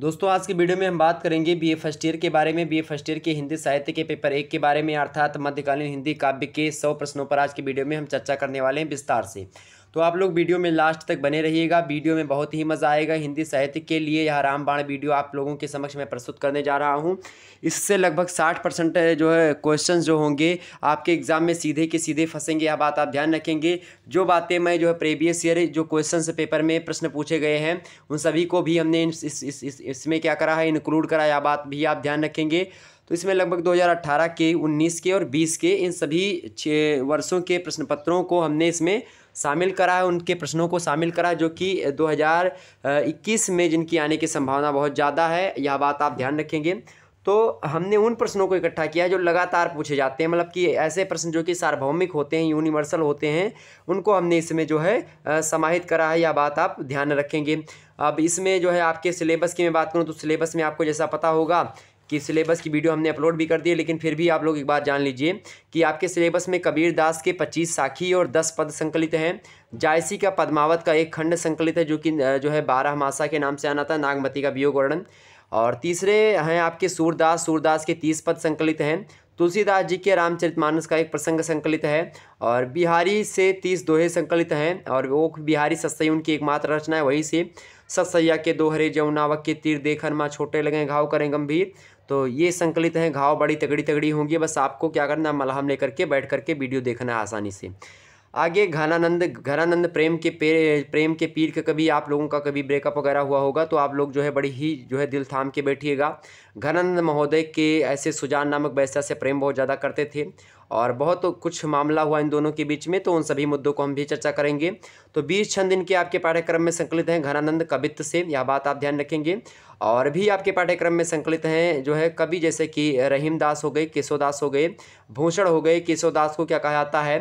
दोस्तों आज की वीडियो में हम बात करेंगे बीए फर्स्ट ईयर के बारे में बीए फर्स्ट ईयर के हिंदी साहित्य के पेपर एक के बारे में अर्थात मध्यकालीन हिंदी काव्य के सौ प्रश्नों पर आज की वीडियो में हम चर्चा करने वाले हैं विस्तार से तो आप लोग वीडियो में लास्ट तक बने रहिएगा वीडियो में बहुत ही मज़ा आएगा हिंदी साहित्य के लिए यह रामबाण वीडियो आप लोगों के समक्ष मैं प्रस्तुत करने जा रहा हूँ इससे लगभग साठ परसेंट जो है क्वेश्चन जो होंगे आपके एग्ज़ाम में सीधे के सीधे फंसेंगे यह बात आप ध्यान रखेंगे जो बातें मैं जो है प्रीवियस ईयर जो क्वेश्चन पेपर में प्रश्न पूछे गए हैं उन सभी को भी हमने इसमें क्या करा है इंक्लूड करा यह बात भी आप ध्यान रखेंगे तो इसमें लगभग 2018 के 19 के और 20 के इन सभी छः वर्षों के प्रश्न पत्रों को हमने इसमें शामिल करा है उनके प्रश्नों को शामिल करा जो कि 2021 में जिनकी आने की संभावना बहुत ज़्यादा है यह बात आप ध्यान रखेंगे तो हमने उन प्रश्नों को इकट्ठा किया जो लगातार पूछे जाते हैं मतलब कि ऐसे प्रश्न जो कि सार्वभौमिक होते हैं यूनिवर्सल होते हैं उनको हमने इसमें जो है समाहित करा है यह बात आप ध्यान रखेंगे अब इसमें जो है आपके सिलेबस की मैं बात करूँ तो सिलेबस में आपको जैसा पता होगा कि सिलेबस की वीडियो हमने अपलोड भी कर दी है लेकिन फिर भी आप लोग एक बार जान लीजिए कि आपके सिलेबस में कबीर दास के पच्चीस साखी और दस पद संकलित हैं जायसी का पद्मावत का एक खंड संकलित है जो कि जो है बारह मासा के नाम से आना था नागमती का वियोग वर्णन और तीसरे हैं आपके सूरदास सूरदास के तीस पद संकलित हैं तुलसीदास जी के रामचरितमानस का एक प्रसंग संकलित है और बिहारी से तीस दोहे संकलित हैं और वो बिहारी सत्सई उनकी एकमात्र रचना है वहीं से सत्सैया के दोहरे जमुनावक के तीर देखन माँ छोटे लगें घाव करें गंभीर तो ये संकलित हैं घाव बड़ी तगड़ी तगड़ी होंगी बस आपको क्या करना मलहम लेकर के बैठ करके वीडियो देखना है आसानी से आगे घनानंद घनानंद प्रेम के पे, प्रेम के पीर के कभी आप लोगों का कभी ब्रेकअप वगैरह हुआ होगा तो आप लोग जो है बड़ी ही जो है दिल थाम के बैठिएगा घनानंद महोदय के ऐसे सुजान नामक वैसा से प्रेम बहुत ज़्यादा करते थे और बहुत कुछ मामला हुआ इन दोनों के बीच में तो उन सभी मुद्दों को हम भी चर्चा करेंगे तो बीस छंद के आपके पाठ्यक्रम में संकलित हैं घनानंद कवित्त से यह बात आप ध्यान रखेंगे और भी आपके पाठ्यक्रम में संकलित हैं जो है कवि जैसे कि रहीम दास हो गए दास हो गए भूषण हो गए दास को क्या कहा जाता है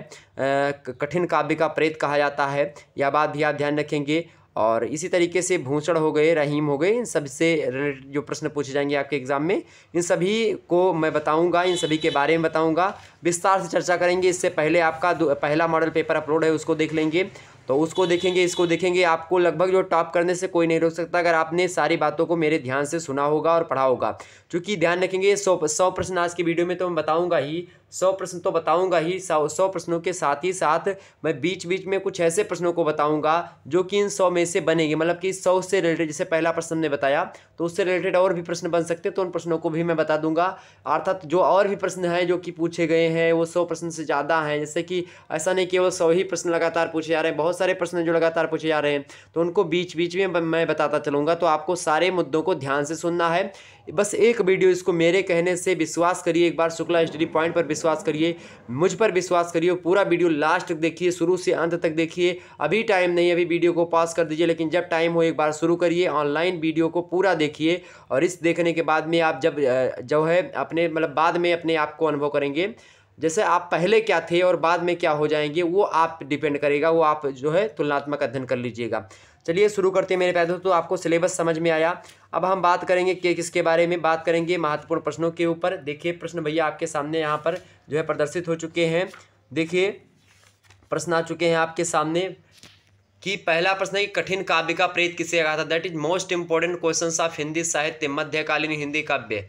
कठिन काव्य का प्रेत कहा जाता है यह बात भी आप ध्यान रखेंगे और इसी तरीके से भूषण हो गए रहीम हो गए इन सबसे रिलेटेड जो प्रश्न पूछे जाएंगे आपके एग्ज़ाम में इन सभी को मैं बताऊंगा इन सभी के बारे में बताऊंगा विस्तार से चर्चा करेंगे इससे पहले आपका पहला मॉडल पेपर अपलोड है उसको देख लेंगे तो उसको देखेंगे इसको देखेंगे आपको लगभग जो टॉप करने से कोई नहीं रोक सकता अगर आपने सारी बातों को मेरे ध्यान से सुना होगा और पढ़ा होगा क्योंकि ध्यान रखेंगे सौ सौ प्रश्न आज की वीडियो में तो मैं बताऊँगा ही सौ प्रश्न तो बताऊंगा ही सौ सौ प्रश्नों के साथ ही साथ मैं बीच बीच में कुछ ऐसे प्रश्नों को बताऊंगा जो कि इन सौ में से बनेंगे मतलब कि सौ से रिलेटेड जैसे पहला प्रश्न ने बताया तो उससे रिलेटेड और भी प्रश्न बन सकते हैं तो उन प्रश्नों को भी मैं बता दूंगा अर्थात जो और भी प्रश्न हैं जो कि पूछे गए हैं वो सौ प्रश्न से ज़्यादा हैं जैसे कि ऐसा नहीं केवल सौ ही प्रश्न लगातार पूछे जा रहे हैं बहुत सारे प्रश्न जो लगातार पूछे जा रहे हैं तो उनको बीच बीच में मैं बताता चलूँगा तो आपको सारे मुद्दों को ध्यान से सुनना है बस एक वीडियो इसको मेरे कहने से विश्वास करिए एक बार शुक्ला स्टडी पॉइंट पर विश्वास करिए मुझ पर विश्वास करिए पूरा वीडियो लास्ट तक देखिए शुरू से अंत तक देखिए अभी टाइम नहीं अभी वीडियो को पास कर दीजिए लेकिन जब टाइम हो एक बार शुरू करिए ऑनलाइन वीडियो को पूरा देखिए और इस देखने के बाद में आप जब जो है अपने मतलब बाद में अपने आप को अनुभव करेंगे जैसे आप पहले क्या थे और बाद में क्या हो जाएंगे वो आप डिपेंड करेगा वो आप जो है तुलनात्मक अध्ययन कर लीजिएगा चलिए शुरू करते हैं मेरे प्यारे दोस्तों आपको सिलेबस समझ में आया अब हम बात करेंगे कि किसके बारे में बात करेंगे महत्वपूर्ण प्रश्नों के ऊपर देखिए प्रश्न भैया आपके सामने यहाँ पर जो है प्रदर्शित हो चुके हैं देखिए प्रश्न आ चुके हैं आपके सामने कि पहला प्रश्न है कि कठिन काव्य का प्रेत किसे कहा था that is most important question of Hindi साहित्य मध्यकालीन हिंदी काव्य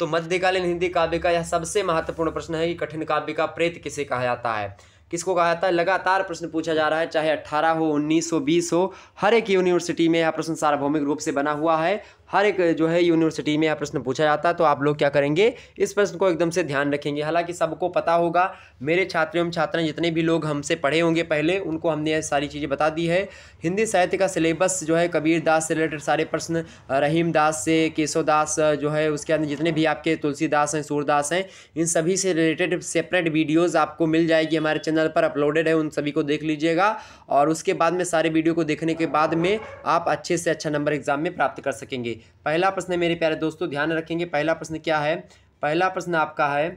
तो मध्यकालीन हिंदी काव्य का यह सबसे महत्वपूर्ण प्रश्न है कि कठिन काव्य का प्रेत किसे कहा जाता है किसको कहा जाता है लगातार प्रश्न पूछा जा रहा है चाहे 18 हो 19 हो 20 हो हर एक यूनिवर्सिटी में यह प्रश्न सार्वभौमिक रूप से बना हुआ है हर एक जो है यूनिवर्सिटी में यह प्रश्न पूछा जाता है तो आप लोग क्या करेंगे इस प्रश्न को एकदम से ध्यान रखेंगे हालांकि सबको पता होगा मेरे छात्र एवं छात्राएं जितने भी लोग हमसे पढ़े होंगे पहले उनको हमने यह सारी चीज़ें बता दी है हिंदी साहित्य का सिलेबस जो है कबीर दास से रिलेटेड सारे प्रश्न रहीम दास से केशव दास जो है उसके अंदर जितने भी आपके तुलसीदास हैं सूरदास हैं इन सभी से रिलेटेड सेपरेट वीडियोज़ आपको मिल जाएगी हमारे चैनल पर अपलोडेड है उन सभी को देख लीजिएगा और उसके बाद में सारे वीडियो को देखने के बाद में आप अच्छे से अच्छा नंबर एग्ज़ाम में प्राप्त कर सकेंगे पहला प्रश्न मेरे प्यारे दोस्तों ध्यान रखेंगे पहला प्रश्न क्या है पहला प्रश्न आपका है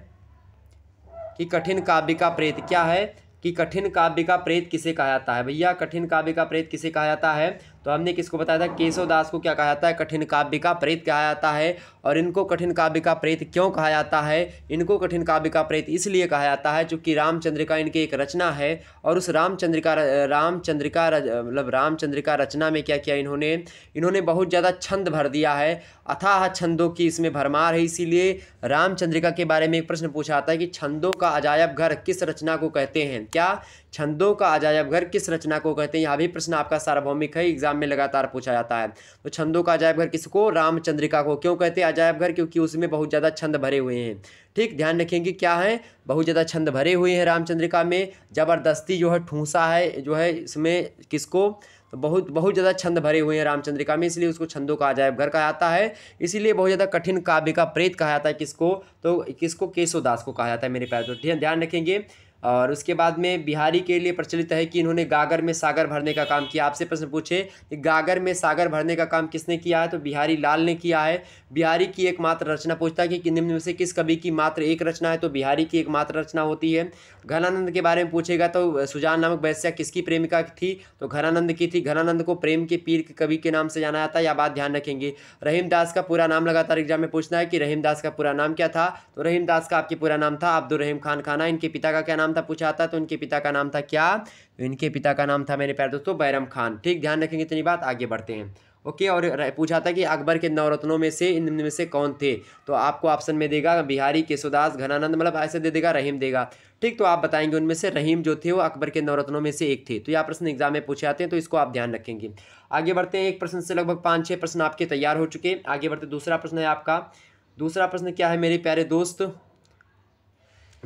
कि कठिन काव्य का प्रेत क्या है कि कठिन काव्य का प्रेत किसे कहा जाता है भैया कठिन काव्य का प्रेत किसे कहा जाता है तो हमने किसको बताया था केशव दास को क्या कहा जाता है कठिन काव्य का प्रेत कहा जाता है और इनको कठिन काव्य का प्रेत क्यों कहा जाता है इनको कठिन काव्य का प्रेत इसलिए कहा जाता है चूँकि रामचंद्रिका इनकी एक रचना है और उस रामचंद्रिका रामचंद्रिका मतलब रामचंद्रिका रचना में क्या किया इन्होंने इन्होंने बहुत ज़्यादा छंद भर दिया है अथाह छंदों की इसमें भरमार है इसीलिए रामचंद्रिका के बारे में एक प्रश्न पूछा आता है कि छंदों का अजायब घर किस रचना को कहते हैं क्या छंदों का अजायब घर किस रचना को कहते हैं यह भी प्रश्न आपका सार्वभौमिक है एग्जाम में लगातार पूछा जाता है तो छंदों का अजायब घर किसको रामचंद्रिका को क्यों कहते हैं अजायब घर क्योंकि उसमें बहुत ज़्यादा छंद भरे हुए हैं ठीक ध्यान रखेंगे क्या है बहुत ज़्यादा छंद भरे हुए हैं रामचंद्रिका में ज़बरदस्ती जो है ठूंसा है जो है इसमें किसको तो बहुत बहुत ज़्यादा छंद भरे हुए हैं रामचंद्रिका में इसलिए उसको छंदों का अजायब घर कहा जाता है इसीलिए बहुत ज़्यादा कठिन काव्य का प्रेत कहा जाता है किसको तो किसको केशोदास को कहा जाता है मेरे प्यार तो ध्यान रखेंगे और उसके बाद में बिहारी के लिए प्रचलित है कि इन्होंने गागर में सागर भरने का काम किया आपसे प्रश्न पूछे कि गागर में सागर भरने का काम किसने किया है तो बिहारी लाल ने किया है बिहारी की एकमात्र रचना पूछता है कि निम्न में से किस कवि की मात्र एक रचना है तो बिहारी की एकमात्र रचना होती है घनानंद के बारे में पूछेगा तो सुजान नामक वैश्या किसकी प्रेमिका थी तो घनानंद की थी घनानंद को प्रेम के पीर के कवि के नाम से जाना जाता है या बात ध्यान रखेंगे रहीम दास का पूरा नाम लगातार एग्जाम में पूछना है कि रहीम दास का पूरा नाम क्या था तो रहीम दास का आपके पूरा नाम था अब्दुल रहीम खान खाना इनके पिता का क्या नाम नाम था पूछा था तो उनके पिता का नाम था क्या तो इनके पिता का नाम था मेरे प्यार दोस्तों बैरम खान ठीक ध्यान रखेंगे इतनी बात आगे बढ़ते हैं ओके और पूछा था कि अकबर के नवरत्नों में से इन में से कौन थे तो आपको ऑप्शन में देगा बिहारी केशोदास घनानंद मतलब ऐसे दे देगा रहीम देगा ठीक तो आप बताएंगे उनमें से रहीम जो थे वो अकबर के नवरत्नों में से एक थे तो यह प्रश्न एग्जाम में पूछे आते हैं तो इसको आप ध्यान रखेंगे आगे बढ़ते हैं एक प्रश्न से लगभग पाँच छः प्रश्न आपके तैयार हो चुके आगे बढ़ते दूसरा प्रश्न है आपका दूसरा प्रश्न क्या है मेरे प्यारे दोस्त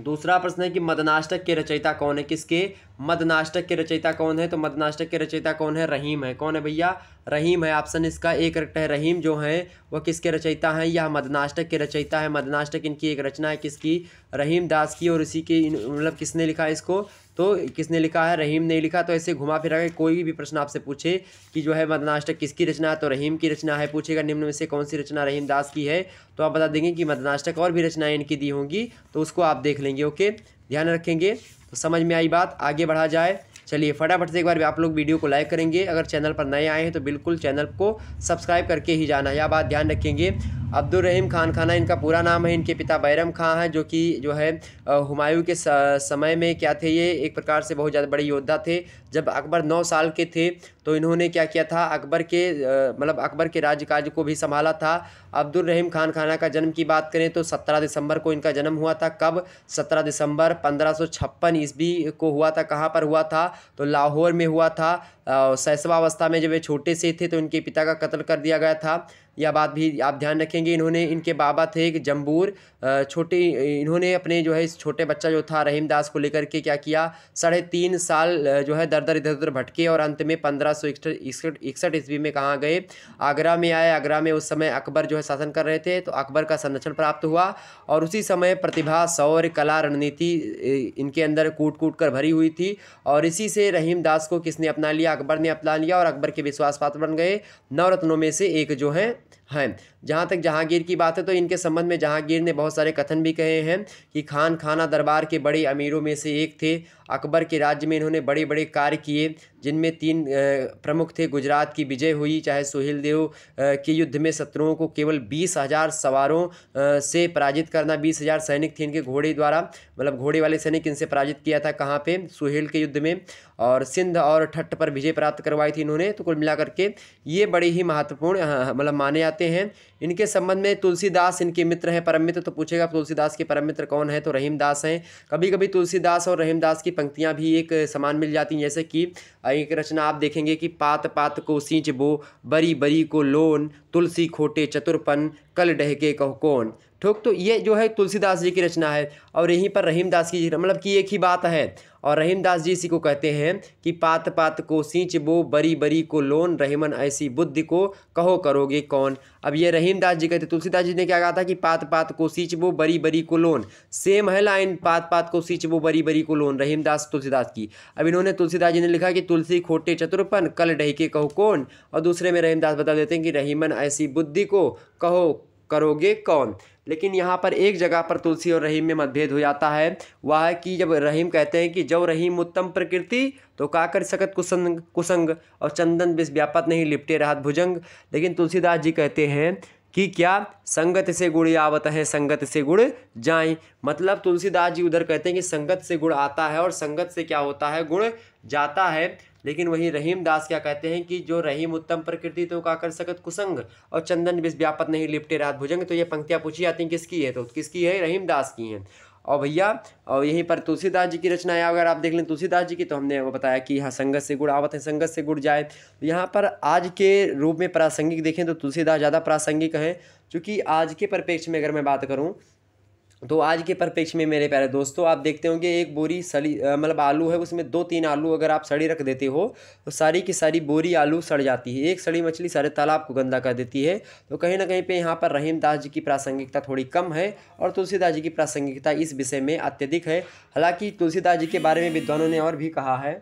दूसरा प्रश्न है कि मदनाष्टक के रचयिता कौन है किसके मदनाष्टक के रचयिता कौन है तो मदनाष्टक के रचयिता कौन है रहीम है कौन है भैया रहीम है ऑप्शन इसका एक करेक्ट है रहीम जो है वह किसके रचयिता हैं यह मदनाष्टक के रचयिता है मदनाष्टक इनकी एक रचना है किसकी रहीम दास की और इसी के मतलब किसने लिखा है इसको तो किसने लिखा है रहीम ने लिखा तो ऐसे घुमा फिरा के कोई भी प्रश्न आपसे पूछे कि जो है मदनाष्टक मतलब किसकी रचना है तो रहीम की रचना है पूछेगा निम्न में से कौन सी रचना रहीम दास की है तो आप बता देंगे कि मदनाष्टक मतलब और भी रचनाएँ इनकी दी होंगी तो उसको आप देख लेंगे ओके ध्यान रखेंगे तो समझ में आई बात आगे बढ़ा जाए चलिए फटाफट से एक बार भी आप लोग वीडियो को लाइक करेंगे अगर चैनल पर नए आए हैं तो बिल्कुल चैनल को सब्सक्राइब करके ही जाना यह बात ध्यान रखेंगे अब्दुल रहीम खान खाना इनका पूरा नाम है इनके पिता बैरम खां हैं जो कि जो है हुमायूं के समय में क्या थे ये एक प्रकार से बहुत ज़्यादा बड़े योद्धा थे जब अकबर नौ साल के थे तो इन्होंने क्या किया था अकबर के मतलब अकबर के राज्यकाज को भी संभाला था अब्दुल रहीम खान खाना का जन्म की बात करें तो सत्रह दिसंबर को इनका जन्म हुआ था कब सत्रह दिसंबर पंद्रह ईस्वी को हुआ था कहाँ पर हुआ था तो लाहौर में हुआ था शैशवावस्था में जब वे छोटे से थे तो इनके पिता का कत्ल कर दिया गया था यह बात भी आप ध्यान रखेंगे इन्होंने इनके बाबा थे एक जम्बूर छोटे इन्होंने अपने जो है इस छोटे बच्चा जो था रहीम दास को लेकर के क्या किया साढ़े तीन साल जो है दर दर इधर उधर भटके और अंत में पंद्रह सौ इकसठ इकसठ ईस्वी में कहाँ गए आगरा में आए आगरा में उस समय अकबर जो है शासन कर रहे थे तो अकबर का संरक्षण प्राप्त हुआ और उसी समय प्रतिभा सौर कला रणनीति इनके अंदर कूट कूट कर भरी हुई थी और इसी से रहीम दास को किसने अपना लिया अकबर ने अपना लिया और अकबर के विश्वास पात्र बन गए नवरत्नों में से एक जो है हैं हाँ, जहाँ तक जहांगीर की बात है तो इनके संबंध में जहांगीर ने बहुत सारे कथन भी कहे हैं कि खान खाना दरबार के बड़े अमीरों में से एक थे अकबर के राज्य में इन्होंने बड़े बड़े कार्य किए जिनमें तीन प्रमुख थे गुजरात की विजय हुई चाहे सुहेल देव के युद्ध में शत्रुओं को केवल बीस हज़ार सवारों से पराजित करना बीस हज़ार सैनिक थे इनके घोड़े द्वारा मतलब घोड़े वाले सैनिक इनसे पराजित किया था कहाँ पे सुहेल के युद्ध में और सिंध और ठट्ट पर विजय प्राप्त करवाई थी इन्होंने तो कुल मिलाकर के ये बड़े ही महत्वपूर्ण मतलब माने जाते जाते हैं इनके संबंध में तुलसीदास इनके मित्र हैं परम मित्र तो पूछेगा तुलसीदास के परम मित्र कौन है तो रहीम दास हैं कभी कभी तुलसीदास और रहीम दास की पंक्तियाँ भी एक समान मिल जाती हैं जैसे कि एक रचना आप देखेंगे कि पात पात को सींच बो बरी बरी को लोन तुलसी खोटे चतुरपन कल डहके कहो कौन ठोक तो ये जो है तुलसीदास जी की रचना है और यहीं पर रहीम दास की मतलब कि एक ही बात है और रहीम दास जी इसी को कहते हैं कि पात पात को सींच बो बरी बरी को लोन रहीमन ऐसी बुद्धि को कहो करोगे कौन अब ये रहीम दास जी कहते तुलसीदास जी ने क्या कहा था कि पात पात को सींच वो बरी बरी को लोन सेम है लाइन पात पात को सींच वो बरी बरी को लोन रहीमदास तुलसीदास की अब इन्होंने तुलसीदास जी ने लिखा कि तुलसी खोटे चतुरपन कल ढहके कहो कौन और दूसरे में रहीमदास बता देते हैं कि रहीमन ऐसी बुद्धि को कहो करोगे कौन लेकिन यहाँ पर एक जगह पर तुलसी और रहीम में मतभेद हो जाता है वह कि जब रहीम कहते हैं कि जब रहीम उत्तम प्रकृति तो का कर सकत कुसंग कुसंग और चंदन बिस व्यापत नहीं लिपटे राहत भुजंग लेकिन तुलसीदास जी कहते हैं कि क्या संगत से गुड़ आवत है संगत से गुड़ जाए मतलब तुलसीदास जी उधर कहते हैं कि संगत से गुड़ आता है और संगत से क्या होता है गुड़ जाता है लेकिन वही रहीम दास क्या कहते हैं कि जो रहीम उत्तम प्रकृति तो का कर सकत कुसंग और चंदन बिस व्यापत नहीं लिपटे रात भुजंग तो ये पंक्तियाँ पूछी जाती हैं किसकी है तो किसकी है रहीम दास की हैं और भैया और यहीं पर तुलसीदास जी की रचना है अगर आप देख लें तुलसीदास जी की तो हमने वो बताया कि यहाँ संगत से गुड़ आवत है संगत से गुड़ जाए तो यहाँ पर आज के रूप में प्रासंगिक देखें तो तुलसीदास ज़्यादा प्रासंगिक हैं चूँकि आज के परिप्रेक्ष्य में अगर मैं बात करूँ तो आज के परिप्रेक्ष्य में मेरे प्यारे दोस्तों आप देखते होंगे एक बोरी सड़ी मतलब आलू है उसमें दो तीन आलू अगर आप सड़ी रख देते हो तो सारी की सारी बोरी आलू सड़ जाती है एक सड़ी मछली सारे तालाब को गंदा कर देती है तो कहीं ना कहीं पे यहाँ पर रहीमदास जी की प्रासंगिकता थोड़ी कम है और तुलसीदास जी की प्रासंगिकता इस विषय में अत्यधिक है हालाँकि तुलसीदास जी के बारे में विद्वानों ने और भी कहा है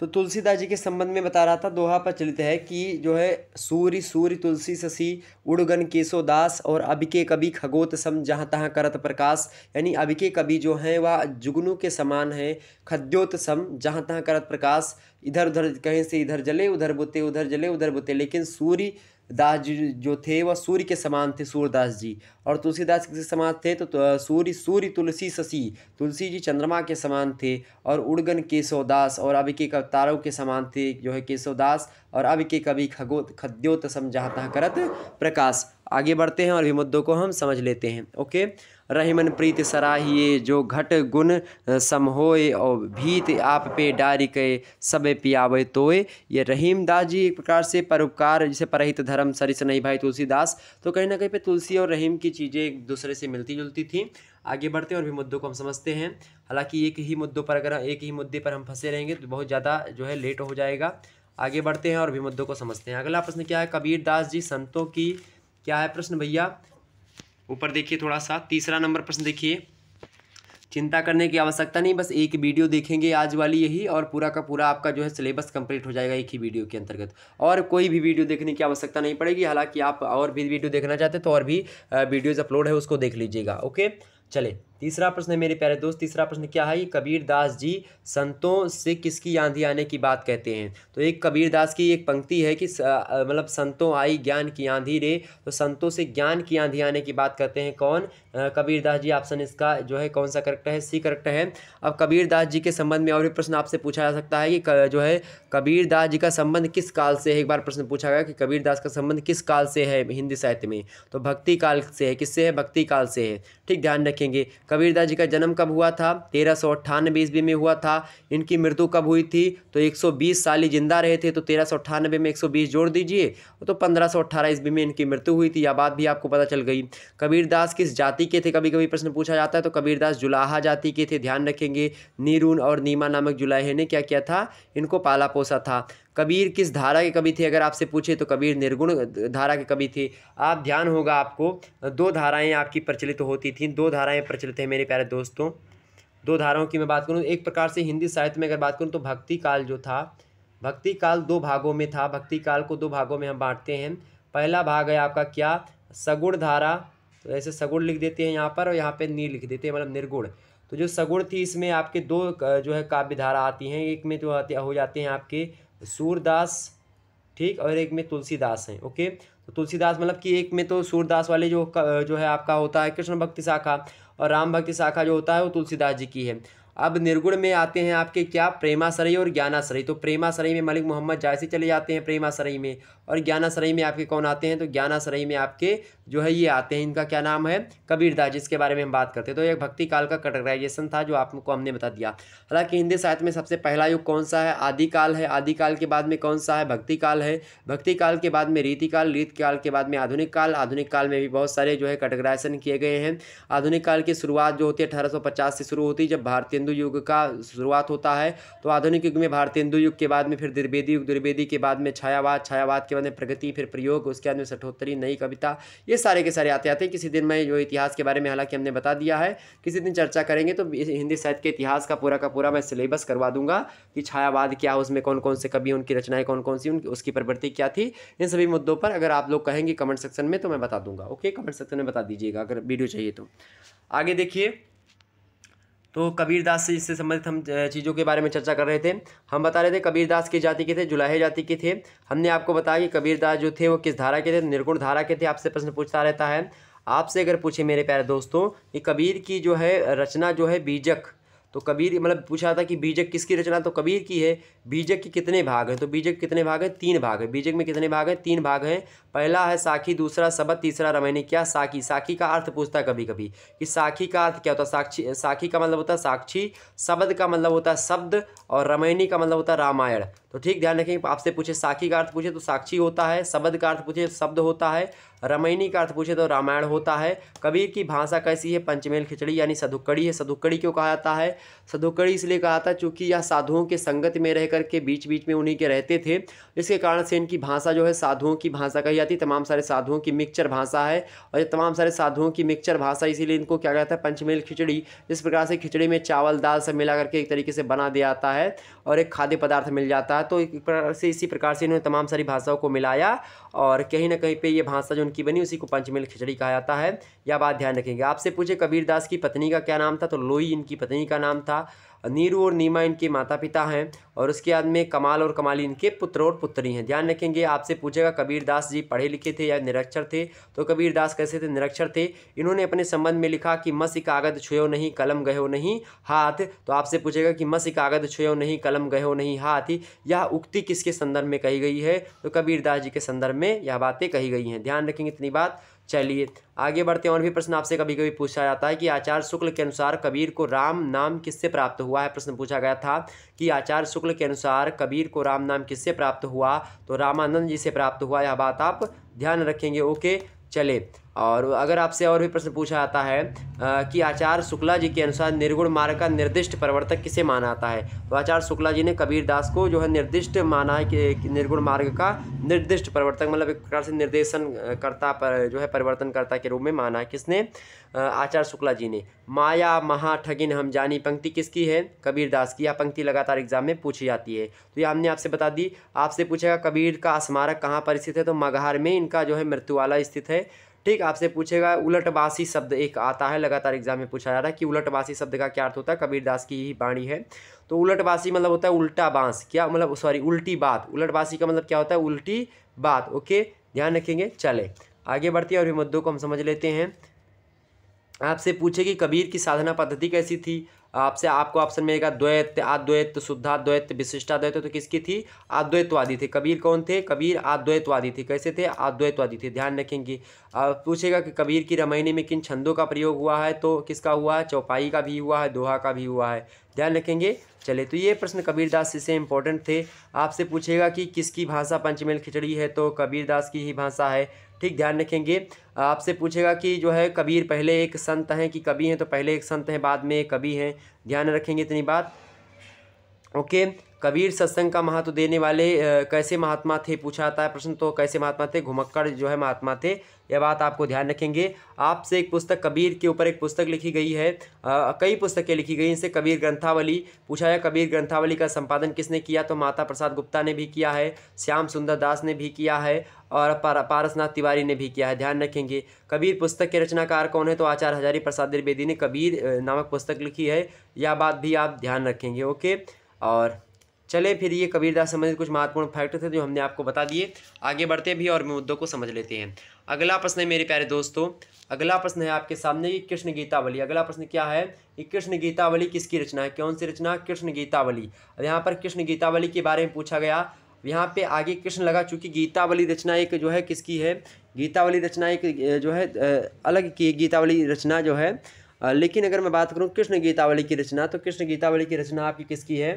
तो तुलसीदास जी के संबंध में बता रहा था दोहा प्रचलित है कि जो है सूर्य सूर्य तुलसी शशि उड़गन केशो दास और अभिके कभी खगोत सम जहाँ तहाँ करत प्रकाश यानी अभिके कभी जो हैं वह जुगनू के समान हैं खद्योत सम जहाँ तहाँ करत प्रकाश इधर उधर कहीं से इधर जले उधर बुते उधर जले उधर बुते लेकिन सूर्य दास जी जो थे वह सूर्य के समान थे सूर्यदास जी और तुलसीदास के समान थे तो, तो, सूर्य सूर्य तुलसी शशि तुलसी जी चंद्रमा के समान थे और उड़गन केशवदास और अब के तारों के समान थे जो है केशवदास और अब के कवि खगो खद्योत समझाता करत प्रकाश आगे बढ़ते हैं और भी मुद्दों को हम समझ लेते हैं ओके रहीमन प्रीत सराहिए जो घट गुण समहोए और भीत आप पे डारी कए सब पियावे तोए ये रहीम दास जी एक प्रकार से परोपकार जिसे परहित धर्म सरिस नहीं भाई तुलसीदास तो कहीं ना कहीं पे तुलसी और रहीम की चीज़ें एक दूसरे से मिलती जुलती थी आगे बढ़ते हैं और भी मुद्दों को हम समझते हैं हालाँकि एक ही मुद्दों पर अगर एक ही मुद्दे पर हम फंसे रहेंगे तो बहुत ज़्यादा जो है लेट हो जाएगा आगे बढ़ते हैं और भी मुद्दों को समझते हैं अगला प्रश्न क्या है कबीर दास जी संतों की क्या है प्रश्न भैया ऊपर देखिए थोड़ा सा तीसरा नंबर प्रश्न देखिए चिंता करने की आवश्यकता नहीं बस एक वीडियो देखेंगे आज वाली यही और पूरा का पूरा आपका जो है सिलेबस कंप्लीट हो जाएगा एक ही वीडियो के अंतर्गत और कोई भी वीडियो देखने की आवश्यकता नहीं पड़ेगी हालांकि आप और भी वीडियो देखना चाहते तो और भी वीडियोज़ अपलोड है उसको देख लीजिएगा ओके चले तीसरा प्रश्न है मेरे प्यारे दोस्त तीसरा प्रश्न क्या है ये कबीर दास जी संतों से किसकी आंधी आने की बात कहते हैं तो एक कबीर दास की एक पंक्ति है कि मतलब संतों आई ज्ञान की आंधी रे तो संतों से ज्ञान की आंधी आने की बात करते हैं कौन कबीर दास जी ऑप्शन इसका जो है कौन सा करेक्ट है सी करेक्ट है अब कबीर दास जी के संबंध में और भी प्रश्न आपसे पूछा जा सकता है कि जो है कबीर दास जी का संबंध किस काल से है एक बार प्रश्न पूछा गया कि कबीर दास का संबंध किस काल से है हिंदी साहित्य में तो भक्ति काल से है किससे है भक्ति काल से है ठीक ध्यान रखेंगे कबीरदास जी का जन्म कब हुआ था तेरह सौ अट्ठानबे ईस्वी में हुआ था इनकी मृत्यु कब हुई थी तो 120 साल ही जिंदा रहे थे तो तेरह सौ अट्ठानबे में 120 जोड़ दीजिए तो पंद्रह सौ अट्ठारह ईस्वी में इनकी मृत्यु हुई थी यह बात भी आपको पता चल गई कबीरदास किस जाति के थे कभी कभी प्रश्न पूछा जाता है तो कबीरदास जुलाहा जाति के थे ध्यान रखेंगे नीरून और नीमा नामक जुलाहे ने क्या किया था इनको पाला पोसा था कबीर किस धारा के कवि थे अगर आपसे पूछे तो कबीर निर्गुण धारा के कवि थे आप ध्यान होगा आपको दो धाराएं आपकी प्रचलित होती थी दो धाराएं प्रचलित हैं मेरे प्यारे दोस्तों दो धाराओं की मैं बात करूँ एक प्रकार से हिंदी साहित्य में अगर बात करूँ तो भक्ति काल जो था भक्ति काल दो भागों में था भक्ति काल को दो भागों में हम बांटते हैं पहला भाग है आपका क्या सगुण धारा तो ऐसे सगुण लिख देते हैं यहाँ पर और यहाँ पर नी लिख देते हैं मतलब निर्गुण तो जो सगुण थी इसमें आपके दो जो है काव्य धारा आती हैं एक में जो आते हो जाते हैं आपके सूरदास ठीक और एक में तुलसीदास हैं ओके तो तुलसीदास मतलब कि एक में तो सूरदास वाले जो जो है आपका होता है कृष्ण भक्ति शाखा और राम भक्ति शाखा जो होता है वो तुलसीदास जी की है अब निर्गुण में आते हैं आपके क्या प्रेमाश्रय और ज्ञानाश्रय तो प्रेमाश्रय में मलिक मोहम्मद जायसी चले जाते हैं प्रेमाश्रय में और ज्ञानाश्रय में आपके कौन आते हैं तो ज्ञानाश्रय में आपके जो है ये आते हैं इनका क्या नाम है कबीरदास जिसके बारे में हम बात करते हैं तो एक भक्ति काल का कैटेगराइजेशन था जो आपको हमने बता दिया हालांकि हिंदी साहित्य में सबसे पहला युग कौन सा है आदिकाल है आदिकाल के बाद में कौन सा है भक्ति काल है भक्ति काल के बाद में रीतिकाल रीतकाल के बाद में आधुनिक काल आधुनिक काल में भी बहुत सारे जो है कैटेगराइजेशन किए गए हैं आधुनिक काल की शुरुआत जो होती है अठारह से शुरू होती है जब भारतीय हिंदु युग का शुरुआत होता है तो आधुनिक युग में भारतीय हिंदू युग के बाद में फिर द्विवेदी युग द्विवेदी के बाद में छायावाद छायावाद के बाद में प्रगति फिर प्रयोग उसके बाद में सठोत्तरी नई कविता ये सारे के सारे आते आते हैं किसी दिन मैं जो इतिहास के बारे में हालांकि हमने बता दिया है किसी दिन चर्चा करेंगे तो हिंदी साहित्य के इतिहास का पूरा का पूरा मैं सिलेबस करवा दूंगा कि छायावाद क्या उसमें कौन कौन से कवि उनकी रचनाएं कौन कौन सी उनकी उसकी प्रवृत्ति क्या थी इन सभी मुद्दों पर अगर आप लोग कहेंगे कमेंट सेक्शन में तो मैं बता दूंगा ओके कमेंट सेक्शन में बता दीजिएगा अगर वीडियो चाहिए तो आगे देखिए तो कबीरदास से इससे संबंधित हम चीज़ों के बारे में चर्चा कर रहे थे हम बता रहे थे कबीरदास किस जाति के थे जुलाहे जाति के थे हमने आपको बताया कि कबीरदास जो थे वो किस धारा के थे निर्गुण धारा के थे आपसे प्रश्न पूछता रहता है आपसे अगर पूछे मेरे प्यारे दोस्तों कि कबीर की जो है रचना जो है बीजक तो कबीर मतलब पूछा था कि बीजक किसकी रचना तो कबीर की है बीजक के कितने भाग हैं तो बीजक कितने भाग हैं तीन भाग है बीजक में कितने भाग हैं तीन भाग हैं पहला है साखी दूसरा सबद तीसरा रमैनी क्या साखी साखी का अर्थ पूछता है कभी कभी कि साखी का अर्थ क्या होता है साक्षी साखी का मतलब होता है साक्षी शब्द का मतलब होता है शब्द और रमैनी का मतलब होता है रामायण तो ठीक ध्यान रखें आपसे पूछे साखी का अर्थ पूछे तो साक्षी होता है शब्द का अर्थ पूछे तो शब्द होता है रमैनी का अर्थ पूछे तो रामायण होता है कबीर की भाषा कैसी है पंचमेल खिचड़ी यानी सधुक्कड़ी है सधुक्कड़ी क्यों कहा जाता है सधुक्कड़ी इसलिए कहा जाता है चूँकि यह साधुओं के संगत में रह करके बीच बीच में उन्हीं के रहते थे इसके कारण से इनकी भाषा जो है साधुओं की भाषा कही जाती तमाम सारे साधुओं की मिक्सचर भाषा है और ये तमाम सारे साधुओं की मिक्सचर भाषा इसीलिए इनको क्या कहता है पंचमेल खिचड़ी जिस प्रकार से खिचड़ी में चावल दाल सब मिला करके एक तरीके से बना दिया जाता है और एक खाद्य पदार्थ मिल जाता है तो एक प्रकार से इसी प्रकार से इन्होंने तमाम सारी भाषाओं को मिलाया और कहीं ना कहीं पर ये भाषा जो की बनी उसी को पंचमेल खिचड़ी कहा जाता है यह बात ध्यान रखेंगे आपसे पूछे कबीरदास की पत्नी का क्या नाम था तो लोई इनकी पत्नी का नाम था नीरू और नीमा इनके माता पिता हैं और उसके बाद में कमाल और कमाली इनके पुत्र और पुत्री हैं ध्यान रखेंगे आपसे पूछेगा कबीर दास जी पढ़े लिखे थे या निरक्षर थे तो कबीर दास कैसे थे निरक्षर थे इन्होंने अपने संबंध में लिखा कि मसी कागज छुयो नहीं कलम गयो नहीं हाथ तो आपसे पूछेगा कि मसी कागज छुयो नहीं कलम गयो नहीं हाथ यह उक्ति किसके संदर्भ में कही गई है तो कबीरदास जी के संदर्भ में यह बातें कही गई हैं ध्यान रखेंगे इतनी बात चलिए आगे बढ़ते हैं और भी प्रश्न आपसे कभी कभी पूछा जाता है कि आचार्य शुक्ल के अनुसार कबीर को राम नाम किससे प्राप्त हुआ है प्रश्न पूछा गया था कि आचार्य शुक्ल के अनुसार कबीर को राम नाम किससे प्राप्त हुआ तो रामानंद जी से प्राप्त हुआ यह बात आप ध्यान रखेंगे ओके चले और अगर आपसे और भी प्रश्न पूछा जाता है कि आचार्य शुक्ला जी के अनुसार निर्गुण मार्ग का निर्दिष्ट प्रवर्तक किसे माना जाता है तो आचार्य शुक्ला जी ने कबीर दास को जो है निर्दिष्ट माना है कि निर्गुण मार्ग का निर्दिष्ट प्रवर्तक मतलब एक प्रकार से निर्देशन करता पर जो है परिवर्तनकर्ता के रूप में माना है किसने आचार्य शुक्ला जी ने माया महा ठगिन हम जानी पंक्ति किसकी है कबीर दास की यह पंक्ति लगातार एग्जाम में पूछी जाती है तो ये हमने आपसे बता दी आपसे पूछेगा कबीर का स्मारक कहाँ पर स्थित है तो मगहार में इनका जो है मृत्युवाला स्थित है ठीक आपसे पूछेगा उलटवासी शब्द एक आता है लगातार एग्जाम में पूछा जा रहा है कि उलटवासी शब्द का क्या अर्थ होता है कबीरदास की ही बाणी है तो उलटवासी मतलब होता है उल्टा बांस क्या मतलब सॉरी उल्टी बात उलटवासी का मतलब क्या होता है उल्टी बात ओके ध्यान रखेंगे चले आगे बढ़ते हैं और भी मुद्दों को हम समझ लेते हैं आपसे पूछे कि कबीर की साधना पद्धति कैसी थी आपसे आपको ऑप्शन मिलेगा द्वैत अद्वैत शुद्धाद्वैत विशिष्टाद्वैत तो किसकी थी अद्वैतवादी थे कबीर कौन थे कबीर अद्वैतवादी थे कैसे थे अद्वैतवादी थे ध्यान रखेंगे अब पूछेगा कि कबीर की रमैनी में किन छंदों का प्रयोग हुआ है तो किसका हुआ है चौपाई का भी हुआ है दोहा का भी हुआ है ध्यान रखेंगे चले तो ये प्रश्न कबीरदास से इम्पोर्टेंट थे आपसे पूछेगा कि किसकी भाषा पंचमेल खिचड़ी है तो कबीरदास की ही भाषा है ठीक ध्यान रखेंगे आपसे पूछेगा कि जो है कबीर पहले एक संत हैं कि कवि हैं तो पहले एक संत हैं बाद में कवि हैं ध्यान रखेंगे इतनी बात ओके कबीर सत्संग का महत्व देने वाले कैसे महात्मा थे पूछा जाता है प्रश्न तो कैसे महात्मा थे घुमक्कड़ जो है महात्मा थे यह बात आपको ध्यान रखेंगे आपसे एक पुस्तक कबीर के ऊपर एक पुस्तक लिखी गई है आ, कई पुस्तकें लिखी गई इनसे कबीर ग्रंथावली पूछा है कबीर ग्रंथावली का संपादन किसने किया तो माता प्रसाद गुप्ता ने भी किया है श्याम सुंदर दास ने भी किया है और पारसनाथ तिवारी ने भी किया है ध्यान रखेंगे कबीर पुस्तक के रचनाकार कौन है तो आचार्य हजारी प्रसाद द्विवेदी ने कबीर नामक पुस्तक लिखी है यह बात भी आप ध्यान रखेंगे ओके और चले फिर ये कबीरदास संबंधित कुछ महत्वपूर्ण फैक्ट थे जो हमने आपको बता दिए आगे बढ़ते भी और मुद्दों को समझ लेते हैं अगला प्रश्न है मेरे प्यारे दोस्तों अगला प्रश्न है आपके सामने ये कृष्ण गीतावली अगला प्रश्न क्या है कि कृष्ण गीतावली किसकी रचना है कौन सी रचना कृष्ण गीतावली अब यहाँ पर कृष्ण गीतावली के बारे में पूछा गया यहाँ पे आगे कृष्ण लगा चूँकि गीतावली रचना एक जो है किसकी है गीतावली रचना एक जो है अलग की गीतावली रचना जो है लेकिन अगर मैं बात करूँ कृष्ण गीतावली की रचना तो कृष्ण गीतावली की रचना आपकी किसकी है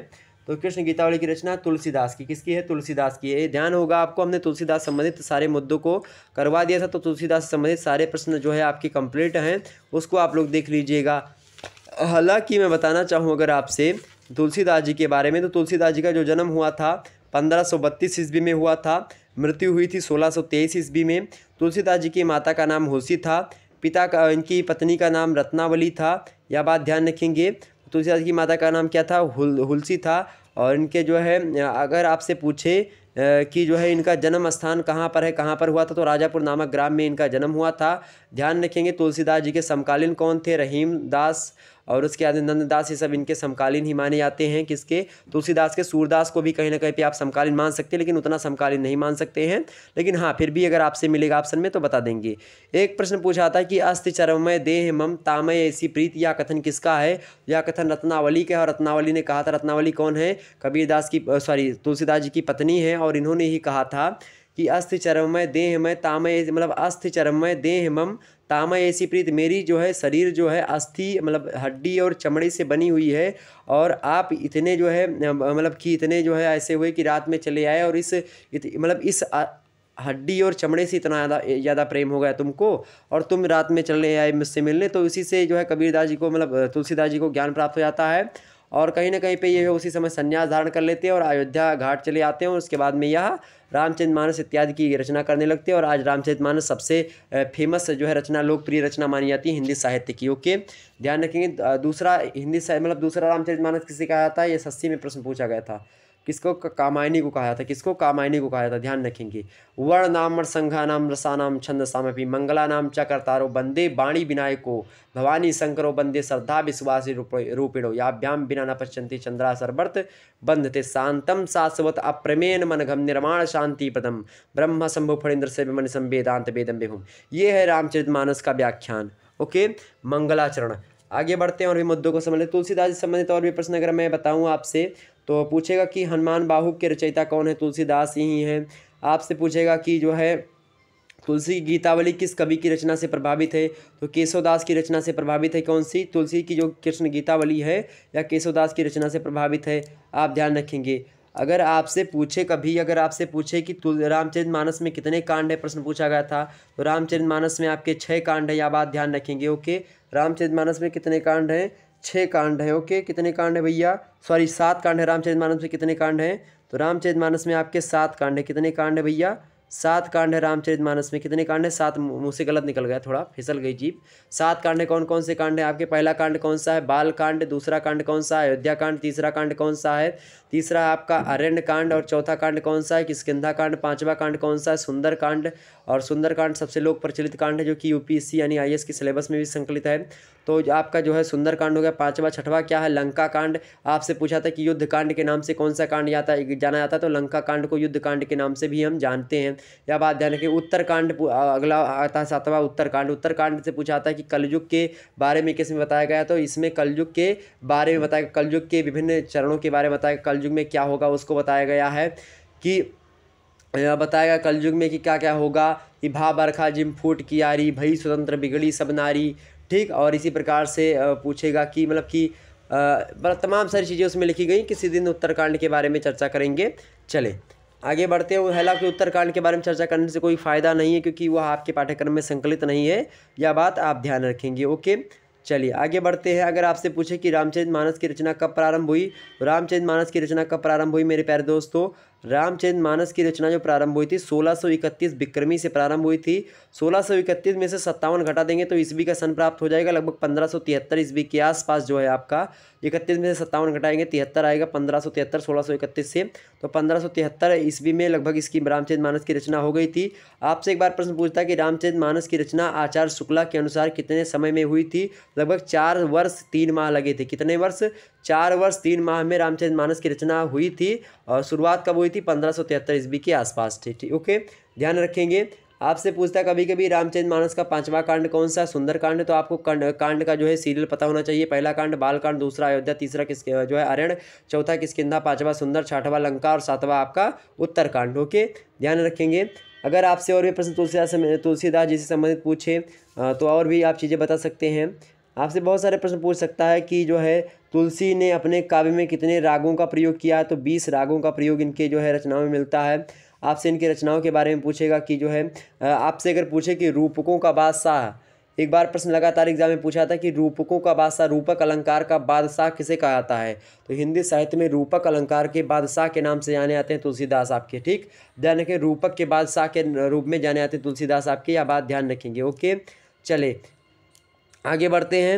तो कृष्ण गीतावली की रचना तुलसीदास की किसकी है तुलसीदास की है ध्यान होगा आपको हमने तुलसीदास संबंधित सारे मुद्दों को करवा दिया था तो तुलसीदास से संबंधित सारे प्रश्न जो है आपके कंप्लीट हैं उसको आप लोग देख लीजिएगा हालांकि मैं बताना चाहूँ अगर आपसे तुलसीदास जी के बारे में तो तुलसीदास जी का जो जन्म हुआ था पंद्रह सौ बत्तीस ईस्वी में हुआ था मृत्यु हुई थी सोलह सौ तेईस ईस्वी में तुलसीदास जी की माता का नाम होशी था पिता का इनकी पत्नी का नाम रत्नावली था यह बात ध्यान रखेंगे तुलसीदास की माता का नाम क्या था हुलसी था और इनके जो है अगर आपसे पूछे कि जो है इनका जन्म स्थान कहाँ पर है कहाँ पर हुआ था तो राजापुर नामक ग्राम में इनका जन्म हुआ था ध्यान रखेंगे तुलसीदास जी के समकालीन कौन थे रहीम दास और उसके बाद नंददास ये सब इनके समकालीन ही माने जाते हैं किसके तुलसीदास के सूरदास को भी कहीं ना कहीं पे आप समकालीन मान सकते हैं लेकिन उतना समकालीन नहीं मान सकते हैं लेकिन हाँ फिर भी अगर आपसे मिलेगा ऑप्शन में तो बता देंगे एक प्रश्न पूछा था कि अस्त चरमय देह मम तामय ऐसी प्रीत या कथन किसका है या कथन रत्नावली का है और रत्नावली ने कहा था रत्नावली कौन है कबीरदास की सॉरी तुलसीदास जी की पत्नी है और इन्होंने ही कहा था कि अस्थि चरमय देह मय तामय मतलब अस्थि चरमय देह मम तामा ऐसी प्रीत मेरी जो है शरीर जो है अस्थि मतलब हड्डी और चमड़े से बनी हुई है और आप इतने जो है मतलब कि इतने जो है ऐसे हुए कि रात में चले आए और इस मतलब इस हड्डी और चमड़े से इतना ज़्यादा ज़्यादा प्रेम हो गया तुमको और तुम रात में चले आए मुझसे मिलने तो उसी से जो है कबीरदास जी को मतलब तुलसीदास जी को ज्ञान प्राप्त हो जाता है और कहीं ना कहीं पे ये उसी समय संन्यास धारण कर लेते हैं और अयोध्या घाट चले आते हैं और उसके बाद में यह रामचंद्र मानस इत्यादि की रचना करने लगते हैं और आज रामचरित मानस सबसे फेमस जो है रचना लोकप्रिय रचना मानी जाती है हिंदी साहित्य की ओके ध्यान रखेंगे दूसरा हिंदी मतलब दूसरा रामचरित मानस किसी का आता है ये सस्ती में प्रश्न पूछा गया था किसको कामायनी को कहा था किसको कामायनी को कहा था ध्यान रखेंगे वर्ण नाम संघा नाम रसा नाम छंद सामपी मंगला नाम चकर्तारो बंदे बाणी विनायको भवानी शंकरो बंदे श्रद्धा विश्वास रूपिणो याभ्याम बिना न पश्यंति चंद्रा सर्वर्त बंधते शांतम शाश्वत मन मनघम निर्माण शांति प्रदम ब्रह्म शंभु फणिंद्र से मन संवेदांत वेदम विभुम ये है रामचरित मानस का व्याख्यान ओके मंगलाचरण आगे बढ़ते हैं और भी मुद्दों को समझ लें तुलसीदास संबंधित और भी प्रश्न अगर मैं बताऊं आपसे तो पूछेगा कि हनुमान बाहु के रचयिता कौन है तुलसीदास ही हैं आपसे पूछेगा कि जो है तुलसी गीतावली किस कवि की रचना से प्रभावित है तो केशवदास की रचना से प्रभावित है कौन सी तुलसी की जो कृष्ण गीतावली है या केशवदास की रचना से प्रभावित है आप ध्यान रखेंगे अगर आपसे पूछे कभी अगर आपसे पूछे कि रामचरित मानस में कितने कांड है प्रश्न पूछा गया था तो रामचरित मानस में आपके छः कांड है या बात ध्यान रखेंगे ओके रामचरित मानस में कितने कांड हैं छः कांड है ओके कितने कांड है भैया सॉरी सात कांड है रामचरित मानस में कितने कांड हैं तो रामचरित मानस में आपके सात कांड है कितने कांड है भैया सात कांड है रामचरित मानस में कितने कांड है सात मुँह से गलत निकल गया थोड़ा फिसल गई जीप सात कांड है कौन कौन से कांड है आपके पहला कांड कौन सा है बाल कांड दूसरा कांड कौन सा है अयोध्या कांड तीसरा कांड कौन सा है तीसरा आपका अरण्य कांड और चौथा कांड कौन सा है किसकिधा कांड पांचवा कांड कौन सा है सुंदर कांड और सुंदर कांड सबसे लोक प्रचलित कांड है जो कि यूपीएससी यानी आई के सिलेबस में भी संकलित है तो आपका जो है सुंदरकांड हो गया पाँचवा छठवा क्या है लंका कांड आपसे पूछा था कि युद्ध कांड के नाम से कौन सा कांड जाता जाना जाता है तो लंका कांड को युद्ध कांड के नाम से भी हम जानते हैं या बात ध्यान रखें उत्तरकांड अगला आता है सातवां उत्तरकांड उत्तरकांड से पूछा था कि कलयुग के बारे में किसमें बताया गया तो इसमें कलयुग के बारे में बताया कलयुग के विभिन्न चरणों के बारे में बताया कलयुग में क्या होगा उसको बताया गया है कि बताया गया कलयुग में कि क्या क्या होगा कि भा बरखा जिम फूट कियारी भई स्वतंत्र बिगड़ी सब नारी ठीक और इसी प्रकार से पूछेगा कि मतलब कि मतलब तमाम सारी चीज़ें उसमें लिखी गई किसी दिन उत्तरकांड के बारे में चर्चा करेंगे चले आगे बढ़ते हैं हालांकि उत्तरकांड के बारे में चर्चा करने से कोई फ़ायदा नहीं है क्योंकि वह आपके पाठ्यक्रम में संकलित नहीं है यह बात आप ध्यान रखेंगे ओके चलिए आगे बढ़ते हैं अगर आपसे पूछे कि रामचरित मानस की रचना कब प्रारंभ हुई रामचरित मानस की रचना कब प्रारंभ हुई मेरे प्यारे दोस्तों रामचंद्र मानस की रचना जो प्रारंभ हुई थी 1631 विक्रमी से प्रारंभ हुई थी 1631 में से सत्तावन घटा देंगे तो ईस्वी का सन प्राप्त हो जाएगा लगभग 1573 ईस्वी के आसपास जो है आपका इकतीस में से सत्तावन घटाएंगे तिहत्तर आएगा पंद्रह सौ तिहत्तर सोलह सौ इकतीस से तो पंद्रह सौ तिहत्तर ईस्वी में लगभग इसकी रामचंद्र मानस की रचना हो गई थी आपसे एक बार प्रश्न पूछता कि रामचंद्र मानस की रचना आचार्य शुक्ला के अनुसार कितने समय में हुई थी लगभग चार वर्ष तीन माह लगे थे कितने वर्ष चार वर्ष तीन माह में रामचरित मानस की रचना हुई थी और शुरुआत कब हुई थी पंद्रह सौ तिहत्तर ईस्वी के आसपास थी ठीक ओके ध्यान रखेंगे आपसे पूछता कभी कभी रामचरित मानस का पांचवा कांड कौन सा सुंदर कांड तो आपको कांड कांड का जो है सीरियल पता होना चाहिए पहला कांड बाल कांड दूसरा अयोध्या तीसरा किस जो है अरण चौथा किंदा पाँचवा सुंदर छठवा लंका और सातवा आपका उत्तर कांड ओके ध्यान रखेंगे अगर आपसे और भी प्रश्न तुलसीदास तुलसीदास जी से संबंधित पूछे तो और भी आप चीज़ें बता सकते हैं आपसे बहुत सारे प्रश्न पूछ सकता है कि जो है तुलसी ने अपने काव्य में कितने रागों का प्रयोग किया तो बीस रागों का प्रयोग इनके जो है रचनाओं में मिलता है आपसे इनकी रचनाओं के बारे में पूछेगा कि जो है आपसे अगर पूछे कि रूपकों का बादशाह एक बार प्रश्न लगातार एग्जाम में पूछा था कि रूपकों का बादशाह रूपक अलंकार का बादशाह किसे कहा जाता है तो हिंदी साहित्य में रूपक अलंकार के बादशाह के नाम से जाने आते हैं तुलसीदास आपके ठीक ध्यान रखें रूपक के बादशाह के रूप में जाने आते हैं तुलसीदास आपके यह बात ध्यान रखेंगे ओके चले आगे बढ़ते हैं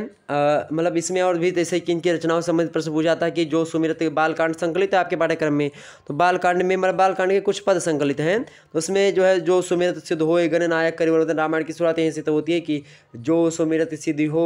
मतलब इसमें और भी जैसे कि इनकी रचनाओं संबंधित प्रश्न पूछा था कि जो सुमिरत बाल कांड संकलित है आपके पाठ्यक्रम में तो बालकांड में मतलब बालकांड के कुछ पद संकलित हैं तो उसमें जो है जो सुमिरत सिद्ध हो गण नायक करिवर्धन रामायण की शुरुआत यहीं से तो होती है कि जो सुमिरत सिद्धि हो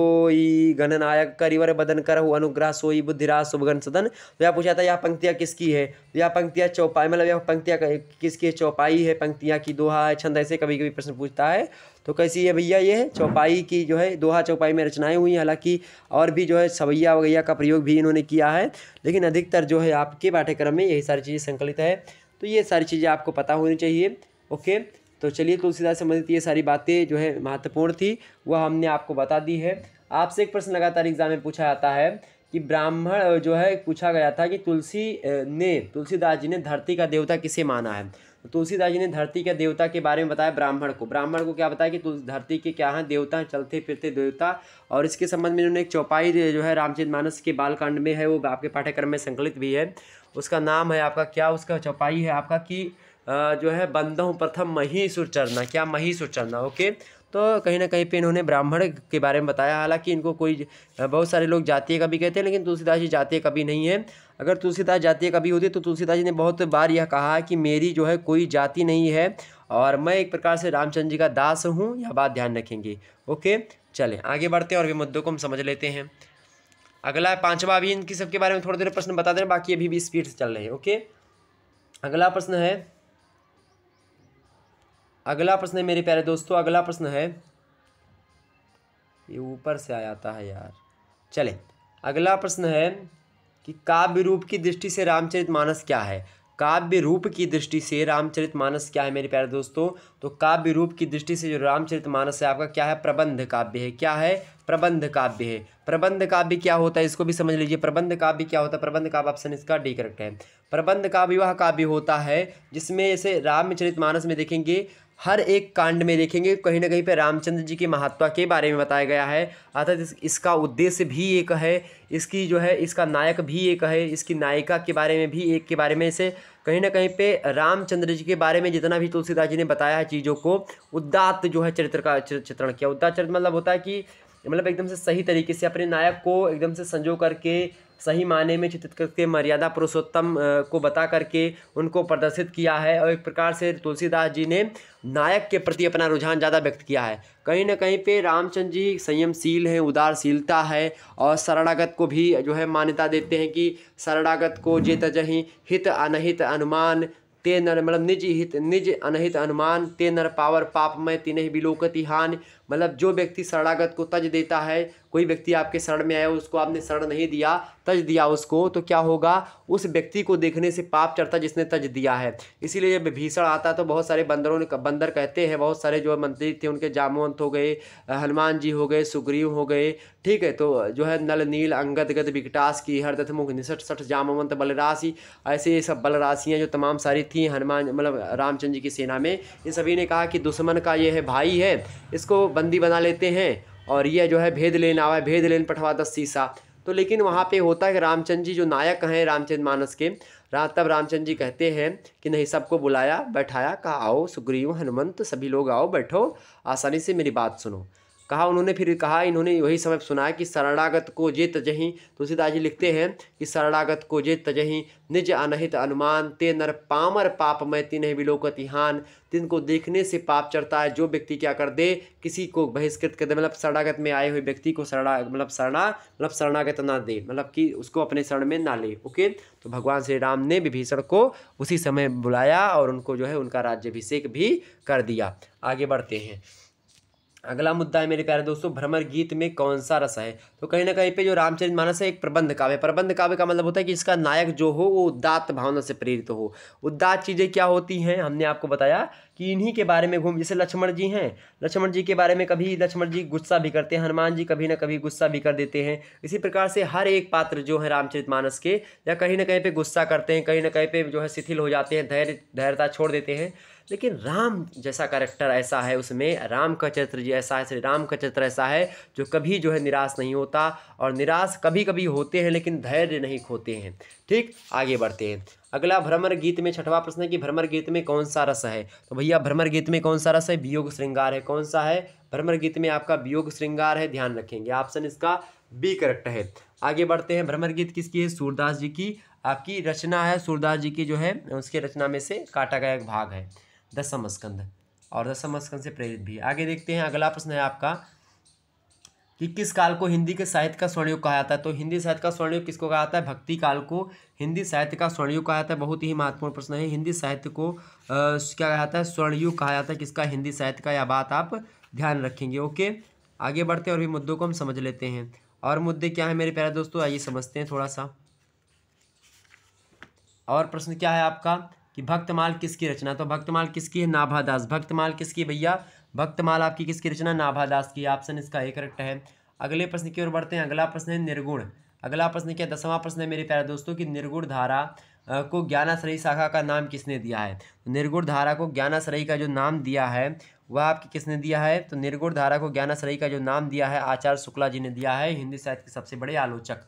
गण नायक करिवर बदन कर हो अनुग्रह सोई बुद्धिराज सुभगन सदन तो यह पूछा था यह पंक्तियाँ किसकी है तो यह पंक्तियाँ चौपाई मतलब यह पंक्तियाँ किसकी चौपाई है पंक्तियाँ की दोहा है छंद ऐसे कभी कभी प्रश्न पूछता है तो कैसी है भैया ये चौपाई की जो है दोहा चौपाई में रचनाएँ हुई हैं हालांकि और भी जो है सवैया वगैया का प्रयोग भी इन्होंने किया है लेकिन अधिकतर जो है आपके पाठ्यक्रम में यही सारी चीज़ें संकलित है तो ये सारी चीज़ें आपको पता होनी चाहिए ओके तो चलिए तुलसीदास संबंधित ये सारी बातें जो है महत्वपूर्ण थी वह हमने आपको बता दी है आपसे एक प्रश्न लगातार एग्जाम में पूछा जाता है कि ब्राह्मण जो है पूछा गया था कि तुलसी ने तुलसीदास जी ने धरती का देवता किसे माना है तुलसीदास जी ने धरती के देवता के बारे में बताया ब्राह्मण को ब्राह्मण को क्या बताया कि धरती के क्या हैं देवता हैं चलते फिरते देवता और इसके संबंध में इन्होंने एक चौपाई जो है रामचित मानस के बालकांड में है वो आपके पाठ्यक्रम में संकलित भी है उसका नाम है आपका क्या उसका चौपाई है आपका कि जो है बंदहूँ प्रथम मही सुरचरना क्या मही सुरचरना ओके तो कहीं ना कहीं पे इन्होंने ब्राह्मण के बारे में बताया हालांकि इनको कोई बहुत सारे लोग जातीय कभी कहते हैं लेकिन तुलसीदास जी जातीय कभी नहीं है अगर तुलसीदास जातीय कभी होते तो तुलसीदास जी ने बहुत बार यह कहा कि मेरी जो है कोई जाति नहीं है और मैं एक प्रकार से रामचंद्र जी का दास हूँ यह बात ध्यान रखेंगे ओके चलें आगे बढ़ते हैं और भी मुद्दों को हम समझ लेते हैं अगला पाँचवा अभी इनकी सबके बारे में थोड़ी देर प्रश्न बता दें बाकी अभी भी स्पीड से चल रहे हैं ओके अगला प्रश्न है अगला प्रश्न है मेरे प्यारे दोस्तों अगला प्रश्न है ये ऊपर से आ जाता है यार चले अगला प्रश्न है कि काव्य रूप की दृष्टि से रामचरित मानस क्या है काव्य रूप की दृष्टि से रामचरित मानस क्या है मेरे प्यारे दोस्तों तो काव्य रूप की दृष्टि से जो रामचरित मानस है आपका क्या है प्रबंध काव्य है क्या है प्रबंध काव्य है प्रबंध काव्य क्या होता है इसको भी समझ लीजिए प्रबंध काव्य क्या होता है प्रबंध काव्य ऑप्शन इसका डी करेक्ट है प्रबंध काव्य वह काव्य होता है जिसमें जैसे रामचरित मानस में देखेंगे हर एक कांड में देखेंगे कहीं ना कहीं पर रामचंद्र जी की महात्मा के बारे में बताया गया है अर्थात इस, इसका उद्देश्य भी एक है इसकी जो है इसका नायक भी एक है इसकी नायिका के बारे में भी एक के बारे में इसे कहीं ना कहीं पे रामचंद्र जी के बारे में जितना भी तुलसीदास जी ने बताया है चीज़ों को उदात्त जो है चरित्र का चित्रण किया उद्दात चरित्र मतलब होता है कि मतलब एकदम से सही तरीके से अपने नायक को एकदम से संजो करके सही माने में चित्रित करके मर्यादा पुरुषोत्तम को बता करके उनको प्रदर्शित किया है और एक प्रकार से तुलसीदास जी ने नायक के प्रति अपना रुझान ज़्यादा व्यक्त किया है कहीं ना कहीं पे रामचंद्र जी संयमशील हैं उदारशीलता है और शरणागत को भी जो है मान्यता देते हैं कि शरणागत को जे जही हित अनहित अनुमान ते नर मतलब निज हित निज अनहित अनुमान ते नर पावर पाप में तिन्ह बिलोकति हान मतलब जो व्यक्ति शरणागत को तज देता है कोई व्यक्ति आपके शरण में आया उसको आपने शरण नहीं दिया तज दिया उसको तो क्या होगा उस व्यक्ति को देखने से पाप चढ़ता जिसने तज दिया है इसीलिए जब भीषण आता तो बहुत सारे बंदरों ने बंदर कहते हैं बहुत सारे जो मंत्री थे उनके जामवंत हो गए हनुमान जी हो गए सुग्रीव हो गए ठीक है तो जो है नल नील अंगद गद विकटास की हर मुख निष्ठ सठ जामवंत बलराशि ऐसे ये सब बलराशियाँ जो तमाम सारी थी हनुमान मतलब रामचंद्र जी की सेना में इन सभी ने कहा कि दुश्मन का ये है भाई है इसको बंदी बना लेते हैं और यह जो है भेद लेन आवा भेद लेन पठवा दस सीसा तो लेकिन वहाँ पे होता है कि रामचंद्र जी जो नायक हैं रामचंद्र मानस के रा तब रामचंद्र जी कहते हैं कि नहीं सबको बुलाया बैठाया कहा आओ सुग्रीव हनुमंत सभी लोग आओ बैठो आसानी से मेरी बात सुनो कहा उन्होंने फिर कहा इन्होंने वही समय सुनाया कि शरणागत को जे तजही तुलसीदास जी लिखते हैं कि शरणागत को जे तजही निज अनहित अनुमान ते नर पामर पाप मैं तिन्ह विलोकत हान तिनको देखने से पाप चढ़ता है जो व्यक्ति क्या कर दे किसी को बहिष्कृत कर दे मतलब शरणागत में आए हुए व्यक्ति को शरणा मतलब शरणा मतलब शरणागत ना दे मतलब कि उसको अपने शरण में ना ले ओके तो भगवान श्री राम ने विभीषण को उसी समय बुलाया और उनको जो है उनका राज्यभिषेक भी कर दिया आगे बढ़ते हैं अगला मुद्दा है मेरे प्यारे दोस्तों भ्रमर गीत में कौन सा रस है तो कहीं ना कहीं पे जो रामचरित मानस है एक प्रबंध काव्य प्रबंध काव्य का मतलब होता है कि इसका नायक जो हो वो उदात्त भावना से प्रेरित हो उदात्त चीज़ें क्या होती हैं हमने आपको बताया कि इन्हीं के बारे में घूम जैसे लक्ष्मण जी हैं लक्ष्मण जी के बारे में कभी लक्ष्मण जी गुस्सा भी करते हैं हनुमान जी कभी ना कभी गुस्सा भी कर देते हैं इसी प्रकार से हर एक पात्र जो है रामचरित मानस के या कहीं ना कहीं पे गुस्सा करते हैं कहीं ना कहीं पे जो है शिथिल हो जाते हैं धैर्य धैर्यता छोड़ देते हैं लेकिन राम जैसा करेक्टर ऐसा है उसमें राम का चरित्र जी ऐसा है श्री राम का चरित्र ऐसा है जो कभी जो है निराश नहीं होता और निराश कभी कभी होते हैं लेकिन धैर्य नहीं खोते हैं ठीक आगे बढ़ते हैं अगला भ्रमर गीत में छठवा प्रश्न है कि भ्रमर गीत में कौन सा रस है तो भैया भ्रमर गीत में कौन सा रस है वियोग श्रृंगार है कौन सा है भ्रमर गीत में आपका वियोग श्रृंगार है ध्यान रखेंगे ऑप्शन इसका बी करेक्ट है आगे बढ़ते हैं भ्रमर गीत किसकी है सूरदास जी की आपकी रचना है सूरदास जी की जो है उसके रचना में से काटा गया एक भाग है दसम स्कंद और दसम स्कंद से प्रेरित भी आगे देखते हैं अगला प्रश्न है आपका कि किस काल को हिंदी के साहित्य का स्वर्णयुग कहा जाता है तो हिंदी साहित्य का स्वर्णयुग किसको कहा जाता है भक्ति काल को हिंदी साहित्य का स्वर्णयुग कहा जाता है बहुत ही महत्वपूर्ण प्रश्न है हिंदी साहित्य को आ, क्या कहा जाता है स्वर्णयुग कहा जाता है किसका हिंदी साहित्य का यह बात आप ध्यान रखेंगे ओके आगे बढ़ते हैं और भी मुद्दों को हम समझ लेते हैं और मुद्दे क्या है मेरे प्यारे दोस्तों आइए समझते हैं थोड़ा सा और प्रश्न क्या है आपका कि भक्तमाल किसकी रचना तो भक्तमाल किसकी है नाभादास भक्तमाल किसकी भैया भक्तमाल आपकी किसकी रचना नाभादास की ऑप्शन इसका एक करेक्ट है अगले प्रश्न की ओर बढ़ते हैं अगला प्रश्न है निर्गुण अगला प्रश्न क्या दसवां प्रश्न है मेरे प्यारे दोस्तों कि निर्गुण धारा को ज्ञानाश्रयी शाखा का नाम किसने दिया है तो निर्गुण धारा को ज्ञानाश्रयी का जो नाम दिया है वह आपकी किसने दिया है तो निर्गुण धारा को ज्ञानाश्रयी का जो नाम दिया है आचार्य शुक्ला जी ने दिया है हिंदी साहित्य के सबसे बड़े आलोचक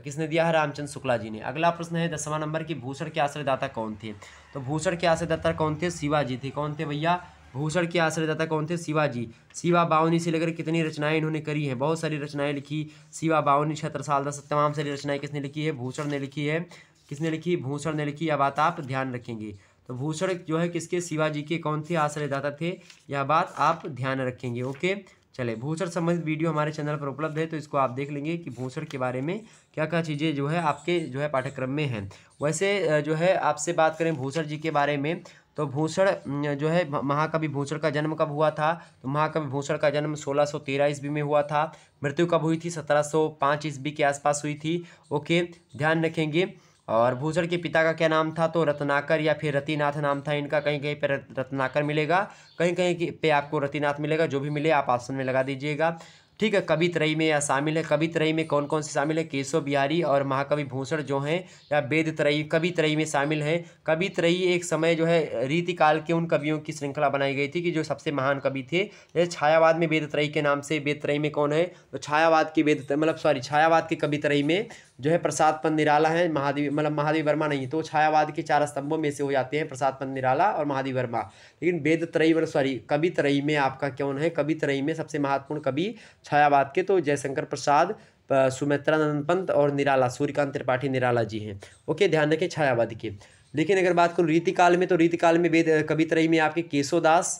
किसने दिया है रामचंद्र शुक्ला जी ने अगला प्रश्न है दसवां नंबर की भूषण के आश्रयदाता कौन थे तो भूषण के आश्रयदाता कौन थे शिवाजी थे कौन थे भैया भूषण के आश्रयदाता कौन थे शिवाजी शिवा बावनी से लेकर कितनी रचनाएं इन्होंने करी है बहुत सारी रचनाएं लिखी शिवा बावनी छत्र साल दस तमाम सारी रचनाएं किसने लिखी है भूषण ने लिखी है किसने लिखी भूषण ने लिखी यह बात आप ध्यान रखेंगे तो भूषण जो है किसके शिवाजी के कौन थे आश्रयदाता थे यह बात आप ध्यान रखेंगे ओके चले भूषण संबंधित वीडियो हमारे चैनल पर उपलब्ध है तो इसको आप देख लेंगे कि भूषण के बारे में क्या क्या चीज़ें जो है आपके जो है पाठ्यक्रम में हैं वैसे जो है आपसे बात करें भूषण जी के बारे में तो भूषण जो है महाकवि भूषण का जन्म कब हुआ था तो महाकवि भूषण का जन्म 1613 ईस्वी में हुआ था मृत्यु कब हुई थी 1705 ईस्वी के आसपास हुई थी ओके ध्यान रखेंगे और भूषण के पिता का क्या नाम था तो रत्नाकर या फिर रतिनाथ नाम था इनका कहीं कहीं पर रत्नाकर मिलेगा कहीं कहीं पे आपको रतिनाथ मिलेगा जो भी मिले आप आसन में लगा दीजिएगा ठीक है कवि त्रयी में या शामिल है कवि त्रयी में कौन कौन से शामिल है केशव बिहारी और महाकवि भूषण जो हैं या वेद त्रयी कवि त्रयी में शामिल हैं कवि त्रयी एक समय जो है रीतिकाल के उन कवियों की श्रृंखला बनाई गई थी कि जो सबसे महान कवि थे जैसे छायावाद में वेद त्रयी के नाम से वेद त्रयी में कौन है तो छायावाद के वेद मतलब सॉरी छायावाद के कवि त्रयी में जो है प्रसाद पंत निराला है महादेवी मतलब महादेव वर्मा नहीं तो छायावाद के चार स्तंभों में से हो जाते हैं प्रसाद पंत निराला और महादेव वर्मा लेकिन वेद त्रयी सॉरी मतलब कवि त्रयी में आपका कौन है कवि त्रयी में सबसे महत्वपूर्ण कवि छायावाद के तो जयशंकर प्रसाद सुमित्रानंद पंत और निराला सूर्यकांत त्रिपाठी निराला जी हैं ओके ध्यान रखें छायावाद के लेकिन अगर बात करूँ रीतिकाल में तो रीतिकाल में वेद कवितरई में आपके केशोदास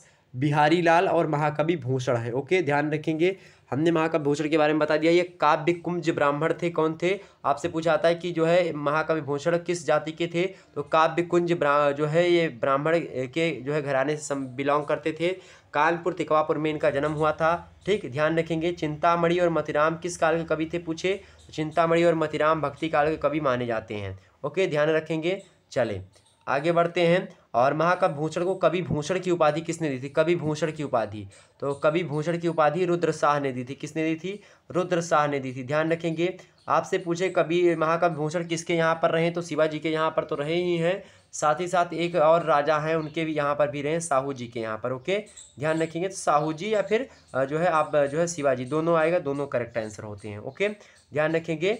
बिहारी लाल और महाकवि भूषण हैं ओके ध्यान रखेंगे हमने महाकवि के बारे में बता दिया ये काव्य कुंज ब्राह्मण थे कौन थे आपसे पूछा आता है कि जो है महाकवि भूषण किस जाति के थे तो काव्य कुंज जो है ये ब्राह्मण के जो है घराने से बिलोंग करते थे कानपुर तिकवापुर में इनका जन्म हुआ था ठीक ध्यान रखेंगे चिंतामणि और मतिराम किस काल के कवि थे पूछे तो चिंतामणि और मतिराम भक्ति काल के कवि माने जाते हैं ओके ध्यान रखेंगे चलें आगे बढ़ते हैं और महाकवि भूषण को कवि भूषण की उपाधि किसने दी थी कवि भूषण की उपाधि तो कवि भूषण की उपाधि रुद्र शाह ने दी थी किसने दी थी रुद्र शाह ने दी थी ध्यान रखेंगे आपसे पूछे कभी महाकवि भूषण किसके यहाँ पर रहे तो शिवाजी के यहाँ पर तो रहे ही हैं साथ ही साथ एक और राजा हैं उनके भी यहाँ पर भी रहे साहू जी के यहाँ पर ओके ध्यान रखेंगे तो साहू जी या फिर जो है आप जो है शिवाजी दोनों आएगा दोनों करेक्ट आंसर होते हैं ओके ध्यान रखेंगे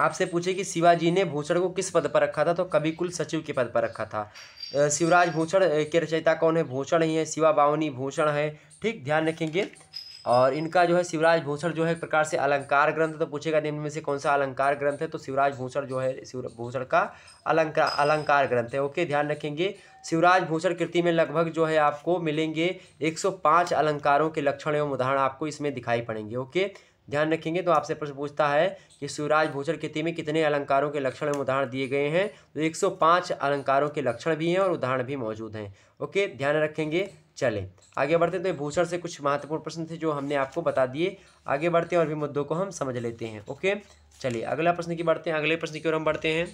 आपसे पूछे कि शिवाजी ने भूषण को किस पद पर रखा था तो कभी कुल सचिव के पद पर रखा था शिवराज भूषण के रचयिता कौन है भूषण ही है शिवा बावनी भूषण है ठीक ध्यान रखेंगे और इनका जो है शिवराज भूषण जो है एक प्रकार से अलंकार ग्रंथ तो पूछेगा निम्न में से कौन सा अलंकार ग्रंथ है तो शिवराज भूषण जो है शिव भूषण का अलंकार अलंकार ग्रंथ है ओके ध्यान रखेंगे शिवराज भूषण कृति में लगभग जो है आपको मिलेंगे 105 अलंकारों के लक्षण एवं उदाहरण आपको इसमें दिखाई पड़ेंगे ओके ध्यान रखेंगे तो आपसे प्रश्न पूछता है कि शिवराज भूषण कृति में कितने अलंकारों के लक्षण में उदाहरण दिए गए हैं तो 105 अलंकारों के लक्षण भी हैं और उदाहरण भी मौजूद हैं ओके ध्यान रखेंगे चलें आगे बढ़ते हैं तो भूषण से कुछ महत्वपूर्ण प्रश्न थे जो हमने आपको बता दिए आगे बढ़ते हैं और भी मुद्दों को हम समझ लेते हैं ओके चलिए अगला प्रश्न की बढ़ते हैं अगले प्रश्न की ओर हम बढ़ते हैं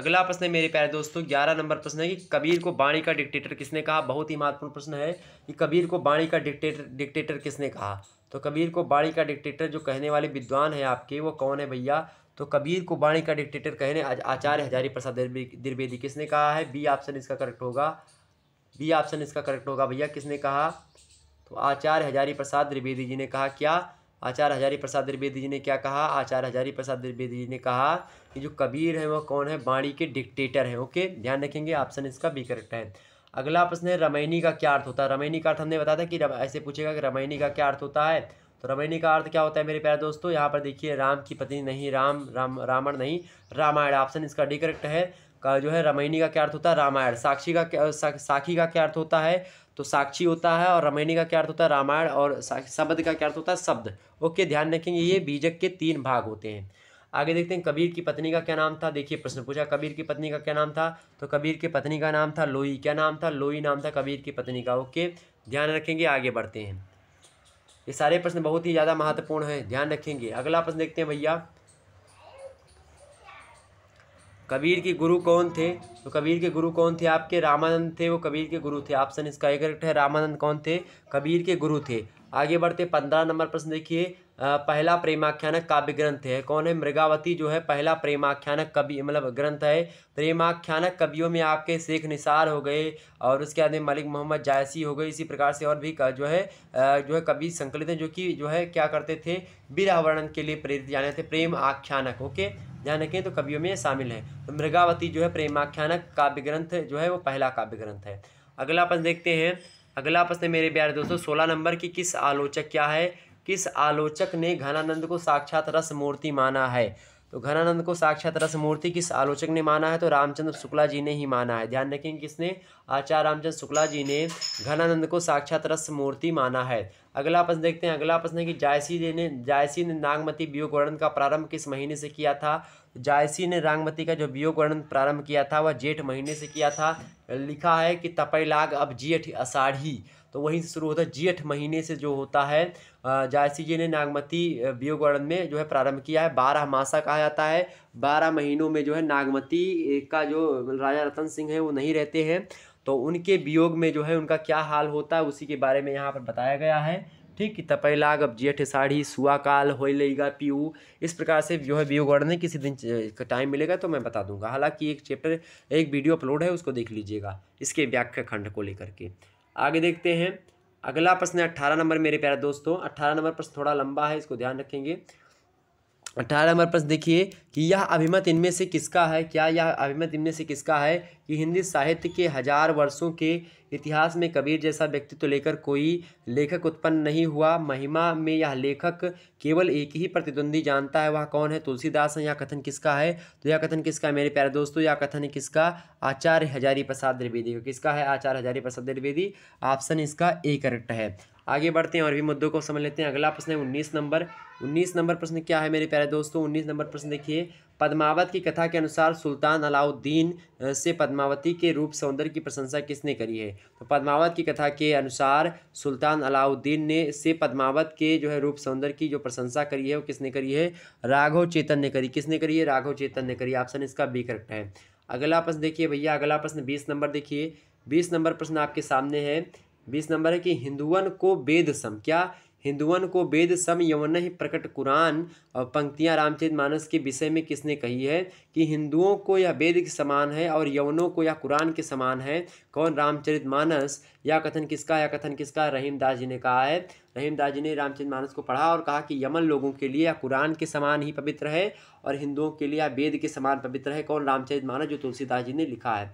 अगला प्रश्न है मेरे प्यारे दोस्तों ग्यारह नंबर प्रश्न है कि कबीर को बाणी का डिक्टेटर किसने कहा बहुत ही महत्वपूर्ण प्रश्न है कि कबीर को बाणी का डिक्टेटर डिक्टेटर किसने कहा तो कबीर को बाणी का डिक्टेटर जो कहने वाले विद्वान हैं आपके वो कौन है भैया तो कबीर को बाणी का डिक्टेटर कहने आचार्य हजारी प्रसाद द्विवेदी किसने कहा है बी ऑप्शन इसका करेक्ट होगा बी ऑप्शन इसका करेक्ट होगा भैया किसने कहा तो आचार्य हजारी प्रसाद द्विवेदी जी ने कहा क्या आचार्य हजारी प्रसाद द्विवेदी जी ने क्या कहा आचार्य हजारी प्रसाद द्विवेदी जी ने कहा कि जो कबीर है वह कौन है बाणी के डिक्टेटर हैं ओके ध्यान रखेंगे ऑप्शन इसका बी करेक्ट है अगला प्रश्न है रमैनी का क्या अर्थ होता है रमैनी का अर्थ हमने बताया था कि ऐसे पूछेगा कि रमैनी का क्या अर्थ होता है तो रमैनी का अर्थ क्या होता है मेरे प्यारे दोस्तों यहाँ पर देखिए राम की पत्नी नहीं राम राम रामण नहीं रामायण ऑप्शन इसका डी करेक्ट है का जो है रमैनी का क्या अर्थ होता है रामायण साक्षी का क्या साखी का क्या अर्थ होता है तो साक्षी होता है और रमैनी का क्या अर्थ होता है रामायण और शब्द का क्या अर्थ होता है शब्द ओके ध्यान रखेंगे ये बीजक के तीन भाग होते हैं आगे देखते हैं कबीर की पत्नी का क्या नाम था देखिए प्रश्न पूछा कबीर की पत्नी का क्या नाम था तो कबीर की पत्नी का नाम था लोई क्या नाम था लोई नाम था कबीर की पत्नी का ओके ध्यान रखेंगे आगे बढ़ते हैं ये सारे प्रश्न बहुत ही ज़्यादा महत्वपूर्ण हैं ध्यान रखेंगे अगला प्रश्न देखते हैं भैया कबीर के गुरु कौन थे तो कबीर के गुरु कौन थे आपके रामानंद थे वो कबीर के गुरु थे ऑप्शन इसका एक करेक्ट है रामानंद कौन थे कबीर के गुरु थे आगे बढ़ते पंद्रह नंबर प्रश्न देखिए पहला प्रेमाख्यानक काव्य ग्रंथ है कौन है मृगावती जो है पहला प्रेमाख्यानक कवि मतलब ग्रंथ है प्रेमाख्यानक कवियों में आपके शेख निसार हो गए और उसके बाद मलिक मोहम्मद जायसी हो गए इसी प्रकार से और भी जो है जो है कवि संकलित हैं जो कि जो है क्या करते थे विरह वर्णन के लिए प्रेरित जाने थे प्रेम आख्यानक ओके ध्यान रखें तो कवियों में शामिल है तो मृगावती जो है प्रेमाख्यानक काव्य ग्रंथ जो है वो पहला काव्य ग्रंथ है अगला प्रश्न देखते हैं अगला प्रश्न मेरे प्यारे दोस्तों सोलह नंबर की किस आलोचक क्या है किस आलोचक ने घनानंद को साक्षात रस मूर्ति माना है तो घनानंद को साक्षात रस मूर्ति किस आलोचक ने माना है तो रामचंद्र शुक्ला जी ने ही माना है ध्यान रखें किसने आचार्य रामचंद्र शुक्ला जी ने घनानंद को साक्षात रस मूर्ति माना है अगला प्रश्न देखते हैं अगला प्रश्न है कि जायसी ने जायसी ने नागमती वियोग वर्णन का प्रारंभ किस महीने से किया था जायसी ने रांगमती का जो वियोग वर्णन प्रारंभ किया था वह जेठ महीने से किया था लिखा है कि तपैलाग अब जेठ अषाढ़ी तो वहीं से शुरू होता है जेठ महीने से जो होता है जायसी जी ने नागमती वियोग वर्णन में जो है प्रारंभ किया है बारह मासा कहा जाता है बारह महीनों में जो है नागमती का जो राजा रतन सिंह है वो नहीं रहते हैं तो उनके वियोग में जो है उनका क्या हाल होता है उसी के बारे में यहाँ पर बताया गया है ठीक तपाईँलाई अब जेठ साड़ी सुआकाल लेगा पीयू इस प्रकार से जो है व्यू गढ़ने किसी दिन टाइम मिलेगा तो मैं बता दूंगा हालांकि एक चैप्टर एक वीडियो अपलोड है उसको देख लीजिएगा इसके व्याख्या खंड को लेकर के आगे देखते हैं अगला प्रश्न है अट्ठारह नंबर मेरे प्यारे दोस्तों अट्ठारह नंबर प्रश्न थोड़ा लंबा है इसको ध्यान रखेंगे अठारह नंबर प्रश्न देखिए कि यह अभिमत इनमें से किसका है क्या यह अभिमत इनमें से किसका है कि हिंदी साहित्य के हजार वर्षों के इतिहास में कबीर जैसा व्यक्तित्व तो लेकर कोई लेखक उत्पन्न नहीं हुआ महिमा में यह लेखक केवल एक ही प्रतिद्वंदी जानता है वह कौन है तुलसीदास है यह कथन किसका है तो यह कथन किसका है मेरे प्यारे दोस्तों यह कथन है किसका आचार्य हजारी प्रसाद द्विवेदी किसका है आचार्य हजारी प्रसाद द्विवेदी ऑप्शन इसका ए करेक्ट है आगे बढ़ते हैं और भी मुद्दों को समझ लेते हैं अगला प्रश्न है उन्नीस नंबर उन्नीस नंबर प्रश्न क्या है मेरे प्यारे दोस्तों उन्नीस नंबर प्रश्न देखिए पद्मावत की कथा के अनुसार सुल्तान अलाउद्दीन से पद्मावती के रूप सौंदर्य की प्रशंसा किसने करी है तो पद्मावत की कथा के अनुसार सुल्तान अलाउद्दीन ने से पद्मावत के जो है रूप सौंदर्य की जो प्रशंसा करी है वो किसने करी है राघव चेतन ने करी किसने करी है राघव चेतन ने करी ऑप्शन इसका बी करेक्ट है अगला प्रश्न देखिए भैया अगला प्रश्न बीस नंबर देखिए बीस नंबर प्रश्न आपके सामने है बीस नंबर है कि हिंदुओं को वेद सम क्या हिंदुअन को वेद सम यमुन ही प्रकट कुरान और पंक्तियाँ रामचरित मानस के विषय में किसने कही है कि हिंदुओं को यह वेद के समान है और यवनों को यह कुरान के समान है कौन रामचरित मानस या कथन किसका या कथन किसका रहीम दास जी ने कहा है रहीम दास जी ने रामचरित मानस को पढ़ा और कहा कि यमन लोगों के लिए या कुरान के समान ही पवित्र है और हिंदुओं के लिए या वेद के समान पवित्र है कौन रामचरित मानस जो तुलसीदास जी ने लिखा है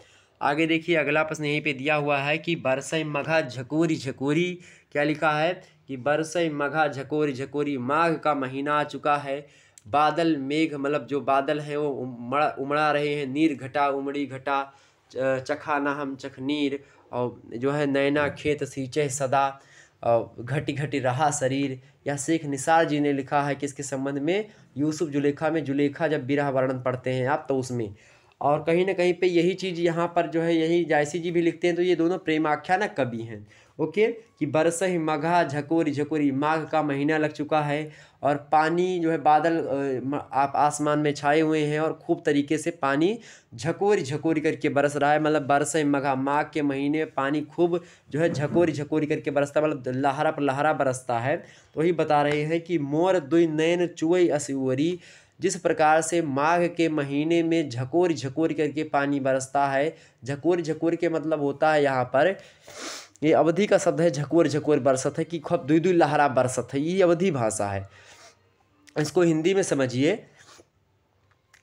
आगे देखिए अगला प्रश्न यहीं पे दिया हुआ है कि बरसई मघा झकोरी झकोरी क्या लिखा है कि बरसई मघा झकोरी झकोरी माघ का महीना आ चुका है बादल मेघ मतलब जो बादल हैं वो उमड़ा उमड़ा रहे हैं नीर घटा उमड़ी घटा चखा ना हम नीर और जो है नैना खेत सींचे सदा और घटी घटी रहा शरीर या शेख निसार जी ने लिखा है कि इसके संबंध में यूसुफ जुलेखा में जुलेखा जब बिरह वर्णन पढ़ते हैं आप तो उसमें और कहीं ना कहीं पे यही चीज़ यहाँ पर जो है यही जायसी जी भी लिखते हैं तो ये दोनों आख्यान कवि हैं ओके कि बरस ही मघा झकोरी झकोरी माघ का महीना लग चुका है और पानी जो है बादल आप आसमान में छाए हुए हैं और खूब तरीके से पानी झकोरी झकोरी करके बरस रहा है मतलब बरस ही मघा माघ के महीने पानी खूब जो है झकोरी झकोरी करके बरसता मतलब लहरा पर लहरा बरसता है तो वही बता रहे हैं कि मोर दुई नैन चुई असूरी जिस प्रकार से माघ के महीने में झकोर झकोर करके पानी बरसता है झकोर झकोर के मतलब होता है यहाँ पर ये अवधि का शब्द है झकोर झकोर बरसत है कि खब दुई दुई लहरा बरसत है ये अवधि भाषा है इसको हिंदी में समझिए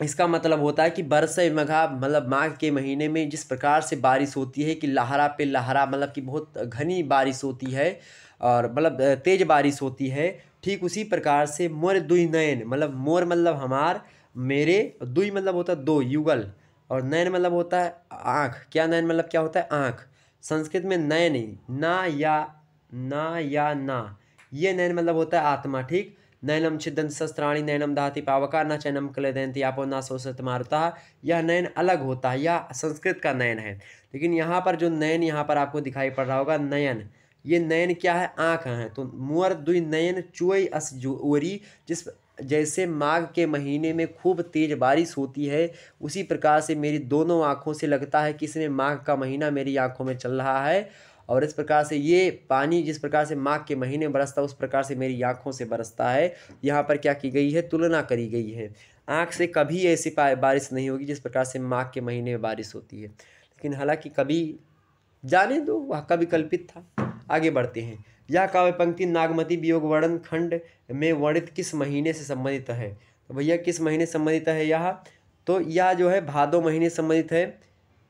इसका मतलब होता है कि बरस मघा मतलब माघ के महीने में जिस प्रकार से बारिश होती है कि लहरा पे लहरा मतलब कि बहुत घनी बारिश होती है और मतलब तेज़ बारिश होती है ठीक उसी प्रकार से मोर दुई नयन मतलब मोर मतलब हमार मेरे दुई मतलब होता है दो युगल और नयन मतलब होता है आँख क्या नयन मतलब क्या होता है आँख संस्कृत में नयन ना या ना या ना ये नयन मतलब होता है आत्मा ठीक नयनम छिदन शस्त्राणी नयनम दहाति पावका न चैनम कले दयंती आपो ना सत मारता यह नयन अलग होता है यह संस्कृत का नयन है लेकिन यहाँ पर जो नयन यहाँ पर आपको दिखाई पड़ रहा होगा नयन ये नयन क्या है आँख हैं तो मुअर दुई नयन चुई अस जोरी जिस जैसे माघ के महीने में खूब तेज़ बारिश होती है उसी प्रकार से मेरी दोनों आँखों से लगता है कि इसमें माघ का महीना मेरी आँखों में चल रहा है और इस प्रकार से ये पानी जिस प्रकार से माघ के महीने में बरसता है उस प्रकार से मेरी आँखों से बरसता है यहाँ पर क्या की गई है तुलना करी गई है आँख से कभी ऐसी बारिश नहीं होगी जिस प्रकार से माघ के महीने में बारिश होती है लेकिन हालांकि कभी जाने दो वह कभी कल्पित था आगे बढ़ते हैं यह काव्य पंक्ति नागमती वियोग वर्णन खंड में वर्णित किस महीने से संबंधित है तो भैया किस महीने संबंधित है यह तो यह जो है भादो महीने संबंधित है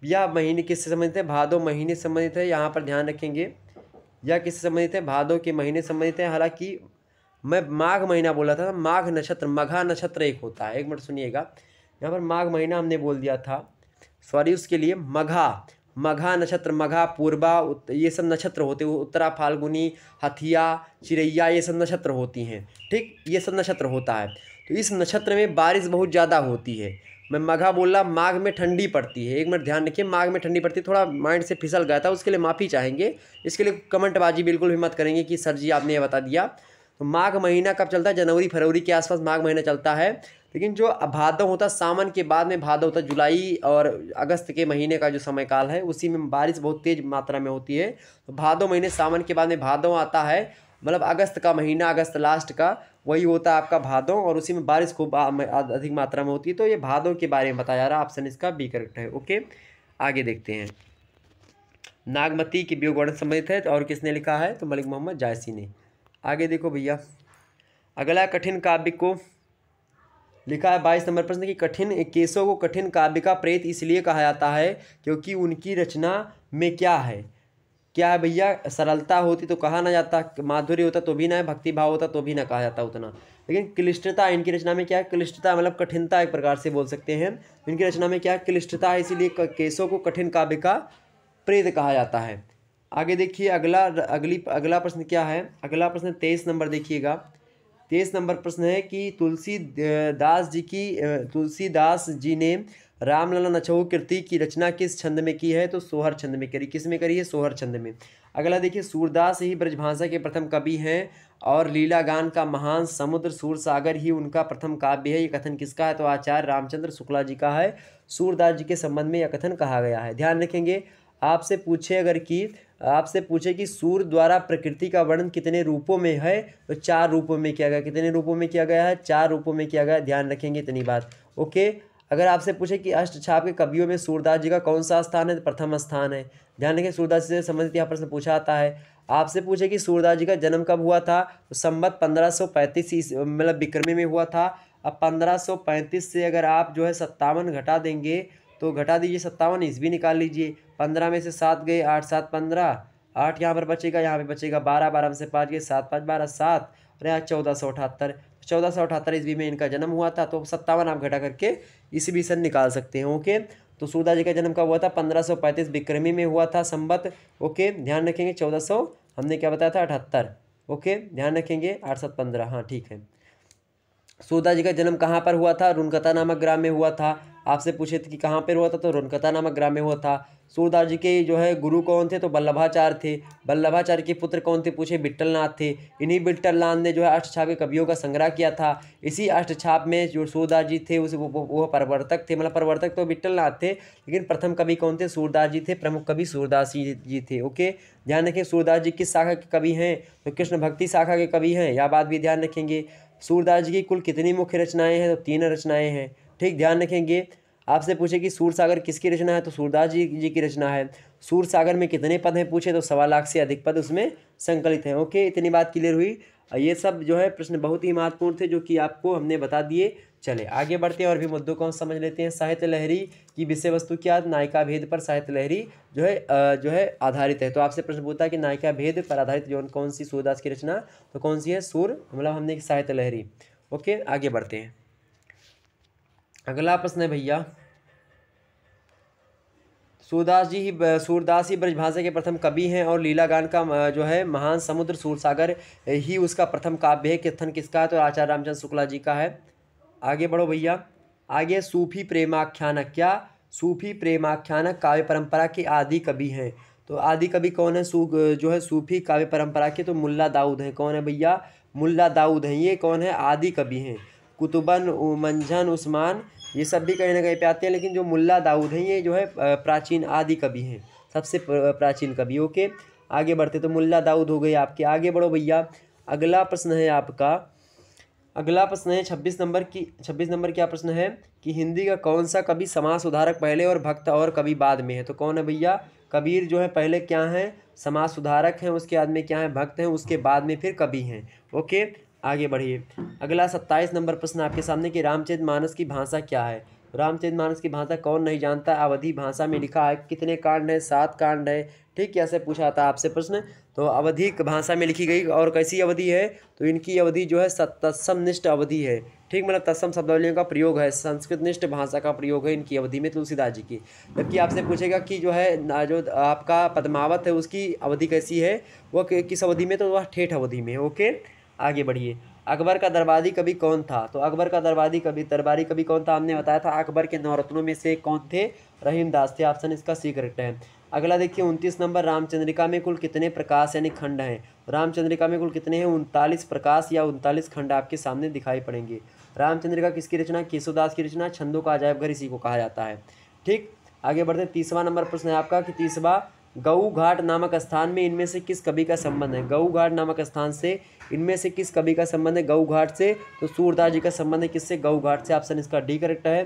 यह महीने किससे संबंधित है भादो महीने संबंधित है यहाँ पर ध्यान रखेंगे यह किससे संबंधित है भादो के महीने संबंधित है हालांकि मैं माघ महीना बोला था माघ नक्षत्र मघा नक्षत्र एक होता है एक मिनट सुनिएगा यहाँ पर माघ महीना हमने बोल दिया था सॉरी उसके लिए मघा मघा नक्षत्र मघा पूर्वा ये सब नक्षत्र होते हैं उत्तरा फाल्गुनी हथिया चिरैया ये सब नक्षत्र होती हैं ठीक ये सब नक्षत्र होता है तो इस नक्षत्र में बारिश बहुत ज़्यादा होती है मैं मघा बोल रहा माघ में ठंडी पड़ती है एक मिनट ध्यान रखिए माघ में ठंडी पड़ती है थोड़ा माइंड से फिसल गया था उसके लिए माफ़ी चाहेंगे इसके लिए कमेंटबाजी बिल्कुल भी मत करेंगे कि सर जी आपने ये बता दिया तो माघ महीना कब चलता है जनवरी फरवरी के आसपास माघ महीना चलता है लेकिन जो भादव होता सावन के बाद में भादव होता जुलाई और अगस्त के महीने का जो समय काल है उसी में बारिश बहुत तेज़ मात्रा में होती है तो भादव महीने सावन के बाद में भादव आता है मतलब अगस्त का महीना अगस्त लास्ट का वही होता है आपका भादों और उसी में बारिश खूब अधिक मात्रा में होती है तो ये भादों के बारे में बताया जा रहा है ऑप्शन इसका बी करेक्ट है ओके आगे देखते हैं नागमती के वियोग वर्ण संबंधित है तो और किसने लिखा है तो मलिक मोहम्मद जायसी ने आगे देखो भैया अगला कठिन काव्य को लिखा है बाईस नंबर प्रश्न कि कठिन केसों को कठिन काव्य का प्रेत इसलिए कहा जाता है क्योंकि उनकी रचना में क्या है क्या है भैया सरलता होती तो कहा ना जाता माधुर्य होता तो भी ना है भक्ति भाव होता तो भी ना कहा जाता उतना लेकिन क्लिष्टता इनकी रचना में क्या है क्लिष्टता मतलब कठिनता एक प्रकार से बोल सकते हैं इनकी रचना में क्या है क्लिष्टता है इसीलिए केसों को कठिन काव्य का प्रेत कहा जाता है आगे देखिए अगला अगली अगला प्रश्न क्या है अगला प्रश्न तेईस नंबर देखिएगा तेईस नंबर प्रश्न है कि तुलसी दास जी की तुलसीदास जी ने रामलला नछऊ कृति की रचना किस छंद में की है तो सोहर छंद में करी किस में करी है सोहर छंद में अगला देखिए सूरदास ही ब्रजभाषा के प्रथम कवि हैं और लीला गान का महान समुद्र सूर सागर ही उनका प्रथम काव्य है ये कथन किसका है तो आचार्य रामचंद्र शुक्ला जी का है सूरदास जी के संबंध में यह कथन कहा गया है ध्यान रखेंगे आपसे पूछे अगर कि आपसे पूछे कि सूर्य द्वारा प्रकृति का वर्णन कितने रूपों में है तो चार रूपों में किया गया कितने रूपों में किया गया है चार रूपों में किया गया ध्यान रखेंगे इतनी बात ओके अगर आपसे पूछे कि अष्टछाप के कवियों में सूरदास जी का कौन सा स्थान है तो प्रथम स्थान है ध्यान रखें सूरदास जी से संबंधित यहाँ प्रश्न पूछा आता है आपसे पूछे कि सूरदास जी का जन्म कब हुआ था तो संबत पंद्रह सौ पैंतीस मतलब बिक्रमी में हुआ था अब पंद्रह सौ पैंतीस से अगर आप जो है सत्तावन घटा देंगे तो घटा दीजिए सत्तावन ईस्वी निकाल लीजिए पंद्रह में से सात गए आठ सात पंद्रह आठ यहाँ पर बचेगा यहाँ पे बचेगा बारह बारह में से पाँच गई सात पाँच बारह सात और यहाँ चौदह सौ अठहत्तर चौदह सौ अठहत्तर ईस्वी में इनका जन्म हुआ था तो सत्तावन आप घटा करके भी सन निकाल सकते हैं ओके तो सूदा जी का जन्म कब हुआ था पंद्रह सौ पैंतीस विक्रमी में हुआ था संबत ओके ध्यान रखेंगे चौदह सौ हमने क्या बताया था अठहत्तर ओके ध्यान रखेंगे आठ सात पंद्रह हाँ ठीक है सोदा जी का जन्म कहाँ पर हुआ था रुनकता नामक ग्राम में हुआ था आपसे पूछे थे कि कहाँ पर हुआ था तो रुनकता नामक ग्राम में हुआ था सूरदास जी के जो है गुरु कौन थे तो बल्लभाचार्य थे वल्लभाचार्य के पुत्र कौन थे पूछे बिट्टलनाथ थे इन्हीं बिट्टलनाथ ने जो है अष्टछाप के कवियों का संग्रह किया था इसी अष्टछाप में जो सूरदास जी थे उस वो, वो प्रवर्तक थे मतलब प्रवर्तक तो बिट्टलनाथ थे लेकिन प्रथम कवि कौन थे सूरदास जी थे प्रमुख कवि सूरदास जी थे ओके ध्यान रखें सूरदास जी किस शाखा के कवि हैं तो कृष्ण भक्ति शाखा के कवि हैं यह बात भी ध्यान रखेंगे सूरदास जी की कुल कितनी मुख्य रचनाएं हैं तो तीन रचनाएं हैं ठीक ध्यान रखेंगे आपसे पूछे कि सूरसागर किसकी रचना है तो सूरदास जी जी की रचना है सूरसागर में कितने पद हैं पूछे तो सवा लाख से अधिक पद उसमें संकलित हैं ओके इतनी बात क्लियर हुई ये सब जो है प्रश्न बहुत ही महत्वपूर्ण थे जो कि आपको हमने बता दिए चले आगे बढ़ते हैं और भी मुद्दों को हम समझ लेते हैं साहित्य लहरी की विषय वस्तु क्या नायिका भेद पर साहित्य लहरी जो है जो है आधारित है तो आपसे प्रश्न पूछता है कि नायिका भेद पर आधारित जो कौन सी सूरदास की रचना तो कौन सी है सूर मतलब हमने साहित्य लहरी ओके आगे बढ़ते हैं अगला प्रश्न है भैया सूरदास जी ही सूरदास ही ब्रजभाषा के प्रथम कवि हैं और लीला गान का जो है महान समुद्र सूरसागर ही उसका प्रथम काव्य है कि किसका है तो आचार्य रामचंद्र शुक्ला जी का है आगे बढ़ो भैया आगे सूफी प्रेमाख्यानक क्या सूफी प्रेमाख्यानक काव्य परंपरा के आदि कवि हैं तो आदि कवि कौन है सू जो है सूफी काव्य परंपरा के तो मुल्ला दाऊद हैं कौन है भैया मुल्ला दाऊद हैं ये कौन है आदि कवि हैं कुतुबन मंझन उस्मान ये सब भी कहीं ना कहीं पे आते हैं लेकिन जो मुल्ला दाऊद हैं ये जो है प्राचीन आदि कवि हैं सबसे प्राचीन कवि ओके आगे बढ़ते तो मुल्ला दाऊद हो गए आपके आगे बढ़ो भैया अगला प्रश्न है आपका अगला प्रश्न है छब्बीस नंबर की छब्बीस नंबर क्या प्रश्न है कि हिंदी का कौन सा कवि समाज सुधारक पहले और भक्त और कवि बाद में है तो कौन है भैया कबीर जो है पहले क्या हैं समाज सुधारक हैं उसके बाद में क्या है भक्त हैं उसके बाद में फिर कवि हैं ओके आगे बढ़िए अगला सत्ताईस नंबर प्रश्न आपके सामने कि रामचरित मानस की भाषा क्या है रामचंद्र मानस की भाषा कौन नहीं जानता अवधि भाषा में लिखा है कितने कांड हैं सात कांड है ठीक ऐसे पूछा था आपसे प्रश्न तो अवधि भाषा में लिखी गई और कैसी अवधि है तो इनकी अवधि जो है निष्ठ अवधि है ठीक मतलब तत्सम शब्दावलियों का प्रयोग है संस्कृत निष्ठ भाषा का प्रयोग है इनकी अवधि में तुलसीदास जी की जबकि आपसे पूछेगा कि जो है जो आपका पद्मावत है उसकी अवधि कैसी है वह किस अवधि में तो वह ठेठ अवधि में ओके आगे बढ़िए अकबर का दरबारी कभी कौन था तो अकबर का दरबारी कभी दरबारी कभी कौन था हमने बताया था अकबर के नवरत्नों में से कौन थे रहीम दास थे ऑप्शन इसका सी करेक्ट है अगला देखिए उनतीस नंबर रामचंद्रिका में कुल कितने प्रकाश यानी खंड हैं रामचंद्रिका में कुल कितने हैं उनतालीस प्रकाश या उनतालीस खंड आपके सामने दिखाई पड़ेंगे रामचंद्रिका किसकी रचना केशवदास की रचना छंदों का अजायब घर इसी को कहा जाता है ठीक आगे बढ़ते तीसवा नंबर प्रश्न है आपका कि तीसवा गऊ घाट नामक स्थान में इनमें से किस कवि का संबंध है गऊ घाट नामक स्थान से इनमें से किस कवि का संबंध है गऊ घाट से तो सूरदास जी का संबंध है किससे गऊ घाट से ऑप्शन इसका डी करेक्ट है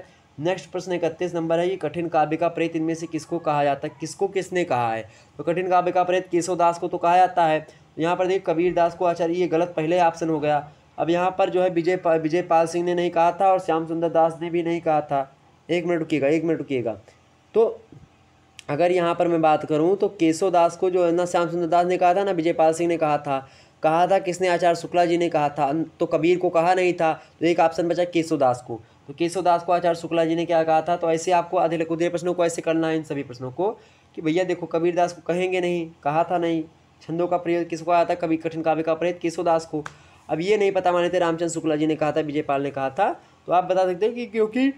नेक्स्ट प्रश्न इकतीस नंबर है ये कठिन काव्य का प्रेत इनमें से किसको कहा जाता है किसको किसने कहा है तो कठिन काव्य का प्रेत केशवदास को तो कहा जाता है यहाँ पर देखिए कबीर दास को आचार्य ये गलत पहले ऑप्शन हो गया अब यहाँ पर जो है विजय पा, विजय पाल सिंह ने नहीं कहा था और श्याम सुंदर दास ने भी नहीं कहा था एक मिनट रुकीगा एक मिनट रुकीगा तो अगर यहाँ पर मैं बात करूँ तो केशव दास को जो है ना श्याम सुंदर दास ने कहा था ना विजय पाल सिंह ने कहा था कहा था किसने आचार्य शुक्ला जी ने कहा था तो कबीर को कहा नहीं था तो एक ऑप्शन बचा केशव दास को तो केशव दास को आचार्य शुक्ला जी ने क्या कहा था तो ऐसे आपको आधे लकुदे प्रश्नों को ऐसे करना है इन सभी प्रश्नों को कि भैया देखो कबीर दास को कहेंगे नहीं कहा था नहीं छंदों का प्रयोग किसको आया था कभी कठिन काव्य का प्रयोग केशव दास को अब ये नहीं पता माने थे रामचंद्र शुक्ला जी ने कहा था विजयपाल ने कहा था तो आप बता सकते हो कि क्योंकि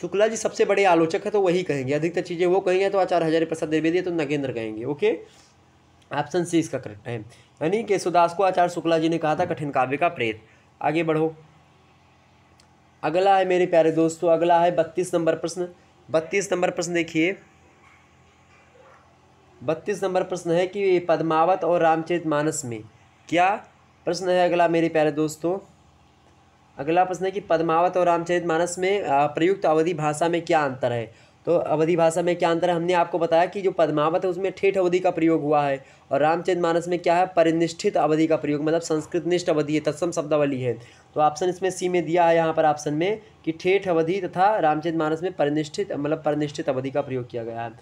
शुक्ला जी सबसे बड़े आलोचक है तो वही कहेंगे अधिकतर चीज़ें वो कहेंगे तो आचार्य हजारे प्रसाद द्विवेदी तो नगेंद्र कहेंगे ओके ऑप्शन सी इसका करेक्ट है यानी केसुदास को आचार्य शुक्ला जी ने कहा था कठिन काव्य का प्रेत आगे बढ़ो अगला है मेरे प्यारे दोस्तों अगला है बत्तीस नंबर प्रश्न बत्तीस नंबर प्रश्न देखिए बत्तीस नंबर प्रश्न है कि पद्मावत और रामचरित मानस में क्या प्रश्न है अगला मेरे प्यारे दोस्तों अगला प्रश्न है कि पद्मावत और रामचरितमानस में प्रयुक्त अवधि भाषा में क्या अंतर है तो अवधि भाषा में क्या अंतर है हमने आपको बताया कि जो पद्मावत है उसमें ठेठ अवधि का प्रयोग हुआ है और रामचरितमानस में क्या है परिनिष्ठित अवधि का प्रयोग मतलब संस्कृत निष्ठ अवधि है तत्सम शब्दावली है तो ऑप्शन इसमें सी में दिया है यहाँ पर ऑप्शन में कि ठेठ अवधि तथा रामचरित में परिनिष्ठित मतलब परिनिष्ठित अवधि का प्रयोग किया गया है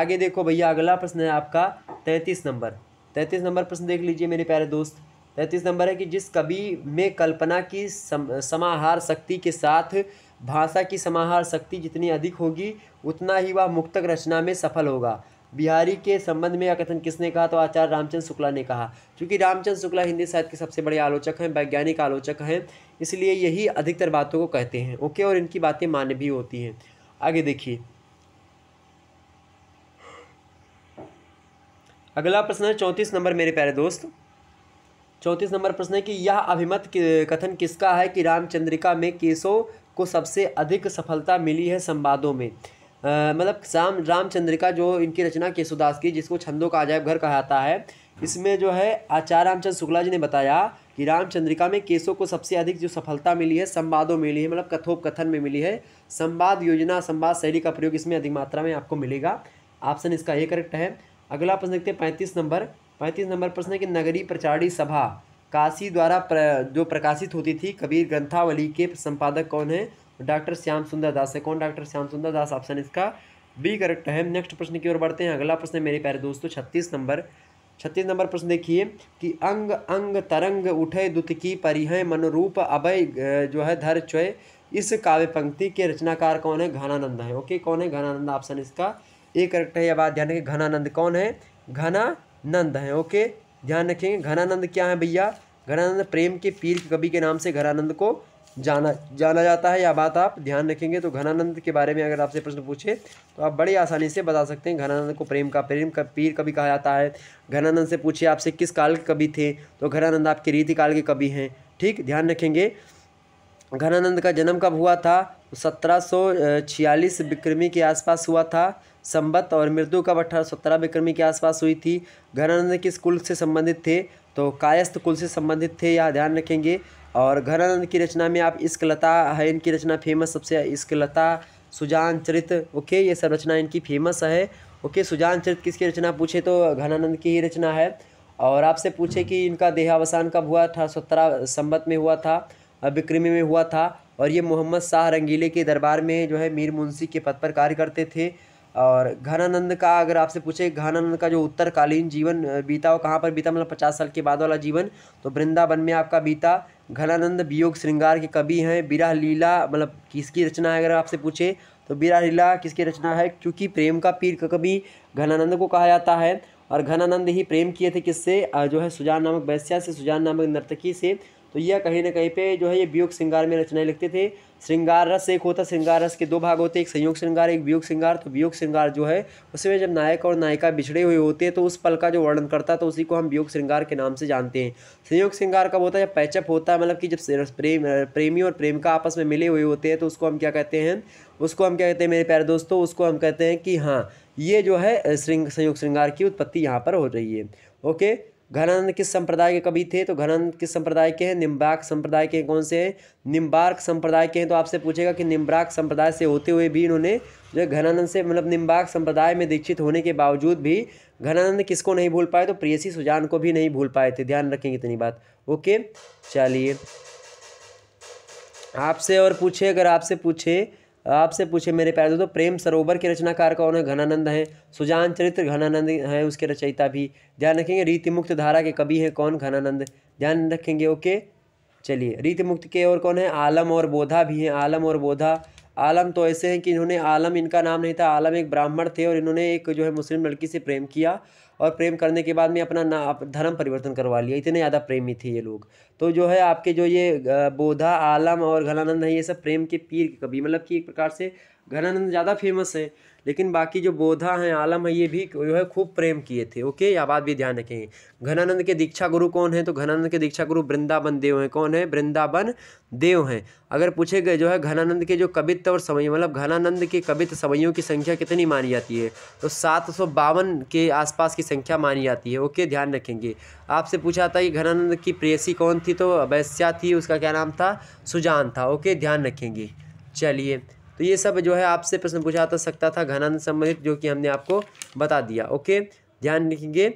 आगे देखो भैया अगला प्रश्न है आपका तैंतीस नंबर तैंतीस नंबर प्रश्न देख लीजिए मेरे प्यारे दोस्त तैंतीस नंबर है कि जिस कवि में कल्पना की सम, समाहार शक्ति के साथ भाषा की समाहार शक्ति जितनी अधिक होगी उतना ही वह मुक्तक रचना में सफल होगा बिहारी के संबंध में यह कथन किसने कहा तो आचार्य रामचंद्र शुक्ला ने कहा क्योंकि रामचंद्र शुक्ला हिंदी साहित्य के सबसे बड़े आलोचक हैं वैज्ञानिक आलोचक हैं इसलिए यही अधिकतर बातों को कहते हैं ओके और इनकी बातें मान्य भी होती हैं आगे देखिए अगला प्रश्न है चौंतीस नंबर मेरे प्यारे दोस्त चौंतीस नंबर प्रश्न है कि यह अभिमत कथन किसका है कि रामचंद्रिका में केशव को सबसे अधिक सफलता मिली है संवादों में मतलब राम रामचंद्रिका जो इनकी रचना केशुदास की जिसको छंदों का अजायब घर कहा जाता है इसमें जो है आचार्य रामचंद्र शुक्ला जी ने बताया कि रामचंद्रिका में केशव को सबसे अधिक जो सफलता मिली है संवादों में मिली है मतलब कथन में मिली है संवाद योजना संवाद शैली का प्रयोग इसमें अधिक मात्रा में आपको मिलेगा ऑप्शन इसका ये करेक्ट है अगला प्रश्न देखते हैं पैंतीस नंबर पैंतीस नंबर प्रश्न है कि नगरी प्रचारी सभा काशी द्वारा प्र, जो प्रकाशित होती थी कबीर ग्रंथावली के संपादक कौन है डॉक्टर श्याम सुंदर दास है कौन डॉक्टर श्याम सुंदर दास ऑप्शन इसका बी करेक्ट है नेक्स्ट प्रश्न की ओर बढ़ते हैं अगला प्रश्न है मेरे प्यारे दोस्तों छत्तीस नंबर छत्तीस नंबर प्रश्न देखिए कि अंग अंग तरंग उठे दुत की परिहय मनोरूप अभय जो है धर चय इस काव्य पंक्ति के रचनाकार कौन है घनानंद है ओके कौन है घनानंद ऑप्शन इसका ए करेक्ट है यह बात ध्यान रखें घनानंद कौन है घना नंद हैं ओके ध्यान रखेंगे घनानंद क्या है भैया घनानंद प्रेम के पीर कवि के नाम से घनानंद को जाना जाना जाता है या बात आप ध्यान रखेंगे तो घनानंद के बारे में अगर आपसे प्रश्न पूछे तो आप बड़ी आसानी से बता सकते हैं घनानंद को प्रेम का प्रेम का पीर कभी कहा जाता है घनानंद से पूछिए आपसे किस काल के कवि थे तो घनानंद आपके रीति काल के कवि हैं ठीक ध्यान रखेंगे घनानंद का जन्म कब हुआ था सत्रह सौ छियालीस विक्रमी के आसपास हुआ था संबत और मृत्यु कब अठारह सत्रह विक्रमी के आसपास हुई थी घनानंद किस कुल से संबंधित थे तो कायस्थ कुल से संबंधित थे यह ध्यान रखेंगे और घनानंद की रचना में आप लता है इनकी रचना फेमस सबसे लता सुजान चरित ओके ये सब रचना इनकी फेमस है ओके सुजान चरित किसकी रचना पूछे तो घनानंद की ही रचना है और आपसे पूछे कि इनका देहावसान कब हुआ अठारह सत्रह संबत में हुआ था विक्रमी में हुआ था और ये मोहम्मद शाह रंगीले के दरबार में जो है मीर मुंशी के पद पर कार्य करते थे और घनानंद का अगर आपसे पूछे घनानंद का जो उत्तरकालीन जीवन बीता वो कहाँ पर बीता मतलब पचास साल के बाद वाला जीवन तो वृंदावन में आपका बीता घनानंद वियोग श्रृंगार के कवि हैं बिरा लीला मतलब किसकी रचना है अगर आपसे पूछे तो बिरा लीला किसकी रचना है क्योंकि प्रेम का पीर कवि घनानंद को कहा जाता है और घनानंद ही प्रेम किए थे किससे जो है सुजान नामक वैश्या से सुजान नामक नर्तकी से तो यह कहीं ना कहीं पे जो है ये वियोग श्रृंगार में रचनाएं लिखते थे श्रृंगार रस एक होता है श्रृंगार रस के दो भाग होते हैं एक संयोग श्रृंगार एक वियोग श्रृंगार तो वियोग श्रृंगार जो है उसमें जब नायक और नायिका बिछड़े हुए होते हैं तो उस पल का जो वर्णन करता है तो उसी को हम वियोग श्रृंगार के नाम से जानते हैं संयोग श्रृंगार कब होता है जब पैचअप होता है मतलब कि जब प्रेम प्रेमी और प्रेमिका आपस में मिले हुए होते हैं तो उसको हम क्या कहते हैं उसको हम क्या कहते हैं मेरे प्यारे दोस्तों उसको हम कहते हैं कि हाँ ये जो है श्रृंग संयोग श्रृंगार की उत्पत्ति यहाँ पर हो रही है ओके घनानंद किस संप्रदाय के कवि थे तो घनानंद किस संप्रदाय के हैं निम्बाक संप्रदाय के कौन से हैं निम्बार्क संप्रदाय के हैं तो आपसे पूछेगा कि निम्बाक संप्रदाय से होते हुए भी इन्होंने जो घनानंद से मतलब निम्बाक संप्रदाय में दीक्षित होने के बावजूद भी घनानंद किसको नहीं भूल पाए तो प्रियसी सुजान को भी नहीं भूल पाए थे ध्यान रखेंगे इतनी बात ओके चलिए आपसे और पूछे अगर आपसे पूछे आपसे पूछे मेरे प्यारे दोस्तों प्रेम सरोवर के रचनाकार कौन है घनानंद हैं सुजान चरित्र घनानंद हैं उसके रचयिता भी ध्यान रखेंगे रीतिमुक्त धारा के कवि हैं कौन घनानंद ध्यान रखेंगे ओके चलिए रीतिमुक्त के और कौन है आलम और बोधा भी हैं आलम और बोधा आलम तो ऐसे हैं कि इन्होंने आलम इनका नाम नहीं था आलम एक ब्राह्मण थे और इन्होंने एक जो है मुस्लिम लड़की से प्रेम किया और प्रेम करने के बाद में अपना ना धर्म परिवर्तन करवा लिया इतने ज़्यादा प्रेमी थे ये लोग तो जो है आपके जो ये बोधा आलम और घनानंद है ये सब प्रेम के पीर कभी मतलब कि एक प्रकार से घनानंद ज़्यादा फेमस है लेकिन बाकी जो बोधा हैं आलम है ये भी जो है खूब प्रेम किए थे ओके या बात भी ध्यान रखेंगे घनानंद के दीक्षा गुरु कौन है तो घनानंद के दीक्षा गुरु वृंदावन देव हैं कौन है वृंदावन देव हैं अगर पूछे गए जो है घनानंद के जो कवित्व और समय मतलब घनानंद के कवित्व सवैयों की संख्या कितनी मानी जाती है तो सात सौ बावन के आसपास की संख्या मानी जाती है ओके ध्यान रखेंगे आपसे पूछा था कि घनानंद की प्रेसी कौन थी तो वैस्या थी उसका क्या नाम था सुजान था ओके ध्यान रखेंगे चलिए तो ये सब जो है आपसे प्रश्न पूछा जा सकता था घनांत संबंधित जो कि हमने आपको बता दिया ओके ध्यान रखेंगे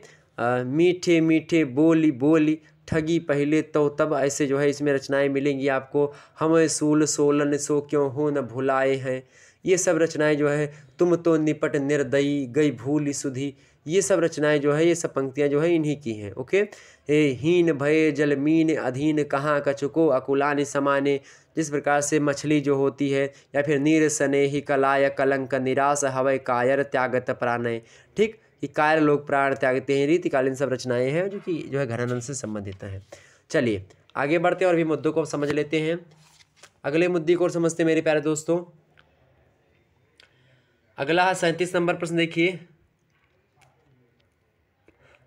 मीठे मीठे बोली बोली ठगी पहले तो तब ऐसे जो है इसमें रचनाएं मिलेंगी आपको हम सूल सोलन सो क्यों हो न भुलाए हैं ये सब रचनाएं जो है तुम तो निपट निर्दयी गई भूल सुधी ये सब रचनाएं जो है ये सब पंक्तियाँ जो है इन्हीं की हैं ओके हे हीन भय जल मीन अधीन कहाँ कचुको अकुलान समाने जिस प्रकार से मछली जो होती है या फिर नीर सने ही कलाय कलंक निराश हवय कायर त्यागत प्राणय ठीक ये कायर लोग प्राण त्यागते हैं रीतिकालीन सब रचनाएं हैं जो कि जो है घरानंद से संबंधित हैं चलिए आगे बढ़ते हैं और भी मुद्दों को समझ लेते हैं अगले मुद्दे को और समझते हैं मेरे प्यारे दोस्तों अगला सैंतीस नंबर प्रश्न देखिए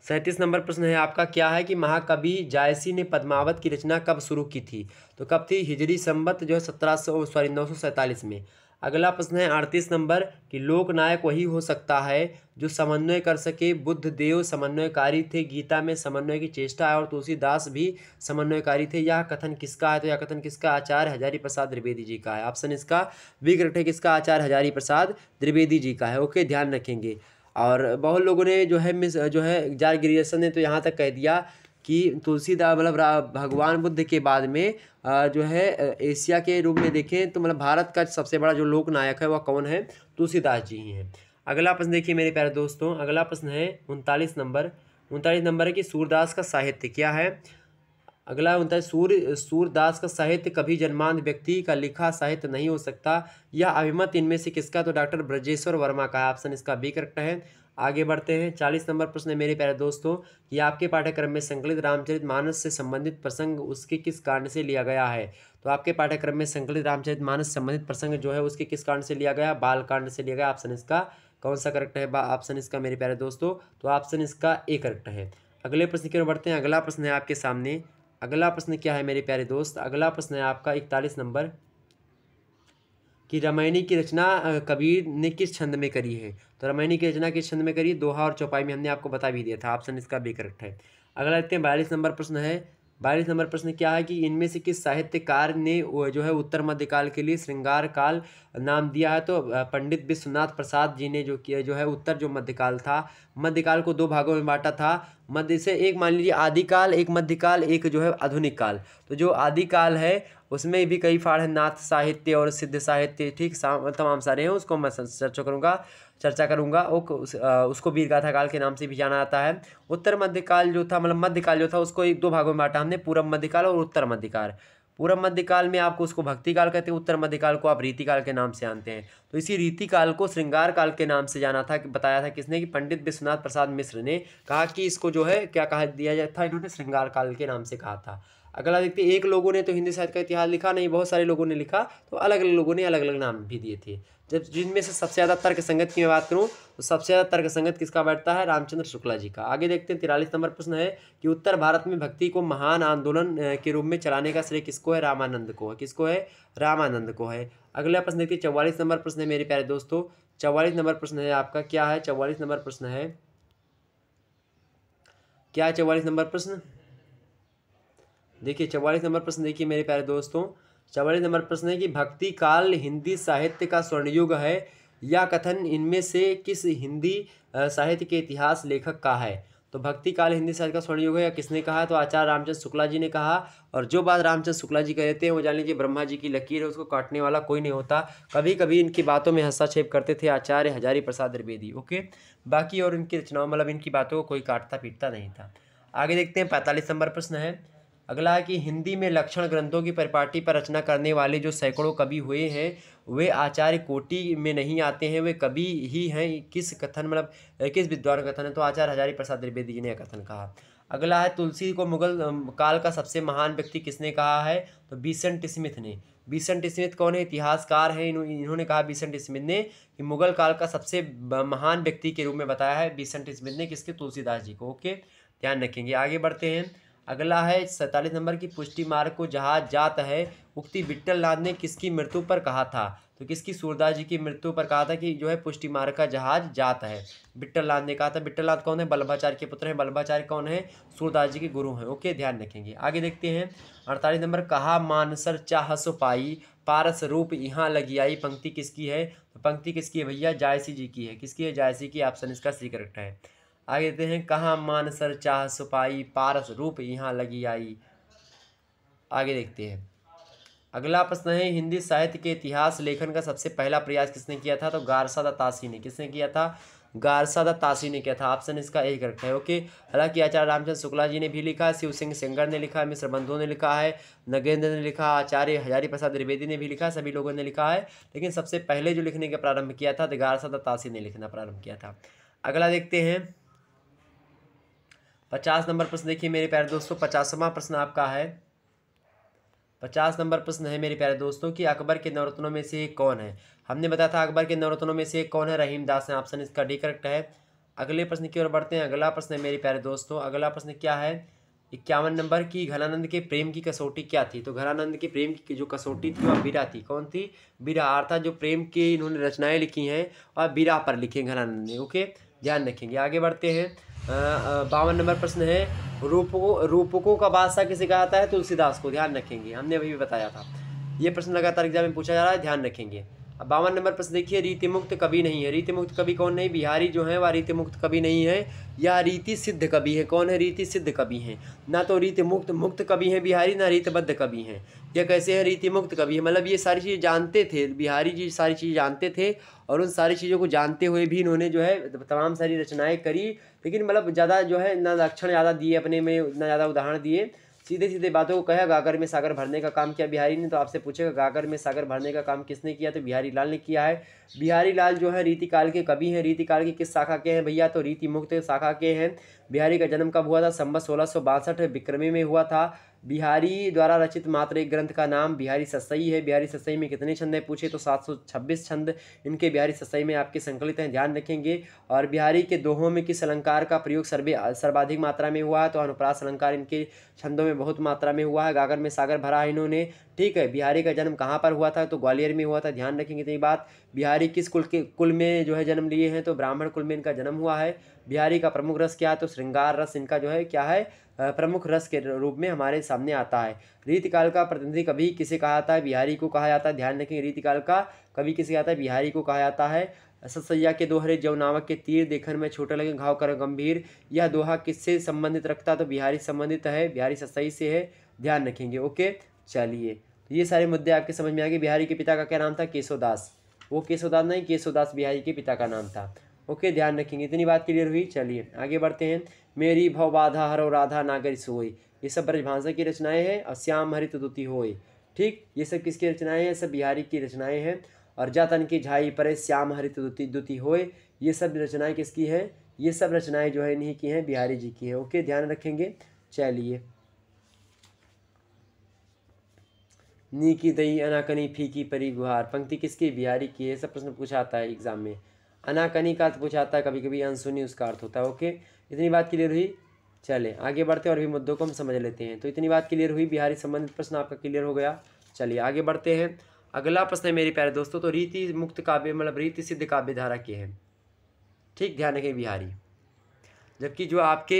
सैंतीस नंबर प्रश्न है आपका क्या है कि महाकवि जायसी ने पद्मावत की रचना कब शुरू की थी तो कब थी हिजरी संबत जो है सत्रह सौ सॉरी नौ सौ सैंतालीस में अगला प्रश्न है अड़तीस नंबर कि लोकनायक वही हो सकता है जो समन्वय कर सके बुद्ध देव समन्वयकारी थे गीता में समन्वय की चेष्टा है और तुलसीदास भी समन्वयकारी थे यह कथन किसका है तो यह कथन किसका आचार्य हजारी प्रसाद द्विवेदी जी का है ऑप्शन इसका है किसका आचार्य हजारी प्रसाद द्विवेदी जी का है ओके ध्यान रखेंगे और बहुत लोगों ने जो है मिस जो है जार्ज ग्रियसन ने तो यहाँ तक कह दिया कि तुलसीदास मतलब भगवान बुद्ध के बाद में जो है एशिया के रूप में देखें तो मतलब भारत का सबसे बड़ा जो लोक नायक है वह कौन है तुलसीदास जी ही हैं अगला प्रश्न देखिए मेरे प्यारे दोस्तों अगला प्रश्न है उनतालीस नंबर उनतालीस नंबर है कि सूरदास का साहित्य क्या है अगला होता है सूर्य सूरदास का साहित्य कभी जन्मांध व्यक्ति का लिखा साहित्य नहीं हो सकता या अभिमत इनमें से किसका तो डॉक्टर ब्रजेश्वर वर्मा का ऑप्शन इसका बी करेक्ट है आगे बढ़ते हैं चालीस नंबर प्रश्न है मेरे प्यारे दोस्तों कि आपके पाठ्यक्रम में संकलित रामचरित मानस से संबंधित प्रसंग उसके किस कारण से लिया गया है तो आपके पाठ्यक्रम में संकलित रामचरित मानस संबंधित प्रसंग जो है उसके किस कारण से लिया गया बाल कांड से लिया गया ऑप्शन इसका कौन सा करेक्ट है ऑप्शन इसका मेरे प्यारे दोस्तों तो ऑप्शन इसका ए करेक्ट है अगले प्रश्न की ओर बढ़ते हैं अगला प्रश्न है आपके सामने अगला प्रश्न क्या है मेरे प्यारे दोस्त अगला प्रश्न है आपका इकतालीस नंबर कि रामायणी की रचना कबीर ने किस छंद में करी है तो रामायणी की रचना किस छंद में करी दोहा और चौपाई में हमने आपको बता भी दिया था ऑप्शन इसका भी करेक्ट है अगला देखते हैं बयालीस नंबर प्रश्न है बाईस नंबर प्रश्न क्या है कि इनमें से किस साहित्यकार ने जो है उत्तर मध्यकाल के लिए श्रृंगार काल नाम दिया है तो पंडित विश्वनाथ प्रसाद जी ने जो किया जो है उत्तर जो मध्यकाल था मध्यकाल को दो भागों में बांटा था मध्य से एक मान लीजिए आदिकाल एक मध्यकाल एक जो है आधुनिक काल तो जो आदिकाल है उसमें भी कई फाड़ है नाथ साहित्य और सिद्ध साहित्य ठीक मतलब तमाम सारे हैं उसको मैं चर्चा करूँगा चर्चा करूँगा उस, उसको वीरगाथा काल के नाम से भी जाना जाता है उत्तर मध्यकाल जो था मतलब मध्यकाल जो था उसको एक दो भागों में बांटा हमने पूर्व मध्यकाल और उत्तर मध्यकाल पूर्व मध्यकाल में आपको उसको भक्ति काल कहते हैं उत्तर मध्यकाल को आप रीति काल के नाम से जानते हैं तो इसी रीति काल को श्रृंगार काल के नाम से जाना था बताया था किसने कि पंडित विश्वनाथ प्रसाद मिश्र ने कहा कि इसको जो है क्या कहा दिया जाता था इन्होंने श्रृंगार काल के नाम से कहा था अगला देखते हैं एक लोगों ने तो हिंदी साहित्य का इतिहास लिखा नहीं बहुत सारे लोगों ने लिखा तो अलग अलग लोगों ने अलग अलग नाम भी दिए थे जब जिनमें से सबसे ज़्यादा तर्क संगत की मैं बात करूँ तो सबसे ज़्यादा तर्क संगत किसका बैठता है रामचंद्र शुक्ला जी का आगे देखते हैं तिरालीस नंबर प्रश्न है कि उत्तर भारत में भक्ति को महान आंदोलन के रूप में चलाने का श्रेय किसको है रामानंद को है किसको है रामानंद को है अगला प्रश्न देखते हैं चौवालीस नंबर प्रश्न है मेरे प्यारे दोस्तों चौवालीस नंबर प्रश्न है आपका क्या है चौवालीस नंबर प्रश्न है क्या है चौवालीस नंबर प्रश्न देखिए चौवालीस नंबर प्रश्न देखिए मेरे प्यारे दोस्तों चौवालीस नंबर प्रश्न है कि भक्ति काल हिंदी साहित्य का स्वर्णयुग है या कथन इनमें से किस हिंदी साहित्य के इतिहास लेखक का है तो भक्ति काल हिंदी साहित्य का स्वर्णयुग है या किसने कहा है तो आचार्य रामचंद्र शुक्ला जी ने कहा और जो बात रामचंद्र शुक्ला जी कहते हैं वो जान लीजिए ब्रह्मा जी की लकीर है उसको काटने वाला कोई नहीं होता कभी कभी इनकी बातों में हस्ताक्षेप करते थे आचार्य हजारी प्रसाद द्विवेदी ओके बाकी और इनकी रचनाओं मतलब इनकी बातों को कोई काटता पीटता नहीं था आगे देखते हैं पैंतालीस नंबर प्रश्न है अगला है कि हिंदी में लक्षण ग्रंथों की परिपाटी पर रचना करने वाले जो सैकड़ों कवि हुए हैं वे आचार्य कोटि में नहीं आते हैं वे कवि ही हैं किस कथन मतलब किस विद्वान कथन है तो आचार्य हजारी प्रसाद द्विवेदी जी ने कथन कहा अगला है तुलसी को मुगल काल का सबसे महान व्यक्ति किसने कहा है तो बीसेंट स्मिथ ने बीसेंट स्मिथ कौन है इतिहासकार है इन्होंने कहा बीसेंट स्मिथ ने कि मुगल काल का सबसे महान व्यक्ति के रूप में बताया है बीसेंट स्मिथ ने किसके तुलसीदास जी को ओके ध्यान रखेंगे आगे बढ़ते हैं अगला है सैंतालीस नंबर की पुष्टि मार्ग को जहाज जात है उक्ति बिट्टल नाथ ने किसकी मृत्यु पर कहा था तो किसकी सूरदास जी की मृत्यु पर कहा था कि जो है पुष्टि मार्ग का जहाज जात है बिट्टल नाथ ने कहा था बिट्टल नाथ कौन है बल्भाचार्य के पुत्र हैं बल्भाचार्य कौन है सूरदास जी के गुरु हैं ओके ध्यान रखेंगे आगे देखते हैं अड़तालीस नंबर कहा मानसर चाह सुपाई पारस रूप यहाँ लगी आई पंक्ति किसकी है तो पंक्ति किसकी है भैया जायसी जी की है किसकी है जायसी की ऑप्शन इसका सी करेक्ट है आगे देते हैं कहाँ मानसर चाह सुपाई पारस रूप यहाँ लगी आई आगे देखते हैं अगला प्रश्न है हिंदी साहित्य के इतिहास लेखन का सबसे पहला प्रयास किसने किया था तो गारसादा तासी ने किसने किया था गारसादा तासी ने किया था ऑप्शन इसका एक करेक्ट है ओके हालांकि आचार्य रामचंद्र शुक्ला जी ने भी लिखा शिव सिंह सेंगर ने लिखा मिश्र बंधु ने लिखा है नगेंद्र ने लिखा आचार्य हजारी प्रसाद द्विवेदी ने भी लिखा सभी लोगों ने लिखा है लेकिन सबसे पहले जो लिखने का प्रारंभ किया था तो गारसादा तासी ने लिखना प्रारंभ किया था अगला देखते हैं पचास नंबर प्रश्न देखिए मेरे प्यारे दोस्तों पचासवा प्रश्न आपका है पचास नंबर प्रश्न है मेरे प्यारे दोस्तों कि अकबर के नवरत्नों में से कौन है हमने बताया था अकबर के नवरत्नों में से कौन है रहीम दास है ऑप्शन इसका डी करेक्ट है अगले प्रश्न की ओर बढ़ते हैं अगला प्रश्न है मेरे प्यारे दोस्तों अगला प्रश्न क्या है इक्यावन नंबर की घनानंद के प्रेम की कसौटी क्या थी तो घनानंद के प्रेम की जो कसौटी थी वह बीरा थी कौन थी बीरा अर्थात जो प्रेम की इन्होंने रचनाएं लिखी हैं और बीरा पर लिखी घनानंद ने ओके ध्यान रखेंगे आगे बढ़ते हैं बावन नंबर प्रश्न है रूपकों रूपकों का बादशाह किसे कहा जाता है तुलसीदास को ध्यान रखेंगे हमने अभी भी बताया था ये प्रश्न लगातार एग्जाम में पूछा जा रहा है ध्यान रखेंगे अब बावन नंबर प्रश्न देखिए रीति मुक्त कवि नहीं है रीति मुक्त कवि कौन नहीं बिहारी जो है वह रीति मुक्त कवि नहीं है या रीति सिद्ध कवि है कौन है रीति सिद्ध कवि हैं ना तो रीति मुक्त मुक्त कवि हैं बिहारी ना रीतबद्ध कवि हैं या कैसे है रीति मुक्त कवि मतलब ये सारी चीज़ें जानते थे बिहारी जी सारी चीज़ें जानते थे और उन सारी चीज़ों को जानते हुए भी इन्होंने जो है तमाम सारी रचनाएँ करी लेकिन मतलब ज़्यादा जो है ना लक्षण ज़्यादा दिए अपने में ना ज़्यादा उदाहरण दिए सीधे सीधे बातों को कहा गागर में सागर भरने का काम किया बिहारी ने तो आपसे पूछेगा गागर में सागर भरने का काम किसने किया तो बिहारी लाल ने किया है बिहारी लाल जो है रीतिकाल के कवि हैं रीतिकाल के किस शाखा के हैं भैया तो रीति मुक्त शाखा के हैं बिहारी का जन्म कब हुआ था संबत सोलह सौ बासठ विक्रमी में हुआ था बिहारी द्वारा रचित मात्र एक ग्रंथ का नाम बिहारी ससई है बिहारी ससई में कितने छंद पूछे तो 726 छंद इनके बिहारी ससई में आपके संकलित हैं ध्यान रखेंगे और बिहारी के दोहों में किस अलंकार का प्रयोग सर्वे सर्वाधिक मात्रा में हुआ है तो अनुप्रास अलंकार इनके छंदों में बहुत मात्रा में हुआ है गागर में सागर भरा है इन्होंने ठीक है बिहारी का जन्म कहाँ पर हुआ था तो ग्वालियर में हुआ था ध्यान रखेंगे इतनी बात बिहारी किस कुल के कुल में जो है जन्म लिए हैं तो ब्राह्मण कुल में इनका जन्म हुआ है बिहारी का प्रमुख रस क्या है तो श्रृंगार रस इनका जो है क्या है प्रमुख रस के रूप में हमारे सामने आता है रीतिकाल का प्रतिनिधि कभी किसे कहा जाता है बिहारी को कहा जाता है ध्यान रखेंगे रीतिकाल का कभी किसे कहा जाता है बिहारी को कहा जाता है सतसैया के दोहरे जव नामक के तीर देखन में छोटे लगे घाव कर गंभीर यह दोहा किससे संबंधित रखता तो बिहारी संबंधित है बिहारी सत्सई से है ध्यान रखेंगे ओके चलिए तो ये सारे मुद्दे आपके समझ में आ गए बिहारी के पिता का क्या नाम था केशवदास वो केशवदास नहीं केशवदास बिहारी के पिता का नाम था ओके ध्यान रखेंगे इतनी बात क्लियर हुई चलिए आगे बढ़ते हैं मेरी भव बाधा हरो राधा नागर सोई ये सब ब्रजभाषा की रचनाएं हैं और श्याम हरित दुति होय ठीक ये सब किसकी रचनाएं हैं सब बिहारी की रचनाएं हैं और जातन की झाई परे श्याम हरित दुति दुति होय ये सब रचनाएं किसकी हैं ये सब रचनाएं जो है इन्हीं की हैं बिहारी जी की है ओके ध्यान रखेंगे चलिए नी की दही अनाकनी फीकी परी गुहार पंक्ति किसकी बिहारी की है सब प्रश्न पूछा आता है एग्जाम में अनाकनी का अर्थ तो आता है कभी कभी अनसुनी उसका अर्थ होता है ओके इतनी बात क्लियर हुई चले आगे बढ़ते हैं और भी मुद्दों को हम समझ लेते हैं तो इतनी बात क्लियर हुई बिहारी संबंधित प्रश्न आपका क्लियर हो गया चलिए आगे बढ़ते हैं अगला प्रश्न है मेरे प्यारे दोस्तों तो रीति मुक्त काव्य मतलब रीति सिद्ध काव्य धारा के हैं ठीक ध्यान रखें बिहारी जबकि जो आपके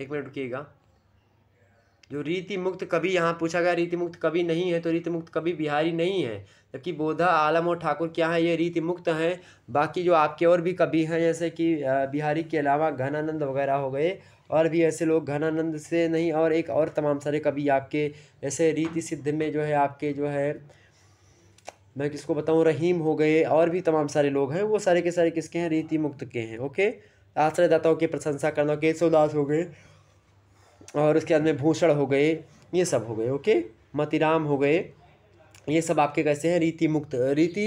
एक मिनट रुकीगा जो रीति मुक्त कवि यहाँ पूछा गया रीति मुक्त कवि नहीं है तो रीति मुक्त कवि बिहारी नहीं है जबकि बोधा आलम और ठाकुर क्या हैं ये रीति मुक्त हैं बाकी जो आपके और भी कवि हैं जैसे कि बिहारी के अलावा घनानंद वगैरह हो गए और भी ऐसे लोग घनानंद से नहीं और एक और तमाम सारे कवि आपके जैसे रीति सिद्ध में जो है आपके जो है मैं किसको बताऊँ रहीम हो गए और भी तमाम सारे लोग हैं वो सारे के सारे किसके हैं रीति मुक्त के हैं ओके आश्रयदाताओं की प्रशंसा करना केशवदास हो गए और उसके बाद में भूषण हो गए ये सब हो गए ओके मतिराम हो गए ये सब आपके कैसे हैं रीति मुक्त रीति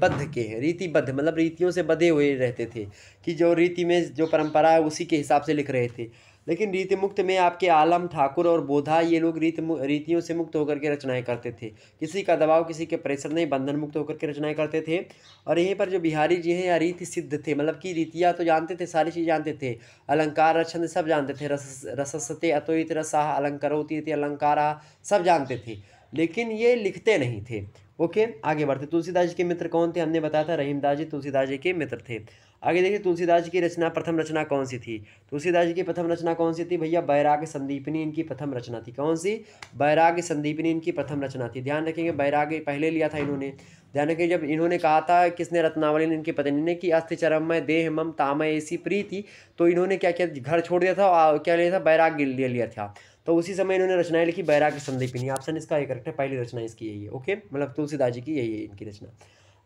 बद्ध के हैं रीतिबद्ध मतलब रीतियों से बधे हुए रहते थे कि जो रीति में जो परंपरा है उसी के हिसाब से लिख रहे थे लेकिन रीति मुक्त में आपके आलम ठाकुर और बोधा ये लोग रीति रीतियों से मुक्त होकर के रचनाएं करते थे किसी का दबाव किसी के प्रेशर नहीं बंधन मुक्त होकर के रचनाएं करते थे और यहीं पर जो बिहारी जी हैं या रीति सिद्ध थे मतलब कि रीतियाँ तो जानते थे सारी चीज़ जानते थे अलंकार रचन सब जानते थे रस रसस्ते अतोइत रसाह अलंकरोती थे अलंकारा सब जानते थे लेकिन ये लिखते नहीं थे ओके आगे बढ़ते तुलसीदास जी के मित्र कौन थे हमने बताया था रहीमदास जी तुलसीदास जी के मित्र थे आगे देखिए तुलसीदास जी की रचना प्रथम रचना कौन सी थी तुलसीदास जी की प्रथम रचना कौन सी थी भैया बैराग संदीपनी इनकी प्रथम रचना थी कौन सी बैराग संदीपनी इनकी प्रथम रचना थी ध्यान रखेंगे बैराग पहले लिया था इन्होंने ध्यान रखेंगे जब इन्होंने कहा था किसने रत्नावली ने इनकी पत्नी ने कि चरम मय देह मम तामय ऐसी प्रीति तो इन्होंने क्या किया घर छोड़ दिया था और क्या लिया था बैराग ले लिया था तो उसी समय इन्होंने रचनाएं लिखी बैराग संदीपनी ऑप्शन इसका एक करेक्ट है पहली रचना इसकी यही है ओके मतलब तुलसीदास जी की यही है इनकी रचना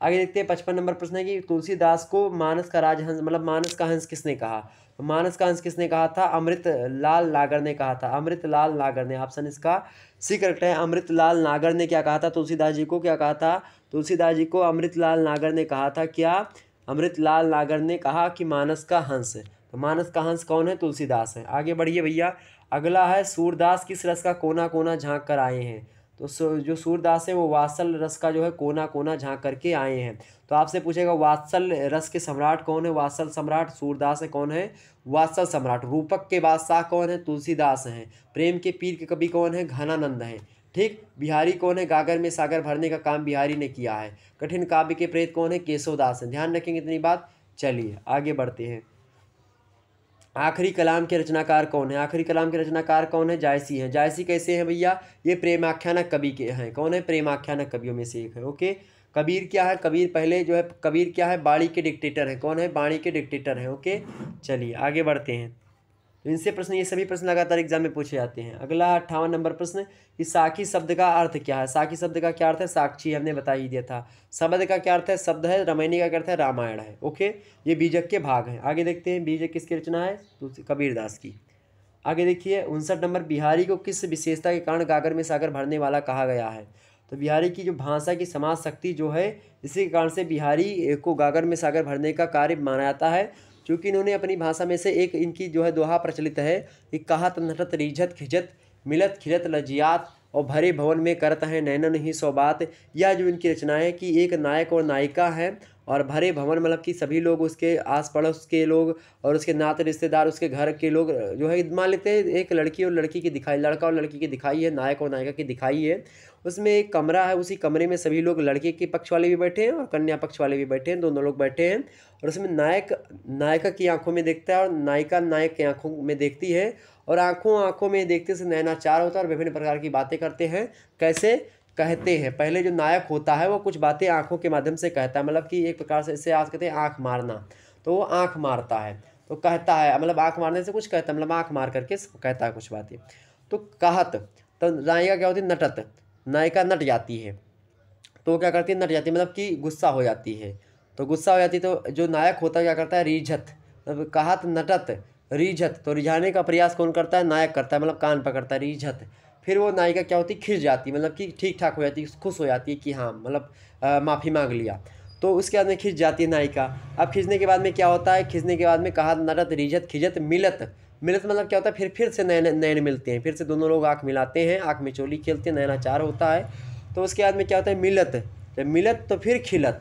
आगे देखते हैं पचपन नंबर प्रश्न है कि तुलसीदास को मानस का राजहंस मतलब मानस का हंस किसने कहा तो मानस का हंस किसने कहा था अमृत लाल नागर ने कहा था अमृत लाल नागर ने ऑप्शन इसका सी करेक्ट है अमृत लाल नागर ने क्या कहा था तुलसीदास जी को क्या कहा था तुलसीदास जी को अमृत लाल नागर ने कहा था क्या अमृत लाल नागर ने कहा कि मानस का हंस तो मानस का हंस कौन है तुलसीदास है आगे बढ़िए भैया अगला है सूरदास किस रस का कोना कोना झाँक कर आए हैं तो जो सूरदास है वो वात्सल रस का जो है कोना कोना झाँक करके आए हैं तो आपसे पूछेगा वात्सल रस के सम्राट कौन है वात्सल सम्राट सूरदास है कौन है वात्सल सम्राट रूपक के बादशाह कौन है तुलसीदास हैं प्रेम के पीर के कवि कौन है घनानंद हैं ठीक बिहारी कौन है गागर में सागर भरने का काम बिहारी ने किया है कठिन काव्य के प्रेत कौन है केशवदास हैं ध्यान रखेंगे इतनी बात चलिए आगे बढ़ते हैं आखिरी कलाम के रचनाकार कौन है आखिरी कलाम के रचनाकार कौन है जायसी हैं जायसी कैसे हैं भैया ये प्रेमाख्यानक कवि के हैं कौन है प्रेमाख्यानक कवियों में से एक है ओके कबीर क्या है कबीर पहले जो है कबीर क्या है बाड़ी के डिक्टेटर हैं कौन है बाणी के डिक्टेटर हैं ओके चलिए आगे बढ़ते हैं तो इनसे प्रश्न ये सभी प्रश्न लगातार एग्जाम में पूछे जाते हैं अगला अट्ठावन नंबर प्रश्न कि साखी शब्द का अर्थ क्या है साखी शब्द का क्या अर्थ है साक्षी हमने बता ही दिया था शब्द का क्या अर्थ है शब्द है रामायणी का अर्थ है रामायण है ओके ये बीजक के भाग हैं आगे देखते हैं बीजक किसकी रचना है कबीरदास की आगे देखिए उनसठ नंबर बिहारी को किस विशेषता के कारण गागर में सागर भरने वाला कहा गया है तो बिहारी की जो भाषा की समाज शक्ति जो है इसी कारण से बिहारी को गागर में सागर भरने का कार्य माना जाता है क्योंकि इन्होंने अपनी भाषा में से एक इनकी जो है दोहा प्रचलित है कि कहत नटत रिझत खिजत मिलत खिलत लजियात और भरे भवन में करता है नैनन ही बात यह जो इनकी है कि एक नायक और नायिका हैं और भरे भवन मतलब कि सभी लोग उसके आस पड़ोस के लोग और उसके नात रिश्तेदार उसके घर के लोग जो है मान लेते हैं एक लड़की और लड़की की दिखाई लड़का और लड़की की दिखाई है नायक और नायिका की दिखाई है उसमें एक कमरा है उसी कमरे में सभी लोग लड़के के पक्ष वाले भी बैठे हैं और कन्या पक्ष वाले भी बैठे हैं दोनों लोग बैठे हैं और उसमें नायक नायिका की आँखों में देखता है और नायिका नायक की आँखों में देखती है और आँखों आँखों में देखते से चार होता है और विभिन्न प्रकार की बातें करते हैं कैसे कहते हैं पहले जो नायक होता है वो कुछ बातें आँखों के माध्यम से कहता है मतलब कि एक प्रकार से इसे आज कहते हैं आँख मारना तो वो आँख मारता है तो कहता है मतलब आँख मारने से कुछ कहता है मतलब आँख मार करके कहता है कुछ बातें तो कहत तो नायिका क्या होती है नटत नायिका नट जाती है तो क्या करती है नट जाती है मतलब कि गुस्सा हो जाती है तो गुस्सा हो जाती है तो जो नायक होता है क्या करता है रिझत मतलब कहत नटत रिझत तो रिझाने का प्रयास कौन करता है नायक करता है मतलब कान पकड़ता है रिझत फिर वो नायिका क्या होती खिस जाती मतलब कि ठीक ठाक हो जाती खुश हो जाती है कि हाँ मतलब माफ़ी मांग लिया तो उसके बाद में खिंच जाती है नायिका अब खींचने के बाद में क्या होता है खींचने के बाद में कहा नरत रिजत खिजत मिलत मिलत मतलब क्या होता है फिर फिर से नए नैन मिलते हैं फिर से दोनों लोग आँख मिलाते हैं आँख में चोली खेलते हैं चार होता है तो उसके बाद में क्या होता है मिलत जब मिलत तो फिर खिलत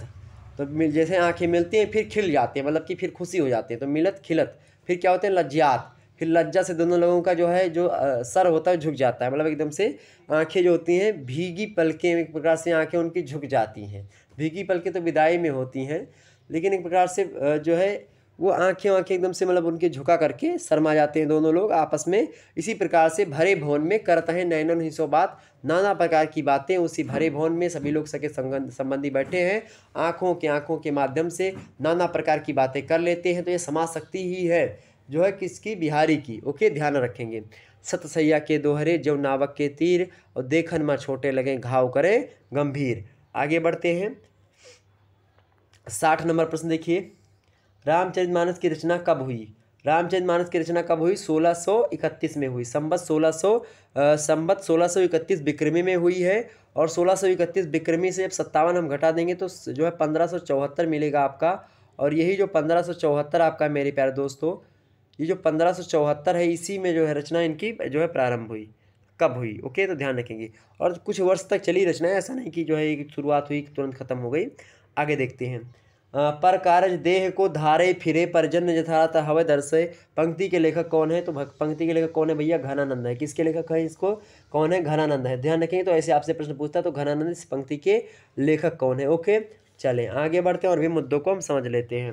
तो जैसे आँखें मिलती हैं फिर खिल जाते हैं मतलब कि फिर खुशी हो जाती है तो मिलत खिलत फिर क्या होते हैं लज्जात फिर लज्जा से दोनों लोगों का जो है जो सर होता है झुक जाता है मतलब एकदम से आंखें जो होती हैं भीगी पलकें एक प्रकार से आंखें उनकी झुक जाती हैं भीगी पलकें तो विदाई में होती हैं लेकिन एक प्रकार से जो है वो आंखें आंखें एकदम से मतलब उनके झुका करके शर्मा जाते हैं दोनों लोग आपस में इसी प्रकार से भरे भवन में करते हैं नैनन हिस्सों बात नाना प्रकार की बातें उसी भरे हाँ। भवन में सभी लोग सके संबंधी बैठे हैं आँखों के आँखों के माध्यम से नाना प्रकार की बातें कर लेते हैं तो ये समा सकती ही है जो है किसकी बिहारी की ओके ध्यान रखेंगे सतसैया के दोहरे जब नावक के तीर और देखन में छोटे लगें घाव करें गंभीर आगे बढ़ते हैं साठ नंबर प्रश्न देखिए रामचरित मानस की रचना कब हुई रामचरित मानस की रचना कब हुई 1631 में हुई संबत 1600 सौ संबत 1631 बिक्रमी में हुई है और 1631 बिक्रमी से अब सत्तावन हम घटा देंगे तो जो है 1574 मिलेगा आपका और यही जो 1574 आपका मेरे प्यारे दोस्तों ये जो पंद्रह है इसी में जो है रचना इनकी जो है प्रारंभ हुई कब हुई ओके तो ध्यान रखेंगे और कुछ वर्ष तक चली रचना ऐसा नहीं कि जो है शुरुआत हुई तुरंत खत्म हो गई आगे देखते हैं पर कारज देह को धारे फिरे परजन्य जन्म यथार्थ दर्शे पंक्ति के लेखक कौन है तो पंक्ति के लेखक कौन है भैया घनानंद है किसके लेखक है इसको कौन है घनानंद है ध्यान रखेंगे तो ऐसे आपसे प्रश्न पूछता है तो घनानंद इस पंक्ति के लेखक कौन है ओके चलें आगे बढ़ते हैं और भी मुद्दों को हम समझ लेते हैं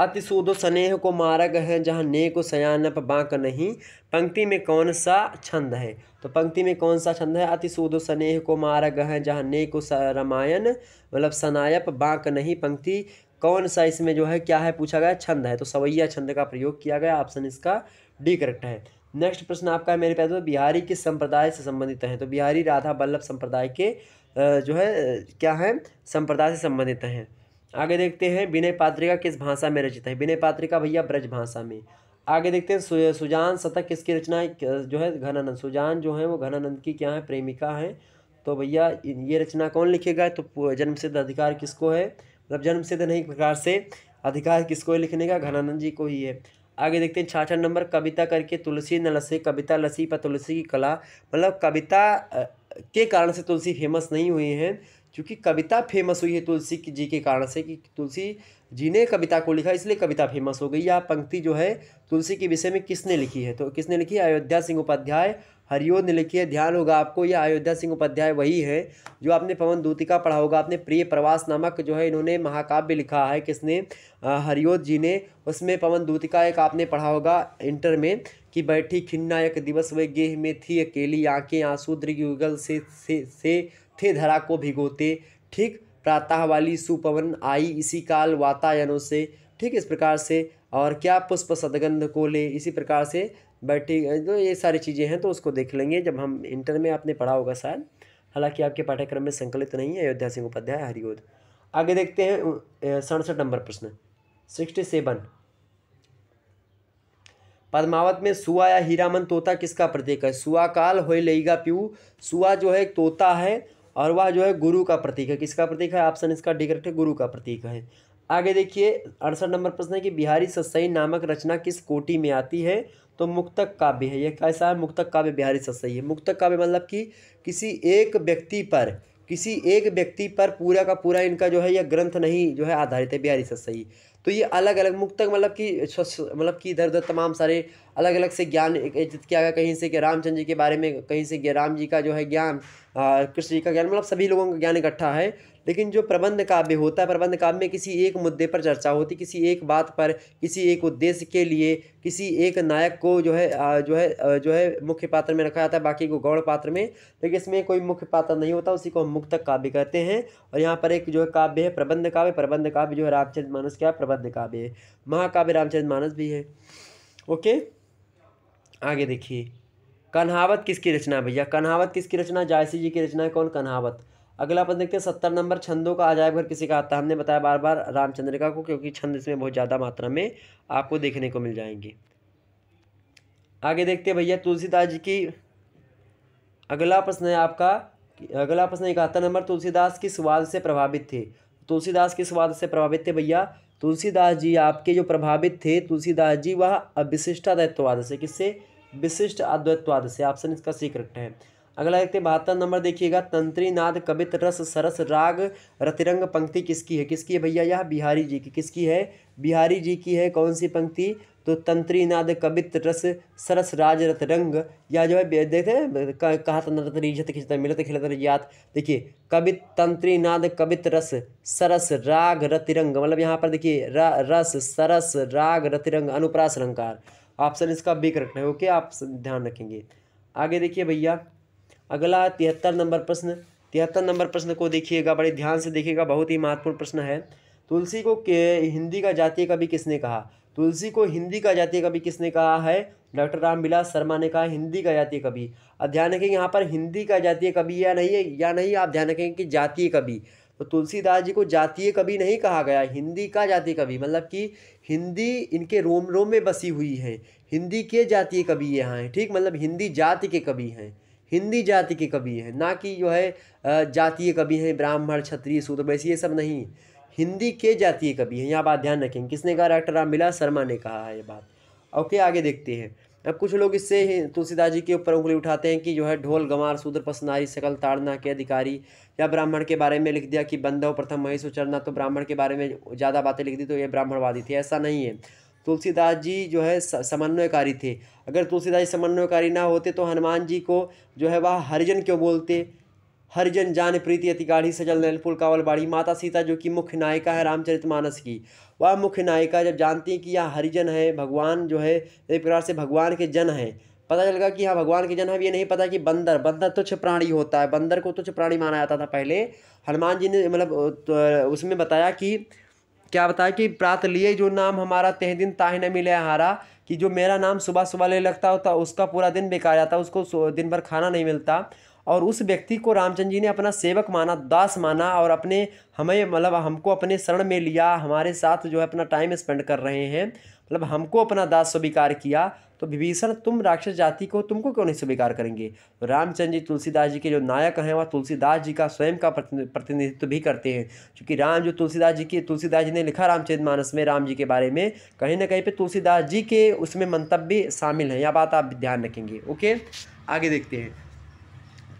अति सूदो स्नेह को मारक है जहाँ ने को सयानप बांक नहीं पंक्ति में कौन सा छंद है तो पंक्ति में कौन सा छंद है अति सूदो स्नेह को मारक है जहाँ ने को रामायण मतलब सनायप बांक नहीं पंक्ति कौन सा इसमें जो है क्या है पूछा गया छंद है तो सवैया छंद का प्रयोग किया गया ऑप्शन इसका डी करेक्ट है नेक्स्ट प्रश्न आपका है मेरे पास तो बिहारी किस संप्रदाय से संबंधित हैं तो बिहारी राधा बल्लभ संप्रदाय के जो है क्या है संप्रदाय से संबंधित हैं आगे देखते हैं विनय पात्रिका किस भाषा में रचित है विनय पात्रिका भैया ब्रज भाषा में आगे देखते हैं सुजान शतक किसकी रचना है जो है घनानंद सुजान जो है वो घनानंद की क्या है प्रेमिका है तो भैया ये रचना कौन लिखेगा तो जन्मसिद्ध अधिकार किसको है मतलब जन्मसिद्ध नहीं प्रकार से अधिकार किसको है लिखने का घनानंद जी को ही है आगे देखते हैं छाछठ नंबर कविता करके तुलसी न लसी कविता लसी पर तुलसी की कला मतलब कविता के कारण से तुलसी फेमस नहीं हुई है क्योंकि कविता फेमस हुई है तुलसी जी के कारण से कि तुलसी जी ने कविता को लिखा इसलिए कविता फेमस हो गई या पंक्ति जो है तुलसी के विषय में किसने लिखी है तो किसने लिखी है अयोध्या सिंह उपाध्याय हरिओद ने लिखी है ध्यान होगा आपको यह अयोध्या सिंह उपाध्याय वही है जो आपने पवन दूतिका पढ़ा होगा आपने प्रिय प्रवास नामक जो है इन्होंने महाकाव्य लिखा है किसने हरिओद जी ने उसमें पवन दूतिका एक आपने पढ़ा होगा इंटर में कि बैठी खिन्ना एक दिवस वे गेह में थी अकेली आंखें आंसू युगल से से, से थे धरा को भिगोते ठीक प्रातः वाली सुपवन आई इसी काल वातायनों से ठीक इस प्रकार से और क्या पुष्प सदगंध को ले इसी प्रकार से बैठी जो तो ये सारी चीज़ें हैं तो उसको देख लेंगे जब हम इंटर में आपने पढ़ा होगा शायद हालांकि आपके पाठ्यक्रम में संकलित नहीं है अयोध्या सिंह उपाध्याय हरिओद आगे देखते हैं सड़सठ नंबर प्रश्न सिक्सटी सेवन पद्मावत में सुआ या हीरामन तोता किसका प्रतीक है सुआ काल लेगा प्यू सुआ जो है तोता है और वह जो है गुरु का प्रतीक है किसका प्रतीक है ऑप्शन इसका डी करेक्ट है गुरु का प्रतीक है आगे देखिए अड़सठ नंबर प्रश्न है कि बिहारी ससई नामक रचना किस कोटि में आती है तो मुक्तक काव्य है यह कैसा है मुक्तक काव्य बिहारी ससई है मुक्तक काव्य मतलब कि किसी एक व्यक्ति पर किसी एक व्यक्ति पर पूरा का पूरा इनका जो है यह ग्रंथ नहीं जो है आधारित है बिहारी ससई तो ये अलग अलग मुक्तक मतलब कि मतलब कि इधर उधर तमाम सारे अलग अलग से ज्ञान एकत्रित किया गया कहीं से कि रामचंद्र जी के बारे में कहीं से राम जी का जो है ज्ञान कृष्ण जी का ज्ञान मतलब सभी लोगों का ज्ञान इकट्ठा है लेकिन जो प्रबंध काव्य होता है प्रबंध काव्य में किसी एक मुद्दे पर चर्चा होती किसी एक बात पर किसी एक उद्देश्य के लिए किसी एक नायक को जो है जो है जो है मुख्य पात्र में रखा जाता है बाकी को गौड़ पात्र में लेकिन इसमें कोई मुख्य पात्र नहीं होता उसी को हम मुक्त काव्य कहते हैं और यहाँ पर एक जो है काव्य है प्रबंध काव्य प्रबंध काव्य जो है रामचंद्र मानस क्या प्रबंध काव्य है महाकाव्य रामचंद्र मानस भी है ओके आगे देखिए कन्हावत किसकी रचना भैया कन्हावत किसकी रचना जायसी जी की रचना है कौन कन्हावत अगला अपन देखते हैं सत्तर नंबर छंदों का अजायब घर किसी का आता है हमने बताया बार बार रामचंद्रिका को क्योंकि छंद इसमें बहुत ज़्यादा मात्रा में आपको देखने को मिल जाएंगे आगे देखते हैं भैया तुलसीदास जी की अगला प्रश्न है आपका अगला प्रश्न इकहत्तर नंबर तुलसीदास की स्वाद से प्रभावित थे तुलसीदास के स्वाद से प्रभावित थे भैया तुलसीदास जी आपके जो प्रभावित थे तुलसीदास जी वह विशिष्टाद्वैतवाद से किससे विशिष्ट अद्वैतवाद से ऑप्शन इसका सी करेक्ट है अगला देखते हैं बहत्तर नंबर देखिएगा तंत्री नाद कवित रस सरस राग रतिरंग पंक्ति किसकी है किसकी है भैया यह बिहारी जी की किसकी है बिहारी जी की है कौन सी पंक्ति तो तंत्री नाद कवित रस सरस राज रतरंग या जो है देखते हैं कहा तंत्र रिझत खिचता मिलत खिलत रियात देखिए कवित तंत्री नाद कवित रस सरस राग रतिरंग मतलब यहाँ पर देखिए रस सरस राग रतिरंग अनुप्रास अलंकार ऑप्शन इसका बी करेक्ट है ओके आप ध्यान रखेंगे आगे देखिए भैया अगला तिहत्तर नंबर प्रश्न तिहत्तर नंबर प्रश्न को देखिएगा बड़े ध्यान से देखिएगा बहुत ही महत्वपूर्ण प्रश्न है तुलसी को हिंदी का जातीय कवि किसने कहा तुलसी को हिंदी का जातीय कवि किसने कहा है डॉक्टर रामविलास शर्मा ने कहा हिंदी का जातीय कवि अब ध्यान रखें यहाँ पर हिंदी का जातीय कवि या नहीं है या नहीं आप ध्यान रखेंगे कि जातीय कवि तो तुलसीदास जी को जातीय कवि नहीं कहा गया हिंदी का जातीय कवि मतलब कि हिंदी इनके रोम रोम में बसी हुई है हिंदी के जातीय कवि यहाँ हैं ठीक मतलब हिंदी जाति के कवि हैं हिंदी जाति के कवि हैं ना कि जो है जातीय कवि हैं ब्राह्मण क्षत्रिय सूत्र वैसी ये सब नहीं हिंदी के जातीय कवि हैं यहाँ बात ध्यान रखें किसने कहा डॉक्टर रामविलास शर्मा ने कहा है ये बात ओके आगे देखते हैं अब कुछ लोग इससे तुलसीदास जी के ऊपर उंगली उठाते हैं कि जो है ढोल गंवार सूद्र पसनारी सकल ताड़ना के अधिकारी या ब्राह्मण के बारे में लिख दिया कि बंधव प्रथम महेश उचरना तो ब्राह्मण के बारे में ज़्यादा बातें लिख दी तो ये ब्राह्मणवादी थी ऐसा नहीं है तुलसीदास जी जो है समन्वयकारी थे अगर तुलसीदास जी समन्वयकारी ना होते तो हनुमान जी को जो है वह हरिजन क्यों बोलते हरिजन जान प्रीति अति गाढ़ी सजल कावल बाढ़ी माता सीता जो कि मुख्य नायिका है रामचरितमानस की वह मुख्य नायिका जब जानती हैं कि यह हरिजन है भगवान जो है एक प्रकार से भगवान के जन है पता चलगा कि हाँ भगवान के जन है ये नहीं पता कि बंदर बंदर तुच्छ प्राणी होता है बंदर को तुच्छ प्राणी माना जाता था पहले हनुमान जी ने मतलब तो उसमें बताया कि क्या बताया कि प्रात लिए जो नाम हमारा तेह दिन ताहे न मिले हारा कि जो मेरा नाम सुबह सुबह ले लगता होता उसका पूरा दिन बेकार जाता उसको दिन भर खाना नहीं मिलता और उस व्यक्ति को रामचंद्र जी ने अपना सेवक माना दास माना और अपने हमें मतलब हमको अपने शरण में लिया हमारे साथ जो है अपना टाइम स्पेंड कर रहे हैं मतलब हमको अपना दास स्वीकार किया तो विभीषण तुम राक्षस जाति को तुमको क्यों नहीं स्वीकार करेंगे तो रामचंद्र जी तुलसीदास जी के जो नायक हैं वह तुलसीदास जी का स्वयं का प्रतिनिधित्व भी करते हैं क्योंकि राम जो तुलसीदास जी के तुलसीदास जी ने लिखा रामचरित मानस में राम जी के बारे में कहीं ना कहीं पर तुलसीदास जी के उसमें मंतव्य शामिल हैं यह बात आप ध्यान रखेंगे ओके आगे देखते हैं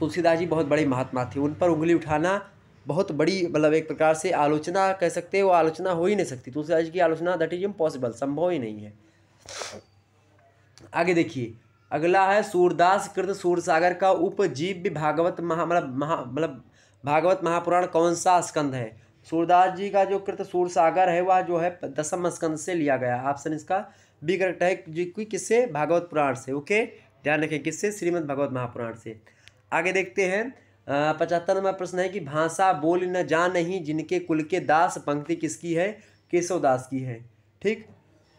तुलसीदास जी बहुत बड़े महात्मा थे उन पर उंगली उठाना बहुत बड़ी मतलब एक प्रकार से आलोचना कह सकते हैं वो आलोचना हो ही नहीं सकती तुलसी तो राज्य की आलोचना दैट इज इम्पॉसिबल संभव ही नहीं है आगे देखिए अगला है सूरदास कृत सूरसागर का उपजीव भागवत महा मतलब महा मतलब भागवत महापुराण कौन सा स्कंद है सूरदास जी का जो कृत सूरसागर है वह जो है दसम स्कंद से लिया गया ऑप्शन इसका बी करेक्ट है जी किससे भागवत पुराण से ओके ध्यान रखें किससे श्रीमद् भागवत महापुराण से आगे देखते हैं पचहत्तर नंबर प्रश्न है कि भाषा बोल न जा नहीं जिनके कुल के दास पंक्ति किसकी है केशवदास की है ठीक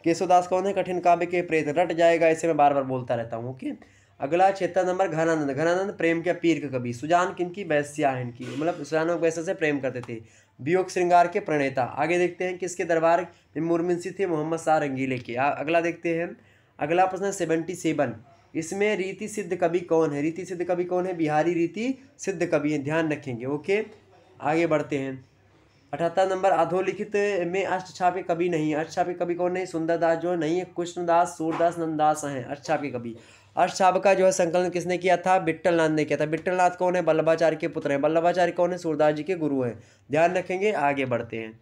केशवदास कौन है कठिन काव्य के प्रेत रट जाएगा इसे मैं बार बार बोलता रहता हूँ ओके अगला छिहत्तर नंबर घनानंद घनानंद प्रेम के पीर का कवि सुजान किन की वैस्या है इनकी मतलब सुजान लोग वैसे से प्रेम करते थे वियोग श्रृंगार के प्रणेता आगे देखते हैं किसके दरबार में मुरमिनसी थे मोहम्मद शाह रंगीले के अगला देखते हैं अगला प्रश्न है सेवेंटी सेवन इसमें रीति सिद्ध कवि कौन है रीति सिद्ध कवि कौन है बिहारी रीति सिद्ध कवि है ध्यान रखेंगे ओके आगे बढ़ते हैं अठहत्तर नंबर अधोलिखित में अष्ट छापे कवि नहीं है छापे कवि कौन नहीं सुंदरदास जो नहीं है कृष्णदास सूरदास नंददास हैं छापे कवि अष्टछाप का जो है संकलन किसने किया था बिट्टल नाथ ने किया था बिट्टल नाथ कौन है बल्लभाचार्य के पुत्र हैं बल्लभाचार्य कौन है सूरदास जी के गुरु हैं ध्यान रखेंगे आगे बढ़ते हैं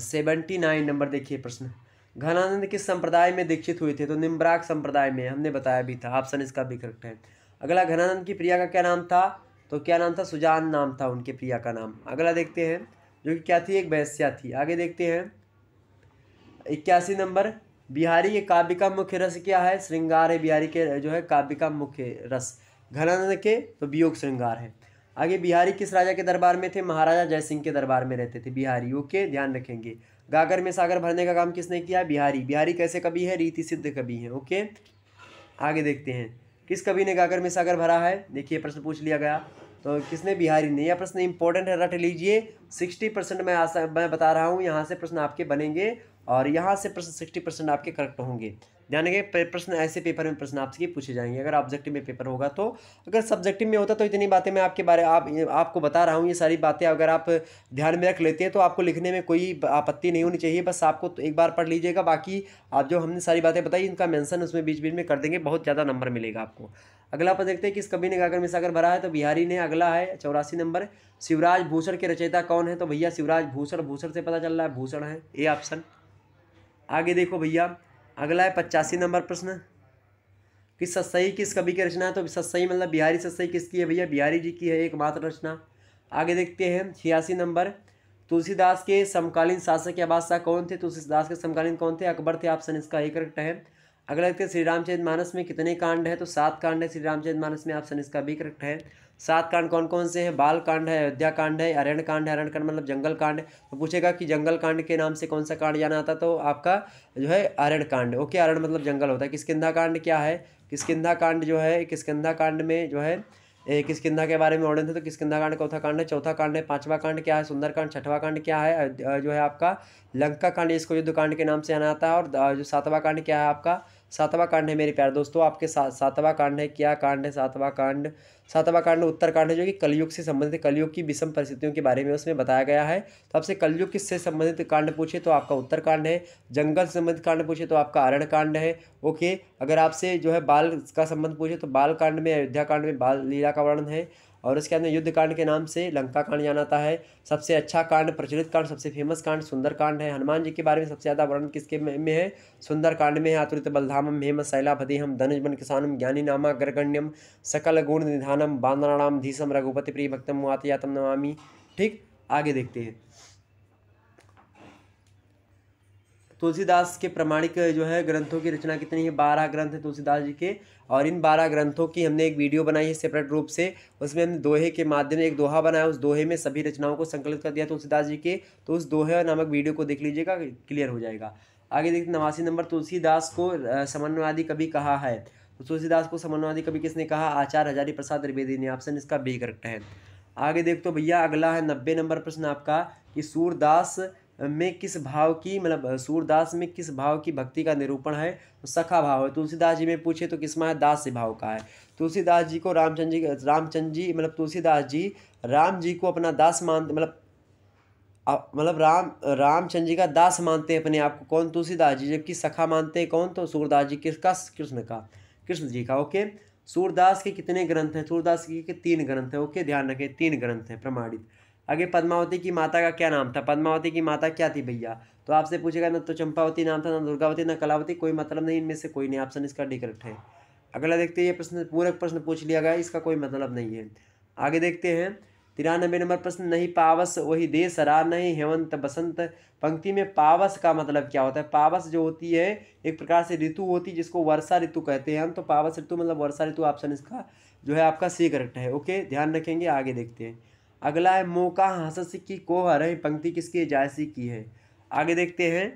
सेवेंटी नाइन नंबर देखिए प्रश्न घनानंद किस संप्रदाय में दीक्षित हुए थे तो निम्बराग संप्रदाय में हमने बताया भी था ऑप्शन इसका भी करेक्ट है अगला घनानंद की प्रिया का क्या नाम था तो क्या नाम था सुजान नाम था उनके प्रिया का नाम अगला देखते हैं जो कि क्या थी एक बहस्या थी आगे देखते हैं इक्यासी नंबर बिहारी के काव्य का मुख्य रस क्या है श्रृंगार है बिहारी के जो है काव्य का मुख्य रस घनानंद के तो वियोग श्रृंगार है आगे बिहारी किस राजा के दरबार में थे महाराजा जयसिंह के दरबार में रहते थे बिहारी ओके ध्यान रखेंगे गागर में सागर भरने का काम किसने किया बिहारी बिहारी कैसे कवि है रीति सिद्ध कवि है ओके आगे देखते हैं किस कवि ने गागर में सागर भरा है देखिए प्रश्न पूछ लिया गया तो किसने बिहारी ने यह प्रश्न इंपॉर्टेंट है रट लीजिए सिक्सटी परसेंट मैं आशा मैं बता रहा हूँ यहाँ से प्रश्न आपके बनेंगे और यहाँ से प्रश्न सिक्सटी परसेंट आपके करेक्ट होंगे यानी कि प्रश्न ऐसे पेपर में प्रश्न आपसे पूछे जाएंगे अगर ऑब्जेक्टिव में पेपर होगा तो अगर सब्जेक्टिव में होता तो इतनी बातें मैं आपके बारे आप आपको बता रहा हूँ ये सारी बातें अगर आप ध्यान में रख लेते हैं तो आपको लिखने में कोई आपत्ति नहीं होनी चाहिए बस आपको तो एक बार पढ़ लीजिएगा बाकी आप जो हमने सारी बातें बताई इनका मैंसन उसमें बीच बीच में कर देंगे बहुत ज़्यादा नंबर मिलेगा आपको अगला पर देखते हैं किस कभी ने गागर में अगर भरा है तो बिहारी ने अगला है चौरासी नंबर शिवराज भूषण के रचयिता कौन है तो भैया शिवराज भूषण भूषण से पता चल रहा है भूषण है ए ऑप्शन आगे देखो भैया अगला है पचासी नंबर प्रश्न कि सत्सई किस कवि की रचना है तो सत्सई मतलब बिहारी सत्सई किसकी है भैया बिहारी जी की है एकमात्र रचना आगे देखते हैं छियासी नंबर तुलसीदास के समकालीन शासक या बादशाह कौन थे तुलसीदास के समकालीन कौन थे अकबर थे ऑप्शन इसका एक करेक्ट है अगला देखते हैं श्री रामचरित मानस में कितने कांड है तो सात कांड है श्री रामचरित मानस में ऑप्शन इसका भी करेक्ट है सात कांड कौन कौन से हैं बाल कांड है अयोध्या कांड है अरण्य कांड है अरण्य कांड मतलब जंगल कांड तो पूछेगा कि जंगल कांड के नाम से कौन सा कांड जाना आता तो आपका जो है अरण्य कांड ओके अरण्य मतलब जंगल होता है किसकिधा कांड क्या है किसकिधा कांड जो है किसकिधा कांड में जो है किसकिधा के बारे में वर्णन थे तो किसकिधा कांड चौथा कांड है चौथा कांड है पांचवा कांड क्या है सुंदरकांड छठवा कांड क्या है जो है आपका लंका कांड इसको युद्ध कांड के नाम से आना आता है और जो सातवा कांड क्या है आपका सातवां कांड है मेरे प्यार दोस्तों आपके साथ सातवां कांड है क्या कांड है सातवां कांड सातवां कांड उत्तर कांड है जो कि कलयुग से संबंधित कलयुग की विषम परिस्थितियों के बारे में उसमें बताया गया है तो आपसे कलयुग किससे संबंधित कांड पूछे तो आपका उत्तर कांड है जंगल से संबंधित कांड पूछे तो आपका अरण्य कांड है ओके अगर आपसे जो है बाल का संबंध पूछे तो बाल कांड में अयोध्या कांड में बाल लीला का वर्णन है और उसके बाद में युद्ध कांड के नाम से लंका कांड जाना है सबसे अच्छा कांड प्रचलित कांड सबसे फेमस कांड सुंदर कांड है हनुमान जी के बारे में सबसे ज़्यादा वर्णन किसके में है सुंदर कांड में है आतुरित बलधामम हेम हम धनुजन किसानम ज्ञानी नामा ग्रगण्यम सकल गुण निधानम बांधनाणाम धीसम रघुपति प्रिय भक्तम वातयातम नमामी ठीक आगे देखते हैं तुलसीदास के प्रमाणिक जो है ग्रंथों की रचना कितनी है बारह ग्रंथ है तुलसीदास जी के और इन बारह ग्रंथों की हमने एक वीडियो बनाई है सेपरेट रूप से उसमें हमने दोहे के माध्यम एक दोहा बनाया उस दोहे में सभी रचनाओं को संकलित कर दिया तुलसीदास जी के तो उस दोहे नामक वीडियो को देख लीजिएगा क्लियर हो जाएगा आगे देखते नवासी नंबर तुलसीदास को समन्वयवादी कभी कहा है तो तुलसीदास को समन्वयवादी कभी किसने कहा आचार्य हजारी प्रसाद त्रिवेदी ने ऑप्शन इसका बी करेक्ट है आगे देखते तो भैया अगला है नब्बे नंबर प्रश्न आपका कि सूरदास में किस भाव की मतलब सूरदास में किस भाव की भक्ति का निरूपण है तो सखा भाव है तुलसीदास जी में पूछे तो किस है दास भाव का है तुलसीदास जी को रामचंद्र जी रामचंद जी मतलब तुलसीदास जी राम जी को अपना दास मानते मतलब मतलब राम रामचंद्र जी का दास मानते हैं अपने आप को कौन तुलसीदास जी जबकि सखा मानते हैं कौन तो सूरदास जी किसका कृष्ण का कृष्ण जी का ओके सूरदास के कितने ग्रंथ हैं सूरदास जी के तीन ग्रंथ हैं ओके ध्यान रखें तीन ग्रंथ हैं प्रमाणित आगे पद्मावती की माता का क्या नाम था पद्मावती की माता क्या थी भैया तो आपसे पूछेगा ना तो चंपावती नाम था ना दुर्गावती ना कलावती कोई मतलब नहीं इनमें से कोई नहीं ऑप्शन इसका डी करेक्ट है अगला देखते हैं ये प्रश्न पूरक प्रश्न पूछ लिया गया इसका कोई मतलब नहीं है आगे देखते हैं तिरानबे नंबर प्रश्न नहीं पावस वही दे सरा नहीं हेमंत बसंत पंक्ति में पावस का मतलब क्या होता है पावस जो होती है एक प्रकार से ऋतु होती है जिसको वर्षा ऋतु कहते हैं हम तो पावस ऋतु मतलब वर्षा ऋतु ऑप्शन इसका जो है आपका सी करेक्ट है ओके ध्यान रखेंगे आगे देखते हैं अगला है मोका हासस की को हर पंक्ति किसकी जायसी की है आगे देखते हैं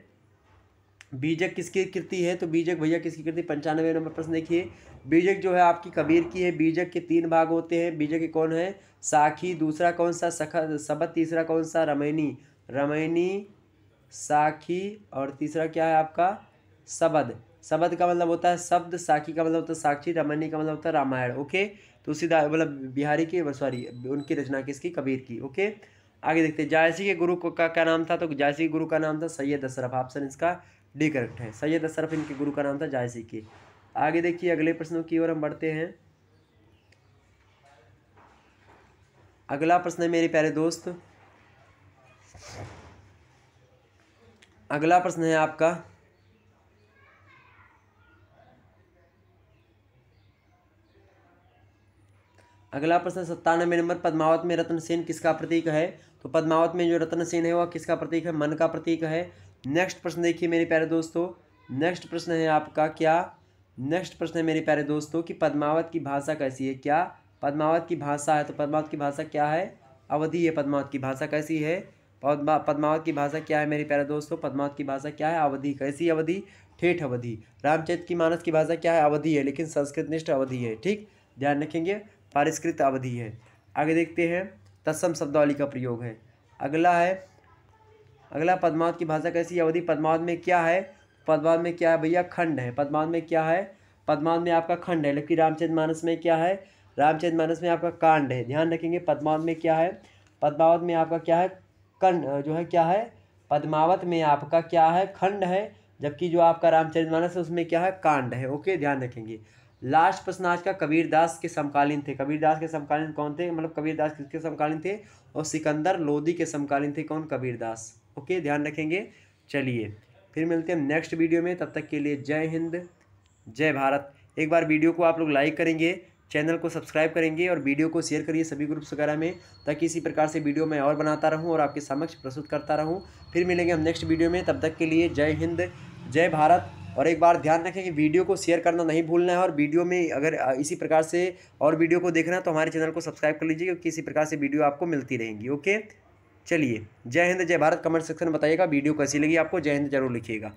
बीजक किसकी कृति है तो बीजक भैया किसकी कृति पंचानवे नंबर प्रश्न देखिए बीजक जो है आपकी कबीर की है बीजक के तीन भाग होते हैं बीजक के कौन है साखी दूसरा कौन सा सख सबत तीसरा कौन सा रमैनी रमैनी साखी और तीसरा क्या है आपका सबद सबद का मतलब होता है शब्द साखी का मतलब होता है साक्षी रमणी का मतलब होता है रामायण ओके तुलसीदास तो मतलब बिहारी की सॉरी उनकी रचना किसकी कबीर की ओके आगे देखते हैं जायसी के गुरु को का क्या नाम था तो जायसी के गुरु का नाम था सैयद अशरफ ऑप्शन इसका डी करेक्ट है सैयद अशरफ इनके गुरु का नाम था जायसी के आगे देखिए अगले प्रश्नों की ओर हम बढ़ते हैं अगला प्रश्न है मेरे प्यारे दोस्त अगला प्रश्न है आपका अगला प्रश्न सत्तानवे नंबर पद्मावत में रत्न सेन किसका प्रतीक है तो पद्मावत में जो रत्न सेन है वह किसका प्रतीक है मन का प्रतीक है नेक्स्ट प्रश्न देखिए मेरे प्यारे दोस्तों नेक्स्ट प्रश्न है आपका क्या नेक्स्ट प्रश्न है मेरे प्यारे दोस्तों कि पद्मावत की भाषा कैसी है क्या पद्मावत की भाषा है तो पद्मावत की भाषा क्या है अवधि है पद्मावत की भाषा कैसी है पद्मावत की भाषा क्या है मेरे प्यारे दोस्तों पद्मावत की भाषा क्या है अवधि कैसी अवधि ठेठ अवधि रामचरित की मानस की भाषा क्या है अवधि है लेकिन संस्कृत निष्ठ अवधि है ठीक ध्यान रखेंगे परिष्कृत अवधि है आगे देखते हैं तत्सम शब्दावली का प्रयोग है अगला है अगला पद्मावत की भाषा कैसी अवधि पद्मावत में क्या है पद्मावत में क्या है भैया खंड है पद्मावत में क्या है पद्मावत में आपका खंड है जबकि रामचरित मानस में क्या है रामचरित मानस में आपका कांड है ध्यान रखेंगे पद्मावत में क्या है पद्मावत में आपका क्या है कंड जो है क्या है पद्मावत में आपका क्या है खंड है जबकि जो आपका रामचरित मानस है उसमें क्या है कांड है ओके ध्यान रखेंगे लास्ट प्रश्न आज का कबीर दास के समकालीन थे कबीर दास के समकालीन कौन थे मतलब कबीर दास किसके समकालीन थे और सिकंदर लोधी के समकालीन थे कौन कबीर दास ओके ध्यान रखेंगे चलिए फिर मिलते हैं नेक्स्ट वीडियो में तब तक के लिए जय हिंद जय भारत एक बार वीडियो को आप लोग लाइक करेंगे चैनल को सब्सक्राइब करेंगे और वीडियो को शेयर करिए सभी ग्रुप्स वगैरह में ताकि इसी प्रकार से वीडियो मैं और बनाता रहूं और आपके समक्ष प्रस्तुत करता रहूं फिर मिलेंगे हम नेक्स्ट वीडियो में तब तक के लिए जय हिंद जय भारत और एक बार ध्यान रखें कि वीडियो को शेयर करना नहीं भूलना है और वीडियो में अगर इसी प्रकार से और वीडियो को देखना है तो हमारे चैनल को सब्सक्राइब कर लीजिए क्योंकि इसी प्रकार से वीडियो आपको मिलती रहेंगी ओके चलिए जय हिंद जय भारत कमेंट सेक्शन में बताइएगा वीडियो कैसी लगी आपको जय हिंद जरूर लिखिएगा